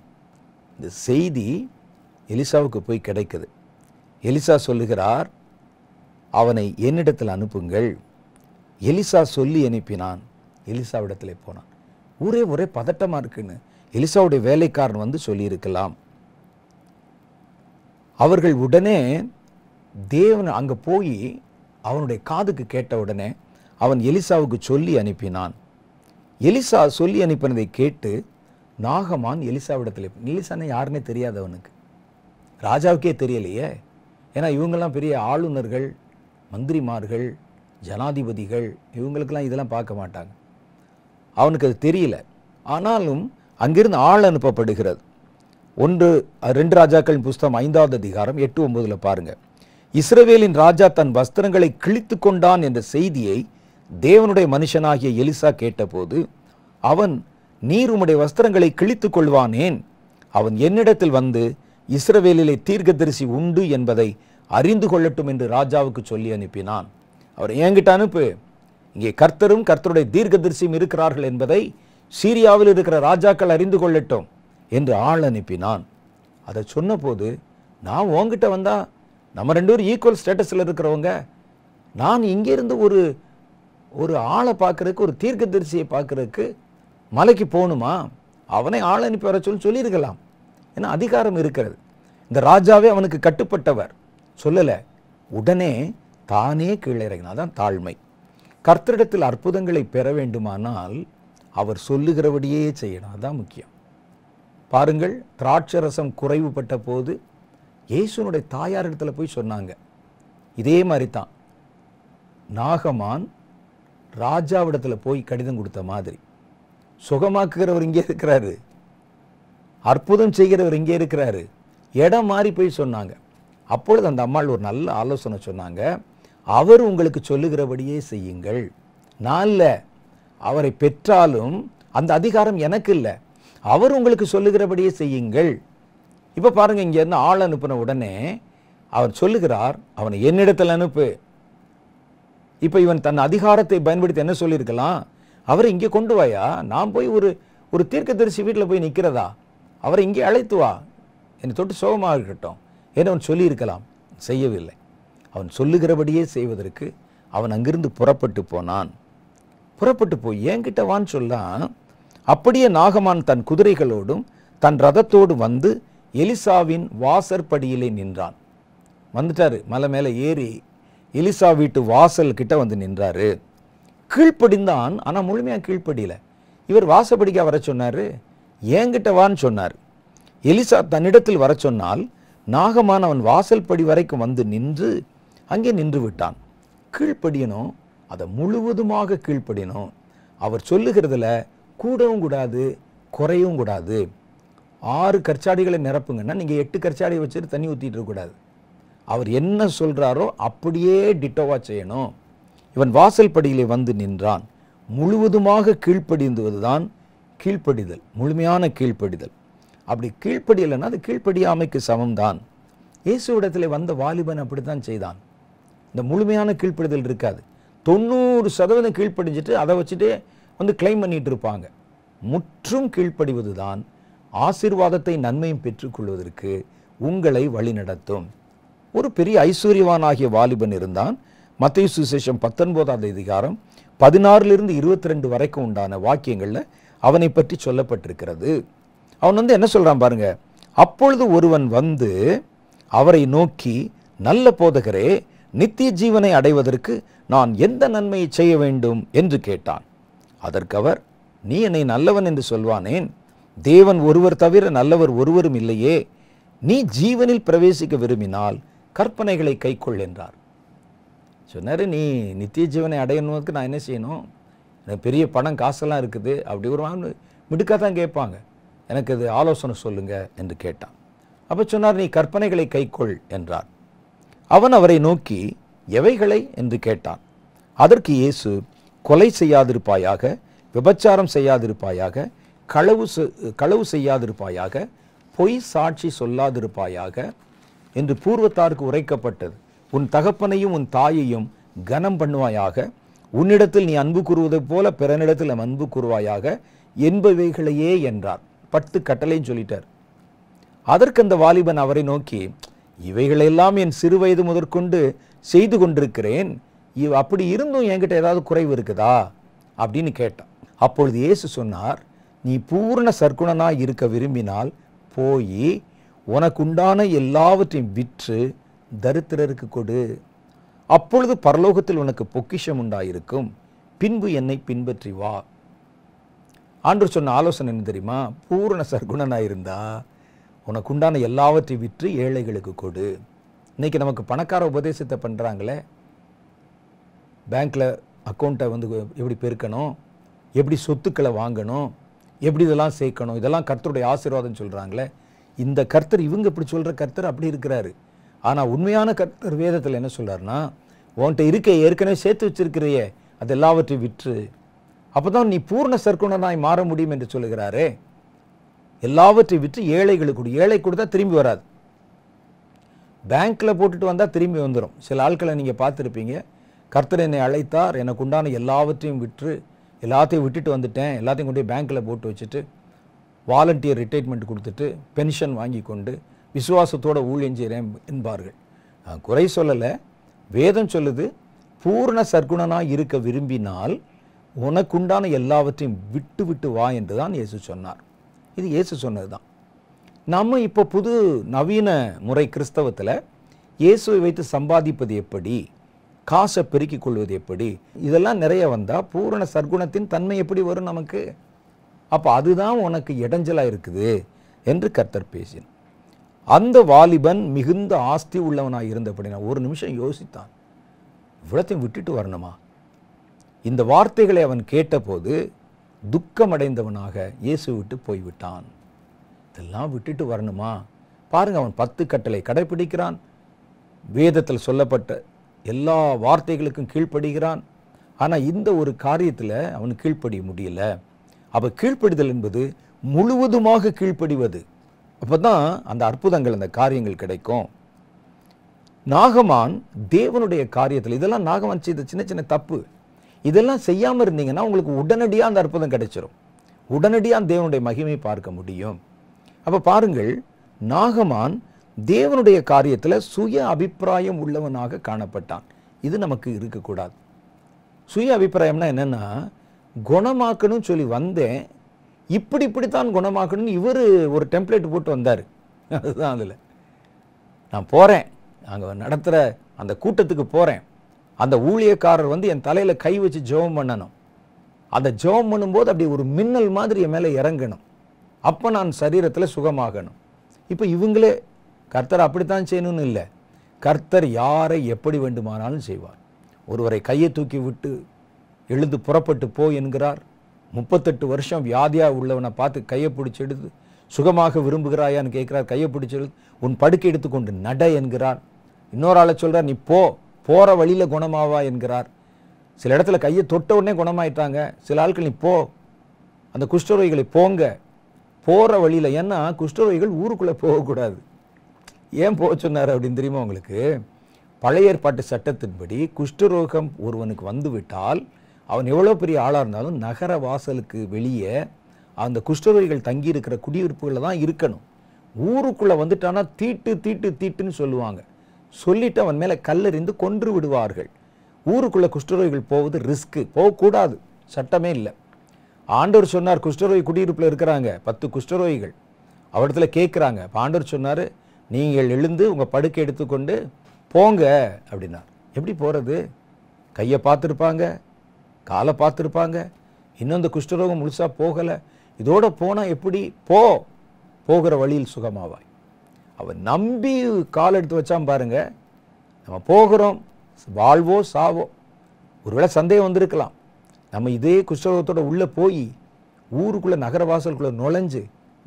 இந்த செய்தி எலிசாவுக்கு போய் கிடைக்குது எலிசா சொல்லுகிறார் அவனை என்னிடத்தில் அனுப்புங்கள் எலிசா சொல்லி அனுப்பினான் எலிசாவிடத்தில் போனான் ஊரே ஒரே பதட்டமாக இருக்குன்னு எலிசாவுடைய வேலைக்காரன் வந்து சொல்லியிருக்கலாம் அவர்கள் உடனே தேவன் அங்கே போய் அவனுடைய காதுக்கு கேட்ட உடனே அவன் எலிசாவுக்கு சொல்லி அனுப்பினான் எலிசா சொல்லி அனுப்பினதை கேட்டு நாகமான் எலிசாவிடத்தில் எலிசான்னு யாருன்னே தெரியாது அவனுக்கு ராஜாவுக்கே தெரியலையே ஏன்னா இவங்கெல்லாம் பெரிய ஆளுநர்கள் மந்திரிமார்கள் ஜனாதிபதிகள் இவங்களுக்கெல்லாம் இதெல்லாம் பார்க்க மாட்டாங்க அவனுக்கு அது தெரியல ஆனாலும் அங்கிருந்து ஆள் அனுப்பப்படுகிறது ஒன்று ரெண்டு ராஜாக்களின் புஸ்தகம் ஐந்தாவது அதிகாரம் எட்டு ஒன்பதில் பாருங்கள் இஸ்ரவேலின் ராஜா தன் வஸ்திரங்களை கிழித்து கொண்டான் என்ற செய்தியை தேவனுடைய மனுஷனாகிய எலிசா கேட்டபோது அவன் நீர் உம்முடைய வஸ்திரங்களை கிழித்து கொள்வானேன் அவன் என்னிடத்தில் வந்து இஸ்ரவேலிலே தீர்க்கதரிசி உண்டு என்பதை அறிந்து கொள்ளட்டும் என்று ராஜாவுக்கு சொல்லி அனுப்பினான் அவர் ஏங்கிட்ட அனுப்பு இங்கே கர்த்தரும் கர்த்தருடைய தீர்க்கதரிசியும் இருக்கிறார்கள் என்பதை சீரியாவில் இருக்கிற ராஜாக்கள் அறிந்து கொள்ளட்டும் என்று ஆள் அனுப்பினான் அதை சொன்னபோது நான் உங்ககிட்ட வந்தால் நம்ம ரெண்டு பேரும் ஈக்குவல் ஸ்டேட்டஸில் இருக்கிறவங்க நான் இங்கேருந்து ஒரு ஒரு ஆளை பார்க்குறதுக்கு ஒரு தீர்க்க தரிசியை பார்க்குறதுக்கு மலைக்கு போகணுமா அவனை ஆள் அனுப்பி வர சொல்லி சொல்லியிருக்கலாம் ஏன்னா அதிகாரம் இருக்கிறது இந்த ராஜாவே அவனுக்கு கட்டுப்பட்டவர் சொல்லலை உடனே தானே கீழே இறங்கினா தான் தாழ்மை கர்த்தரிடத்தில் அற்புதங்களை பெற வேண்டுமானால் அவர் சொல்லுகிறபடியே செய்யணும் அதுதான் முக்கியம் பாருங்கள் திராட்சரசம் குறைவுபட்ட போது இயேசுனுடைய தாயார் இடத்துல போய் சொன்னாங்க இதே மாதிரி தான் நாகமான் ராஜாவிடத்தில் போய் கடிதம் கொடுத்த மாதிரி சுகமாக்குகிறவர் இங்கே இருக்கிறாரு அற்புதம் செய்கிறவர் இங்கே இருக்கிறாரு இடம் மாறி போய் சொன்னாங்க அப்பொழுது அந்த அம்மாள் ஒரு நல்ல ஆலோசனை சொன்னாங்க அவர் உங்களுக்கு சொல்லுகிறபடியே செய்யுங்கள் நான் இல்லை அவரை பெற்றாலும் அந்த அதிகாரம் எனக்கு இல்லை அவர் உங்களுக்கு சொல்லுகிறபடியே செய்யுங்கள் இப்போ பாருங்கள் இங்கேருந்து ஆள் அனுப்பின உடனே அவர் சொல்லுகிறார் அவனை என்னிடத்தில் அனுப்பு இப்போ இவன் தன் அதிகாரத்தை பயன்படுத்தி என்ன சொல்லியிருக்கலாம் அவரை இங்கே கொண்டு வாயா நான் போய் ஒரு ஒரு தீர்க்க தரிசி வீட்டில் போய் நிற்கிறதா அவரை இங்கே அழைத்து வா என்னை தொட்டு சோகமாக இருக்கட்டும் என்று அவன் சொல்லியிருக்கலாம் செய்யவில்லை அவன் சொல்லுகிறபடியே செய்வதற்கு அவன் அங்கிருந்து புறப்பட்டு போனான் புறப்பட்டு போய் என்கிட்ட வான்னு சொல்லான் அப்படியே நாகமான் தன் குதிரைகளோடும் தன் ரதத்தோடு வந்து எலிசாவின் வாசற்படியிலே நின்றான் வந்துட்டார் மலை மேலே ஏறி எலிசா வீட்டு வாசல் கிட்ட வந்து நின்றாரு கீழ்ப்படிந்தான் ஆனால் முழுமையாக கீழ்ப்படியில இவர் வாசப்படிக்க வர சொன்னார் ஏங்கிட்ட வான்னு சொன்னார் எலிசா தன்னிடத்தில் வர சொன்னால் நாகமான் அவன் வாசல் படி வரைக்கும் வந்து நின்று அங்கே நின்று விட்டான் கீழ்ப்படியணும் அதை முழுவதுமாக கீழ்ப்படியணும் அவர் சொல்லுகிறதுல கூடவும் கூடாது குறையவும் கூடாது ஆறு கற்சாடிகளை நிரப்புங்கன்னா நீங்கள் எட்டு கற்சாடியை வச்சுட்டு தண்ணி ஊற்றிட்டு இருக்கக்கூடாது அவர் என்ன சொல்கிறாரோ அப்படியே டிட்டோவாக செய்யணும் இவன் வாசல் படியிலே வந்து நின்றான் முழுவதுமாக கீழ்ப்படிந்துவது தான் கீழ்ப்படிதல் முழுமையான கீழ்ப்படிதல் அப்படி கீழ்ப்படியலைன்னா அது கீழ்ப்படியாமைக்கு சமம்தான் இயேசுவிடத்தில் வந்த வாலிபன் அப்படி தான் செய்தான் இந்த முழுமையான கீழ்ப்படிதல் இருக்காது தொண்ணூறு சதவீதம் கீழ்ப்படிஞ்சிட்டு அதை வச்சுட்டு வந்து கிளைம் பண்ணிட்டு இருப்பாங்க முற்றும் கீழ்ப்படிவது தான் ஆசிர்வாதத்தை நன்மையும் பெற்றுக்கொள்வதற்கு உங்களை வழிநடத்தும் ஒரு பெரிய ஐஸ்வர்யவான் ஆகிய வாலிபன் இருந்தான் மத்திய சுசேஷம் பத்தொன்பதாம் அதிகாரம் பதினாறுலேருந்து இருபத்தி ரெண்டு வரைக்கும் உண்டான வாக்கியங்களில் அவனை பற்றி சொல்லப்பட்டிருக்கிறது அவன் வந்து என்ன சொல்கிறான் பாருங்க அப்பொழுது ஒருவன் வந்து அவரை நோக்கி நல்ல போதகரே நித்திய ஜீவனை அடைவதற்கு நான் எந்த நன்மையை செய்ய வேண்டும் என்று கேட்டான் அதற்கவர் நீ என்னை நல்லவன் என்று சொல்வானேன் தேவன் ஒருவர் தவிர நல்லவர் ஒருவரும் இல்லையே நீ ஜீவனில் பிரவேசிக்க விரும்பினால் கற்பனைகளை கைக்கொள் என்றார் சொன்னார் நீ நித்திய ஜீவனை அடையணுவதுக்கு நான் என்ன செய்யணும் எனக்கு பெரிய பணம் காசெல்லாம் இருக்குது அப்படி ஒரு மிடுக்காக தான் கேட்பாங்க எனக்கு இது ஆலோசனை சொல்லுங்கள் என்று கேட்டான் அப்போ சொன்னார் நீ கற்பனைகளை கைக்கொள் என்றார் அவன் அவரை நோக்கி எவைகளை என்று கேட்டான் அதற்கு இயேசு கொலை செய்யாதிருப்பாயாக விபச்சாரம் செய்யாதிருப்பாயாக களவு களவு செய்யாதிருப்பாயாக பொய் சாட்சி சொல்லாதிருப்பாயாக என்று பூர்வத்தாருக்கு உரைக்கப்பட்டது உன் தகப்பனையும் உன் தாயையும் கனம் பண்ணுவாயாக உன்னிடத்தில் நீ அன்பு கூறுவதைப் போல பிறனிடத்தில் நம் அன்பு கூறுவாயாக என்பவைகளையே என்றார் பட்டு கட்டளையும் சொல்லிட்டார் அதற்கு அந்த வாலிபன் அவரை நோக்கி இவைகளெல்லாம் என் சிறு வயது முதற்கொண்டு செய்து கொண்டிருக்கிறேன் அப்படி இருந்தும் என்கிட்ட ஏதாவது குறைவு இருக்குதா அப்படின்னு கேட்டான் அப்பொழுது இயேசு சொன்னார் நீ பூர்ண சர்க்குணனாக இருக்க விரும்பினால் போய் உனக்குண்டான எல்லாவற்றையும் விற்று தரித்திரருக்கு கொடு அப்பொழுது பரலோகத்தில் உனக்கு பொக்கிஷம் உண்டாயிருக்கும் பின்பு என்னை பின்பற்றி வா ஆண்டு சொன்ன ஆலோசனை என்ன தெரியுமா பூரண சர்க்குணனாக இருந்தா உனக்குண்டான எல்லாவற்றையும் விற்று ஏழைகளுக்கு கொடு இன்றைக்கி நமக்கு பணக்கார உபதேசத்தை பண்ணுறாங்களே பேங்க்கில் அக்கௌண்ட்டை வந்து எப்படி பெருக்கணும் எப்படி சொத்துக்களை வாங்கணும் எப்படி இதெல்லாம் சேர்க்கணும் இதெல்லாம் கர்த்தருடைய ஆசீர்வாதம் சொல்கிறாங்களே இந்த கர்த்தர் இவங்க இப்படி சொல்கிற கர்த்தர் அப்படி இருக்கிறாரு ஆனால் உண்மையான கர்த்தர் வேதத்தில் என்ன சொல்கிறாருன்னா உன்கிட்ட இருக்க ஏற்கனவே சேர்த்து வச்சிருக்கிறையே அது எல்லாவற்றையும் விற்று அப்போ தான் நீ பூர்ண சர்க்குணனாய் மாற முடியும் என்று சொல்லுகிறாரே எல்லாவற்றையும் விற்று ஏழைகளுக்கு ஏழை கொடுத்தா திரும்பி வராது பேங்க்கில் போட்டுட்டு வந்தால் திரும்பி வந்துடும் சில ஆட்களை நீங்கள் பார்த்துருப்பீங்க கர்த்தர் என்னை அழைத்தார் எனக்கு உண்டான எல்லாவற்றையும் விற்று எல்லாத்தையும் விட்டுட்டு வந்துட்டேன் எல்லாத்தையும் கொண்டு போய் பேங்க்கில் போட்டு வச்சுட்டு வாலண்டியர் ரிட்டைர்மெண்ட் கொடுத்துட்டு பென்ஷன் வாங்கி கொண்டு விசுவாசத்தோடு ஊழியம் செய்கிறேன் என்பார்கள் குறை சொல்லலை வேதம் சொல்லுது பூர்ண சர்க்குணனாக இருக்க விரும்பினால் உனக்குண்டான எல்லாவற்றையும் விட்டு விட்டு வா என்று தான் இயேசு சொன்னார் இது இயேசு சொன்னது தான் நம்ம இப்போ புது நவீன முறை கிறிஸ்தவத்தில் இயேசுவை வைத்து சம்பாதிப்பது எப்படி காசை பெருக்கிக் கொள்வது எப்படி இதெல்லாம் நிறைய வந்தால் பூரண சர்க்குணத்தின் தன்மை எப்படி வரும் நமக்கு அப்போ அதுதான் உனக்கு இடைஞ்சலாக இருக்குது என்று கர்த்தர் பேசின் அந்த வாலிபன் மிகுந்த ஆஸ்தி உள்ளவனாக இருந்தபடினா ஒரு நிமிஷம் யோசித்தான் இவ்வளோத்தையும் விட்டுட்டு வரணுமா இந்த வார்த்தைகளை அவன் கேட்டபோது துக்கமடைந்தவனாக இயேசு விட்டு போய்விட்டான் இதெல்லாம் விட்டுட்டு வரணுமா பாருங்கள் அவன் பத்து கட்டளை கடைபிடிக்கிறான் வேதத்தில் சொல்லப்பட்ட எல்லா வார்த்தைகளுக்கும் கீழ்ப்படுகிறான் ஆனால் இந்த ஒரு காரியத்தில் அவன் கீழ்ப்படிய முடியல அப்போ கீழ்ப்படிதல் என்பது முழுவதுமாக கீழ்ப்படிவது அப்போ தான் அந்த அற்புதங்கள் அந்த காரியங்கள் கிடைக்கும் நாகமான் தேவனுடைய காரியத்தில் இதெல்லாம் நாகமான் செய்த சின்ன சின்ன தப்பு இதெல்லாம் செய்யாமல் இருந்தீங்கன்னா உங்களுக்கு உடனடியாக அந்த அற்புதம் கிடைச்சிரும் உடனடியாக தேவனுடைய மகிமையை பார்க்க முடியும் அப்போ பாருங்கள் நாகமான் தேவனுடைய காரியத்தில் சுய அபிப்பிராயம் உள்ளவனாக காணப்பட்டான் இது நமக்கு இருக்கக்கூடாது சுய அபிப்பிராயம்னா என்னென்னா குணமாக்கணும்னு சொல்லி வந்தேன் இப்படி இப்படித்தான் குணமாக்கணும்னு இவர் ஒரு டெம்ப்ளேட் போட்டு வந்தார் அதுதான் அதில் நான் போகிறேன் அங்கே நடத்துகிற அந்த கூட்டத்துக்கு போகிறேன் அந்த ஊழியக்காரர் வந்து என் தலையில் கை வச்சு ஜெபம் பண்ணணும் அந்த ஜெபம் பண்ணும்போது அப்படி ஒரு மின்னல் மாதிரி என் மேலே இறங்கணும் அப்போ நான் சரீரத்தில் சுகமாகணும் இப்போ இவங்களே கர்த்தர் அப்படித்தான் செய்யணும்னு இல்லை கர்த்தர் யாரை எப்படி வேண்டுமானாலும் செய்வார் ஒருவரை கையை தூக்கி விட்டு எழுந்து புறப்பட்டு போ என்கிறார் முப்பத்தெட்டு வருஷம் வியாதியாக உள்ளவனை பார்த்து கையை பிடிச்சி எடுத்து சுகமாக விரும்புகிறாயான்னு கேட்குறார் கையை பிடிச்சி எடுத்து உன் படுக்கை எடுத்துக்கொண்டு நட என்கிறார் இன்னொரு ஆளை சொல்கிறார் நீ போ போகிற வழியில் குணமாவா என்கிறார் சில இடத்துல கையை தொட்ட உடனே குணமாயிட்டாங்க சில ஆட்கள் நீ போ அந்த குஷ்டரோகிகளை போங்க போகிற வழியில் ஏன்னா குஷ்டரோகிகள் ஊருக்குள்ளே போகக்கூடாது ஏன் போக சொன்னார் அப்படின்னு தெரியுமா உங்களுக்கு பழைய ஏற்பாட்டு சட்டத்தின்படி குஷ்டரோகம் ஒருவனுக்கு வந்துவிட்டால் அவன் எவ்வளோ பெரிய ஆளாக இருந்தாலும் நகர வாசலுக்கு வெளியே அந்த குஷ்டரோகிகள் தங்கியிருக்கிற குடியிருப்புகளில் தான் இருக்கணும் ஊருக்குள்ளே வந்துட்டான்னா தீட்டு தீட்டு தீட்டுன்னு சொல்லுவாங்க சொல்லிவிட்டு அவன் மேலே கல்லறிந்து கொன்று விடுவார்கள் ஊருக்குள்ளே குஷ்டரோகிகள் போவது ரிஸ்க்கு போகக்கூடாது சட்டமே இல்லை ஆண்டவர் சொன்னார் குஷ்டரோகி குடியிருப்பில் இருக்கிறாங்க பத்து குஷ்டரோகிகள் அவரிடத்துல கேட்குறாங்க இப்போ ஆண்டவர் சொன்னார் நீங்கள் எழுந்து உங்கள் படுக்கை எடுத்துக்கொண்டு போங்க அப்படின்னா எப்படி போகிறது கையை பார்த்துருப்பாங்க காலை பார்த்துருப்பாங்க இன்னும் அந்த குஷ்டரோகம் முழுசாக போகலை இதோடு போனால் எப்படி போ போகிற வழியில் சுகமாவாய் அவர் நம்பி கால் எடுத்து வச்சான் பாருங்க நம்ம போகிறோம் வாழ்வோ சாவோ ஒருவேளை சந்தேகம் வந்திருக்கலாம் நம்ம இதே குஷ்டரோகத்தோட உள்ளே போய் ஊருக்குள்ளே நகர வாசலுக்குள்ளே நுழைஞ்சு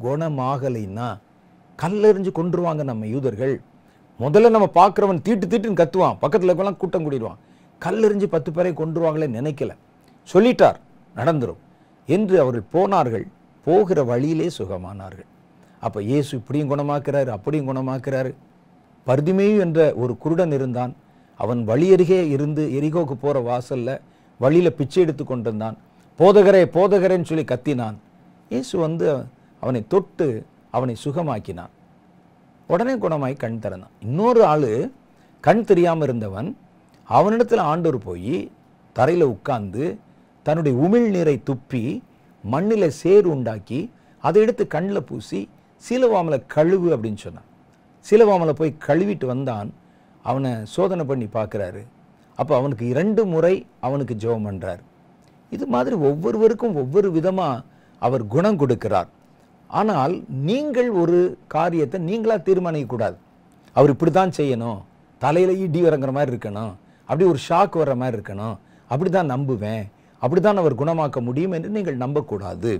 குணமாகலைன்னா கல்லெறிஞ்சு கொண்டுருவாங்க நம்ம யூதர்கள் முதல்ல நம்ம பார்க்குறவன் தீட்டு தீட்டுன்னு கத்துவான் பக்கத்தில் இருக்கலாம் கூட்டம் கூடிடுவான் கல்லெறிஞ்சு பத்து பேரை கொண்டுருவாங்களே நினைக்கல சொல்லிட்டார் நடந்துடும் என்று அவர்கள் போனார்கள் போகிற வழியிலே சுகமானார்கள் அப்போ இயேசு இப்படியும் குணமாக்குறாரு அப்படியும் குணமாக்குறாரு பர்திமேயு என்ற ஒரு குருடன் இருந்தான் அவன் வழியருகே இருந்து எரிகோக்கு போகிற வாசலில் வழியில் பிச்சை எடுத்து கொண்டிருந்தான் போதகரே போதகரேன்னு சொல்லி கத்தினான் இயேசு வந்து அவனை தொட்டு அவனை சுகமாக்கினான் உடனே குணமாய் கண் திறந்தான் இன்னொரு ஆள் கண் தெரியாமல் இருந்தவன் அவனிடத்தில் ஆண்டோர் போய் தரையில் உட்கார்ந்து தன்னுடைய உமிழ் நீரை துப்பி மண்ணில் சேர் உண்டாக்கி அதை எடுத்து கண்ணில் பூசி சீலவாமலை கழுவு அப்படின்னு சொன்னான் சீலவாமலை போய் கழுவிட்டு வந்தான் அவனை சோதனை பண்ணி பார்க்குறாரு அப்போ அவனுக்கு இரண்டு முறை அவனுக்கு ஜெபம் பண்ணுறார் இது மாதிரி ஒவ்வொருவருக்கும் ஒவ்வொரு விதமாக அவர் குணம் கொடுக்கிறார் ஆனால் நீங்கள் ஒரு காரியத்தை நீங்களாக தீர்மானிக்கக்கூடாது அவர் இப்படி தான் செய்யணும் தலையில் இடி இறங்குற மாதிரி இருக்கணும் அப்படி ஒரு ஷாக் வர்ற மாதிரி இருக்கணும் அப்படி தான் நம்புவேன் அப்படி தான் அவர் குணமாக்க முடியும் என்று நீங்கள் நம்பக்கூடாது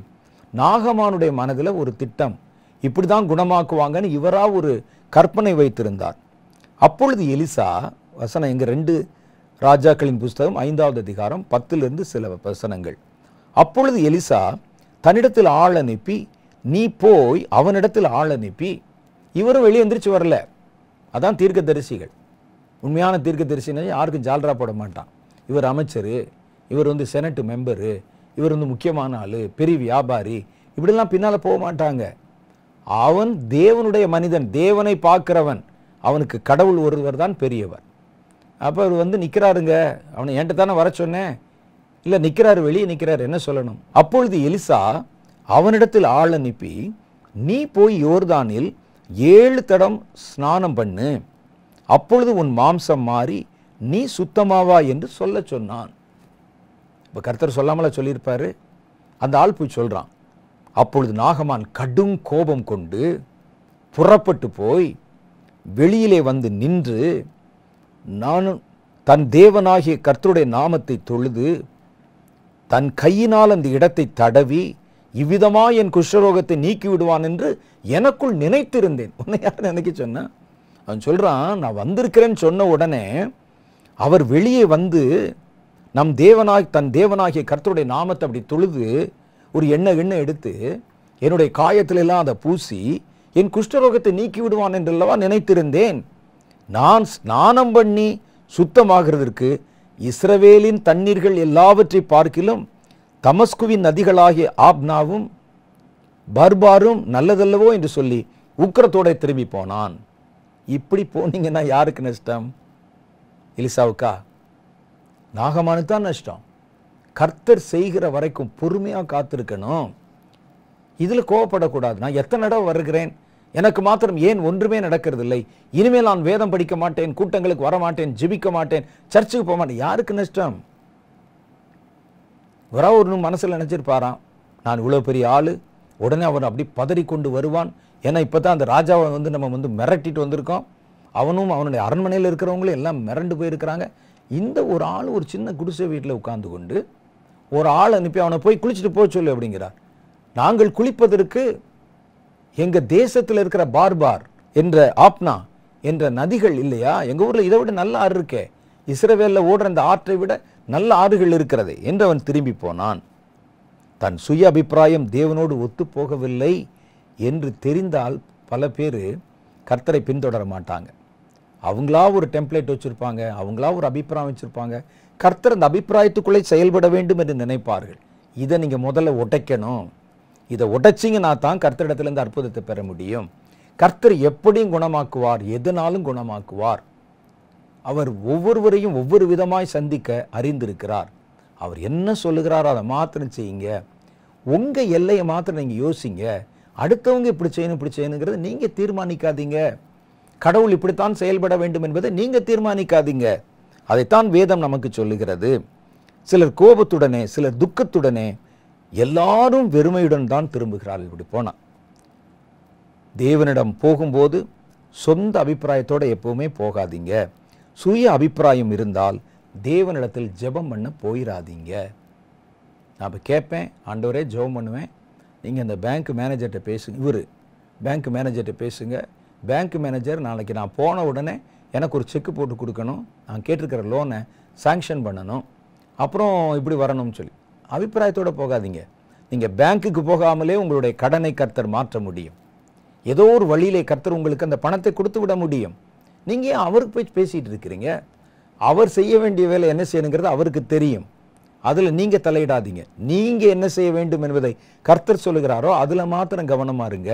நாகமானுடைய மனதில் ஒரு திட்டம் இப்படி தான் குணமாக்குவாங்கன்னு இவராக ஒரு கற்பனை வைத்திருந்தார் அப்பொழுது எலிசா வசனம் எங்கள் ரெண்டு ராஜாக்களின் புஸ்தகம் ஐந்தாவது அதிகாரம் பத்திலிருந்து சில வசனங்கள் அப்பொழுது எலிசா தன்னிடத்தில் ஆள் அனுப்பி நீ போய் அவனிடத்தில் ஆள் அனுப்பி இவரும் வெளியே எந்திரிச்சு வரல அதான் தீர்க்க தரிசிகள் உண்மையான தீர்க்க தரிசினா யாருக்கும் ஜால்ரா போட மாட்டான் இவர் அமைச்சர் இவர் வந்து செனட்டு மெம்பரு இவர் வந்து முக்கியமான ஆள் பெரிய வியாபாரி இப்படிலாம் பின்னால் போக மாட்டாங்க அவன் தேவனுடைய மனிதன் தேவனை பார்க்குறவன் அவனுக்கு கடவுள் ஒருவர் தான் பெரியவர் அப்போ அவர் வந்து நிற்கிறாருங்க அவனை என்கிட்ட தானே வர சொன்னேன் இல்லை நிற்கிறாரு வெளியே நிற்கிறாரு என்ன சொல்லணும் அப்பொழுது எலிசா அவனிடத்தில் ஆள் அனுப்பி நீ போய் யோர்தானில் ஏழு தடம் ஸ்நானம் பண்ணு அப்பொழுது உன் மாம்சம் மாறி நீ சுத்தமாவா என்று சொல்ல சொன்னான் இப்போ கர்த்தர் சொல்லாமல சொல்லியிருப்பாரு அந்த ஆள் போய் சொல்கிறான் அப்பொழுது நாகமான் கடும் கோபம் கொண்டு புறப்பட்டு போய் வெளியிலே வந்து நின்று நான் தன் தேவனாகிய கர்த்தருடைய நாமத்தை தொழுது தன் கையினால் அந்த இடத்தை தடவி இவ்விதமாக என் குஷ்டரோகத்தை நீக்கி விடுவான் என்று எனக்குள் நினைத்திருந்தேன் உன்னை யார் நினைக்க சொன்னேன் அவன் சொல்கிறான் நான் வந்திருக்கிறேன்னு சொன்ன உடனே அவர் வெளியே வந்து நம் தேவனாய் தன் தேவனாகிய கர்த்தருடைய நாமத்தை அப்படி தொழுது ஒரு எண்ணெய் எண்ணெய் எடுத்து என்னுடைய காயத்திலெல்லாம் அதை பூசி என் குஷ்டரோகத்தை நீக்கி விடுவான் என்றல்லவா நினைத்திருந்தேன் நான் ஸ்நானம் பண்ணி சுத்தமாகிறதற்கு இஸ்ரவேலின் தண்ணீர்கள் எல்லாவற்றை பார்க்கிலும் தமஸ்குவின் நதிகளாகிய ஆப்னாவும் பர்பாரும் நல்லதல்லவோ என்று சொல்லி உக்கரத்தோட திரும்பி போனான் இப்படி போனீங்கன்னா யாருக்கு நஷ்டம் எலிசாவுக்கா நாகமானு தான் நஷ்டம் கர்த்தர் செய்கிற வரைக்கும் பொறுமையாக காத்திருக்கணும் இதில் கோவப்படக்கூடாது நான் எத்தனை தடவை வருகிறேன் எனக்கு மாத்திரம் ஏன் ஒன்றுமே நடக்கிறதில்லை இனிமேல் நான் வேதம் படிக்க மாட்டேன் கூட்டங்களுக்கு வர மாட்டேன் ஜிபிக்க மாட்டேன் சர்ச்சுக்கு போக மாட்டேன் யாருக்கு நஷ்டம் விரா ஒரு மனசில் நினச்சிருப்பாராம் நான் இவ்வளோ பெரிய ஆள் உடனே அவன் அப்படி கொண்டு வருவான் ஏன்னா இப்போ தான் அந்த ராஜாவை வந்து நம்ம வந்து மிரட்டிட்டு வந்திருக்கோம் அவனும் அவனுடைய அரண்மனையில் இருக்கிறவங்களும் எல்லாம் மிரண்டு போயிருக்கிறாங்க இந்த ஒரு ஆள் ஒரு சின்ன குடிசை வீட்டில் உட்காந்து கொண்டு ஒரு ஆள் அனுப்பி அவனை போய் குளிச்சுட்டு போக சொல்லு அப்படிங்கிறார் நாங்கள் குளிப்பதற்கு எங்கள் தேசத்தில் இருக்கிற பார்பார் என்ற ஆப்னா என்ற நதிகள் இல்லையா எங்கள் ஊரில் இதை விட நல்ல ஆறு இருக்கே இஸ்ரேவேலில் ஓடுற அந்த ஆற்றை விட நல்ல ஆடுகள் இருக்கிறது என்று அவன் திரும்பி போனான் தன் சுய அபிப்பிராயம் தேவனோடு ஒத்துப்போகவில்லை என்று தெரிந்தால் பல பேர் கர்த்தரை பின்தொடர மாட்டாங்க அவங்களா ஒரு டெம்ப்ளேட் வச்சுருப்பாங்க அவங்களா ஒரு அபிப்பிராயம் வச்சுருப்பாங்க கர்த்தர் அந்த அபிப்பிராயத்துக்குள்ளே செயல்பட வேண்டும் என்று நினைப்பார்கள் இதை நீங்கள் முதல்ல உடைக்கணும் இதை உடைச்சிங்கன்னா தான் கர்த்தரிடத்துலேருந்து அற்புதத்தை பெற முடியும் கர்த்தர் எப்படியும் குணமாக்குவார் எதனாலும் குணமாக்குவார் அவர் ஒவ்வொருவரையும் ஒவ்வொரு விதமாய் சந்திக்க அறிந்திருக்கிறார் அவர் என்ன சொல்லுகிறாரோ அதை மாத்திரம் செய்யுங்க உங்கள் எல்லையை மாத்திரம் நீங்கள் யோசிங்க அடுத்தவங்க இப்படி செய்யணும் இப்படி செய்யணுங்கிறத நீங்கள் தீர்மானிக்காதீங்க கடவுள் இப்படித்தான் செயல்பட வேண்டும் என்பதை நீங்கள் தீர்மானிக்காதீங்க அதைத்தான் வேதம் நமக்கு சொல்லுகிறது சிலர் கோபத்துடனே சிலர் துக்கத்துடனே எல்லாரும் வெறுமையுடன் தான் திரும்புகிறார்கள் இப்படி போனால் தேவனிடம் போகும்போது சொந்த அபிப்பிராயத்தோடு எப்போவுமே போகாதீங்க சுய அபிப்பிராயம் இருந்தால் தேவனிடத்தில் ஜெபம் பண்ண போயிடாதீங்க நான் இப்போ கேட்பேன் ஆண்டவரே ஜெபம் பண்ணுவேன் நீங்கள் அந்த பேங்க் மேனேஜர்கிட்ட பேசுங்க இவர் பேங்க் மேனேஜர்கிட்ட பேசுங்க பேங்க் மேனேஜர் நாளைக்கு நான் போன உடனே எனக்கு ஒரு செக்கு போட்டு கொடுக்கணும் நான் கேட்டிருக்கிற லோனை சாங்ஷன் பண்ணணும் அப்புறம் இப்படி வரணும்னு சொல்லி அபிப்பிராயத்தோடு போகாதீங்க நீங்கள் பேங்க்குக்கு போகாமலே உங்களுடைய கடனை கர்த்தர் மாற்ற முடியும் ஏதோ ஒரு வழியிலே கர்த்தர் உங்களுக்கு அந்த பணத்தை கொடுத்து விட முடியும் நீங்கள் ஏன் அவருக்கு போய் பேசிகிட்டு இருக்கிறீங்க அவர் செய்ய வேண்டிய வேலை என்ன செய்யணுங்கிறது அவருக்கு தெரியும் அதில் நீங்கள் தலையிடாதீங்க நீங்கள் என்ன செய்ய வேண்டும் என்பதை கர்த்தர் சொல்லுகிறாரோ அதில் மாத்திரம் கவனமாக இருங்க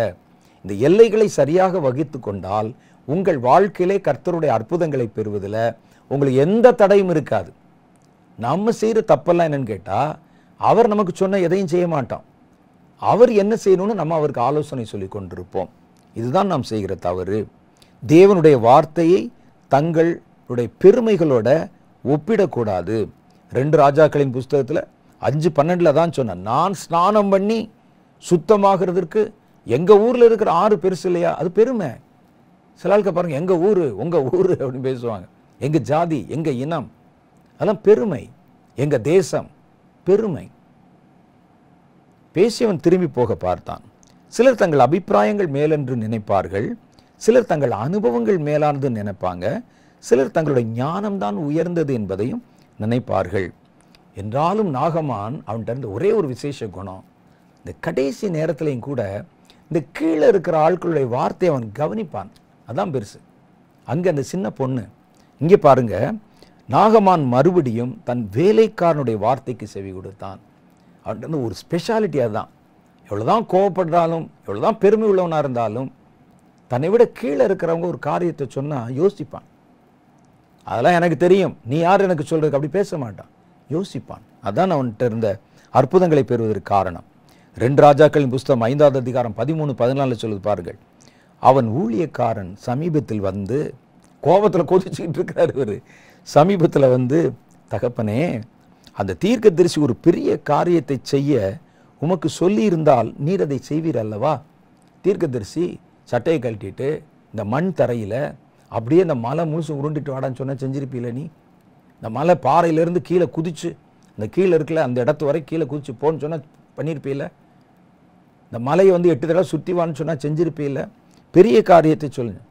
இந்த எல்லைகளை சரியாக வகித்து கொண்டால் உங்கள் வாழ்க்கையிலே கர்த்தருடைய அற்புதங்களை பெறுவதில் உங்களுக்கு எந்த தடையும் இருக்காது நம்ம செய்கிற தப்பெல்லாம் என்னன்னு கேட்டால் அவர் நமக்கு சொன்ன எதையும் செய்ய மாட்டோம் அவர் என்ன செய்யணும்னு நம்ம அவருக்கு ஆலோசனை சொல்லி கொண்டிருப்போம் இதுதான் நாம் செய்கிற தவறு தேவனுடைய வார்த்தையை தங்களுடைய பெருமைகளோட ஒப்பிடக்கூடாது ரெண்டு ராஜாக்களின் புஸ்தகத்தில் அஞ்சு பன்னெண்டில் தான் சொன்னேன் நான் ஸ்நானம் பண்ணி சுத்தமாகிறதுக்கு எங்கள் ஊரில் இருக்கிற ஆறு பெருசு இல்லையா அது பெருமை சில ஆளுக்க பாருங்கள் எங்கள் ஊர் உங்கள் ஊர் அப்படின்னு பேசுவாங்க எங்கள் ஜாதி எங்கள் இனம் அதெல்லாம் பெருமை எங்கள் தேசம் பெருமை பேசியவன் திரும்பி போக பார்த்தான் சிலர் தங்கள் அபிப்பிராயங்கள் மேலென்று நினைப்பார்கள் சிலர் தங்கள் அனுபவங்கள் மேலானது நினைப்பாங்க சிலர் தங்களுடைய ஞானம்தான் உயர்ந்தது என்பதையும் நினைப்பார்கள் என்றாலும் நாகமான் அவன்கிட்ட ஒரே ஒரு விசேஷ குணம் இந்த கடைசி நேரத்துலையும் கூட இந்த கீழே இருக்கிற ஆட்களுடைய வார்த்தையை அவன் கவனிப்பான் அதான் பெருசு அங்கே அந்த சின்ன பொண்ணு இங்கே பாருங்க நாகமான் மறுபடியும் தன் வேலைக்காரனுடைய வார்த்தைக்கு செவி கொடுத்தான் அவன்கிட்ட ஒரு ஸ்பெஷாலிட்டி அதுதான் எவ்வளோதான் கோவப்படுறாலும் எவ்வளோதான் பெருமை உள்ளவனாக இருந்தாலும் தன்னை விட கீழே இருக்கிறவங்க ஒரு காரியத்தை சொன்னால் யோசிப்பான் அதெல்லாம் எனக்கு தெரியும் நீ யார் எனக்கு சொல்கிறதுக்கு அப்படி பேச மாட்டான் யோசிப்பான் அதான் அவன்கிட்ட இருந்த அற்புதங்களை பெறுவதற்கு காரணம் ரெண்டு ராஜாக்களின் புஸ்தகம் ஐந்தாவது அதிகாரம் பதிமூணு பதினாலு சொல்லுது பாருங்கள் அவன் ஊழியக்காரன் சமீபத்தில் வந்து கோபத்தில் கொதிச்சுக்கிட்டு இருக்கிறார் இவர் சமீபத்தில் வந்து தகப்பனே அந்த தீர்க்க தரிசி ஒரு பெரிய காரியத்தை செய்ய உமக்கு சொல்லியிருந்தால் நீர் அதை செய்வீர் அல்லவா தீர்க்க தரிசி சட்டையை கழட்டிட்டு இந்த மண் தரையில் அப்படியே இந்த மலை முழுசு உருண்டுட்டு வாடான்னு சொன்னால் செஞ்சிருப்பீல நீ இந்த மலை பாறையிலேருந்து கீழே குதிச்சு இந்த கீழே இருக்கல அந்த இடத்து வரை கீழே குதிச்சு போன்னு சொன்னால் பண்ணியிருப்பீல இந்த மலையை வந்து எட்டு தடவை சுற்றி வான்னு சொன்னால் செஞ்சிருப்பீல பெரிய காரியத்தை சொல்லுங்க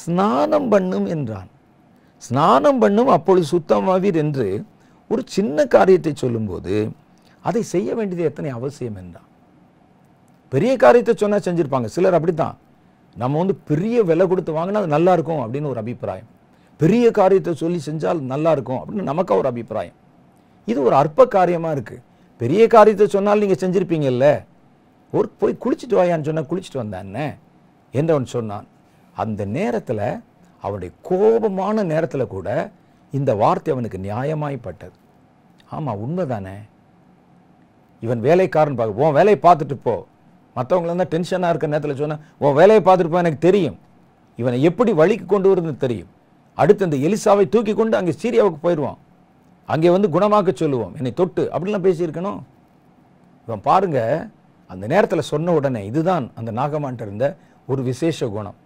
ஸ்நானம் பண்ணும் என்றான் ஸ்நானம் பண்ணும் அப்பொழுது சுத்தமாவீர் என்று ஒரு சின்ன காரியத்தை சொல்லும்போது அதை செய்ய வேண்டியது எத்தனை அவசியம் என்றான் பெரிய காரியத்தை சொன்னால் செஞ்சுருப்பாங்க சிலர் அப்படி தான் நம்ம வந்து பெரிய விலை கொடுத்து வாங்கினா அது நல்லாயிருக்கும் அப்படின்னு ஒரு அபிப்பிராயம் பெரிய காரியத்தை சொல்லி செஞ்சால் நல்லாயிருக்கும் அப்படின்னு நமக்கு ஒரு அபிப்பிராயம் இது ஒரு அற்ப காரியமாக இருக்குது பெரிய காரியத்தை சொன்னால் நீங்கள் செஞ்சுருப்பீங்கல்ல ஒரு போய் குளிச்சுட்டு வாயான்னு சொன்னால் குளிச்சுட்டு வந்தானே என்றவன் சொன்னான் அந்த நேரத்தில் அவனுடைய கோபமான நேரத்தில் கூட இந்த வார்த்தை அவனுக்கு நியாயமாய்ப்பட்டது ஆமாம் உண்மை தானே இவன் வேலைக்காரன் பார்க்க போ வேலையை பார்த்துட்டு போ மற்றவங்களாம் தான் டென்ஷனாக இருக்கிற நேரத்தில் சொன்னால் உன் வேலையை பார்த்துருப்பா எனக்கு தெரியும் இவனை எப்படி வழிக்கு கொண்டு வருதுன்னு தெரியும் அடுத்து அந்த எலிசாவை தூக்கி கொண்டு அங்கே சீரியாவுக்கு போயிடுவான் அங்கே வந்து குணமாக்க சொல்லுவோம் என்னை தொட்டு அப்படிலாம் பேசியிருக்கணும் இவன் பாருங்க அந்த நேரத்தில் சொன்ன உடனே இதுதான் அந்த நாகமான்ட்டு இருந்த ஒரு விசேஷ குணம்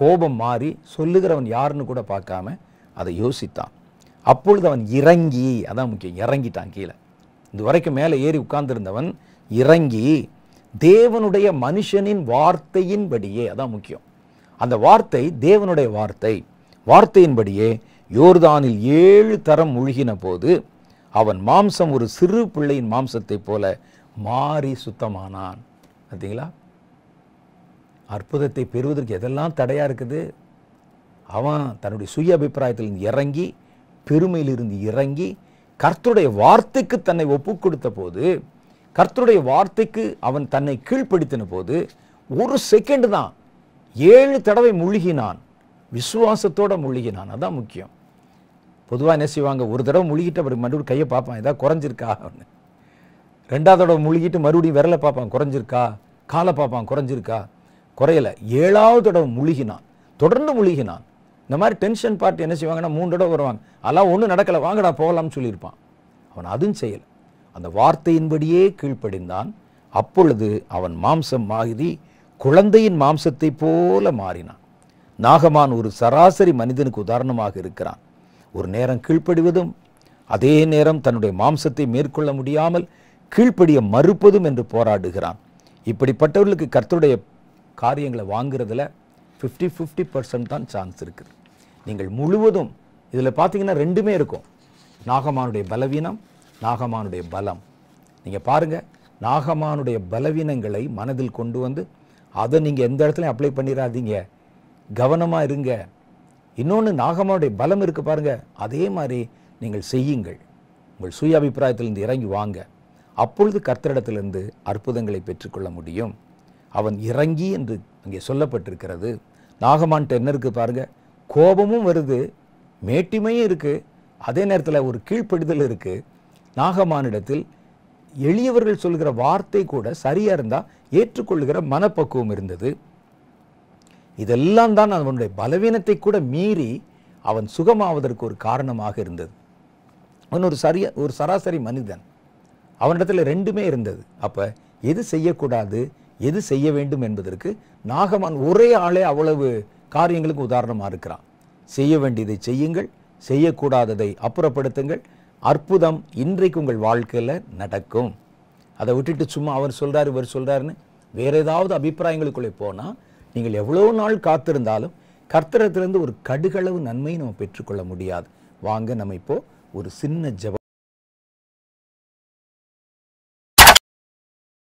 கோபம் மாறி சொல்லுகிறவன் யாருன்னு கூட பார்க்காம அதை யோசித்தான் அப்பொழுது அவன் இறங்கி அதான் முக்கியம் இறங்கிட்டான் கீழே இது வரைக்கும் மேலே ஏறி உட்கார்ந்துருந்தவன் இறங்கி தேவனுடைய மனுஷனின் வார்த்தையின்படியே அதான் முக்கியம் அந்த வார்த்தை தேவனுடைய வார்த்தை வார்த்தையின்படியே யோர்தானில் ஏழு தரம் முழுகின போது அவன் மாம்சம் ஒரு சிறு பிள்ளையின் மாம்சத்தைப் போல மாறி சுத்தமானான் பார்த்தீங்களா அற்புதத்தை பெறுவதற்கு எதெல்லாம் தடையாக இருக்குது அவன் தன்னுடைய சுய அபிப்பிராயத்தில் இறங்கி பெருமையிலிருந்து இறங்கி கர்த்தருடைய வார்த்தைக்கு தன்னை ஒப்புக் கொடுத்த போது கர்த்தருடைய வார்த்தைக்கு அவன் தன்னை கீழ்ப்படுத்தின போது ஒரு செகண்ட் தான் ஏழு தடவை முழுகினான் விசுவாசத்தோடு முழுகினான் அதான் முக்கியம் பொதுவாக என்ன செய்வாங்க ஒரு தடவை முழுகிட்டு அவருக்கு மறுபடியும் கையை பார்ப்பான் ஏதாவது குறைஞ்சிருக்கா அவனு ரெண்டாவது தடவை முழுகிட்டு மறுபடியும் விரலை பார்ப்பான் குறைஞ்சிருக்கா காலை பார்ப்பான் குறைஞ்சிருக்கா குறையலை ஏழாவது தடவை முழுகினான் தொடர்ந்து முழுகினான் இந்த மாதிரி டென்ஷன் பார்ட்டி என்ன செய்வாங்கன்னா மூணு தடவை வருவாங்க அதெல்லாம் ஒன்றும் நடக்கலை வாங்கடா போகலாம்னு சொல்லியிருப்பான் அவன் அதுவும் செய்யலை அந்த வார்த்தையின்படியே கீழ்ப்படிந்தான் அப்பொழுது அவன் மாம்சம் மாகிதி குழந்தையின் மாம்சத்தை போல மாறினான் நாகமான் ஒரு சராசரி மனிதனுக்கு உதாரணமாக இருக்கிறான் ஒரு நேரம் கீழ்ப்படிவதும் அதே நேரம் தன்னுடைய மாம்சத்தை மேற்கொள்ள முடியாமல் கீழ்ப்படிய மறுப்பதும் என்று போராடுகிறான் இப்படிப்பட்டவர்களுக்கு கர்த்தருடைய காரியங்களை வாங்குறதுல ஃபிஃப்டி ஃபிஃப்டி பர்சன்ட் தான் சான்ஸ் இருக்குது நீங்கள் முழுவதும் இதில் பார்த்தீங்கன்னா ரெண்டுமே இருக்கும் நாகமானுடைய பலவீனம் நாகமானுடைய பலம் நீங்கள் பாருங்கள் நாகமானுடைய பலவீனங்களை மனதில் கொண்டு வந்து அதை நீங்கள் எந்த இடத்துலையும் அப்ளை பண்ணிடாதீங்க கவனமாக இருங்க இன்னொன்று நாகமானுடைய பலம் இருக்குது பாருங்கள் அதே மாதிரி நீங்கள் செய்யுங்கள் உங்கள் சுய அபிப்பிராயத்திலிருந்து இறங்கி வாங்க அப்பொழுது கர்த்தரிடத்திலிருந்து அற்புதங்களை பெற்றுக்கொள்ள முடியும் அவன் இறங்கி என்று இங்கே சொல்லப்பட்டிருக்கிறது நாகமான் என்ன இருக்குது பாருங்கள் கோபமும் வருது மேட்டிமையும் இருக்குது அதே நேரத்தில் ஒரு கீழ்ப்படுதல் இருக்குது நாகமானிடத்தில் எளியவர்கள் சொல்கிற வார்த்தை கூட சரியாக இருந்தால் ஏற்றுக்கொள்கிற மனப்பக்குவம் இருந்தது இதெல்லாம் தான் அவனுடைய பலவீனத்தை கூட மீறி அவன் சுகமாவதற்கு ஒரு காரணமாக இருந்தது அவன் ஒரு சரிய ஒரு சராசரி மனிதன் அவனிடத்தில் ரெண்டுமே இருந்தது அப்போ எது செய்யக்கூடாது எது செய்ய வேண்டும் என்பதற்கு நாகமான் ஒரே ஆளே அவ்வளவு காரியங்களுக்கு உதாரணமாக இருக்கிறான் செய்ய வேண்டியதை செய்யுங்கள் செய்யக்கூடாததை அப்புறப்படுத்துங்கள் அற்புதம் இன்றைக்கு உங்கள் வாழ்க்கையில் நடக்கும் அதை விட்டுட்டு சும்மா அவர் சொல்கிறார் இவர் சொல்கிறாருன்னு வேறு ஏதாவது அபிப்பிராயங்களுக்குள்ளே போனால் நீங்கள் எவ்வளோ நாள் காத்திருந்தாலும் கர்த்தரத்திலிருந்து ஒரு கடுகளவு நன்மையை நம்ம பெற்றுக்கொள்ள முடியாது வாங்க நம்ம இப்போது ஒரு சின்ன ஜப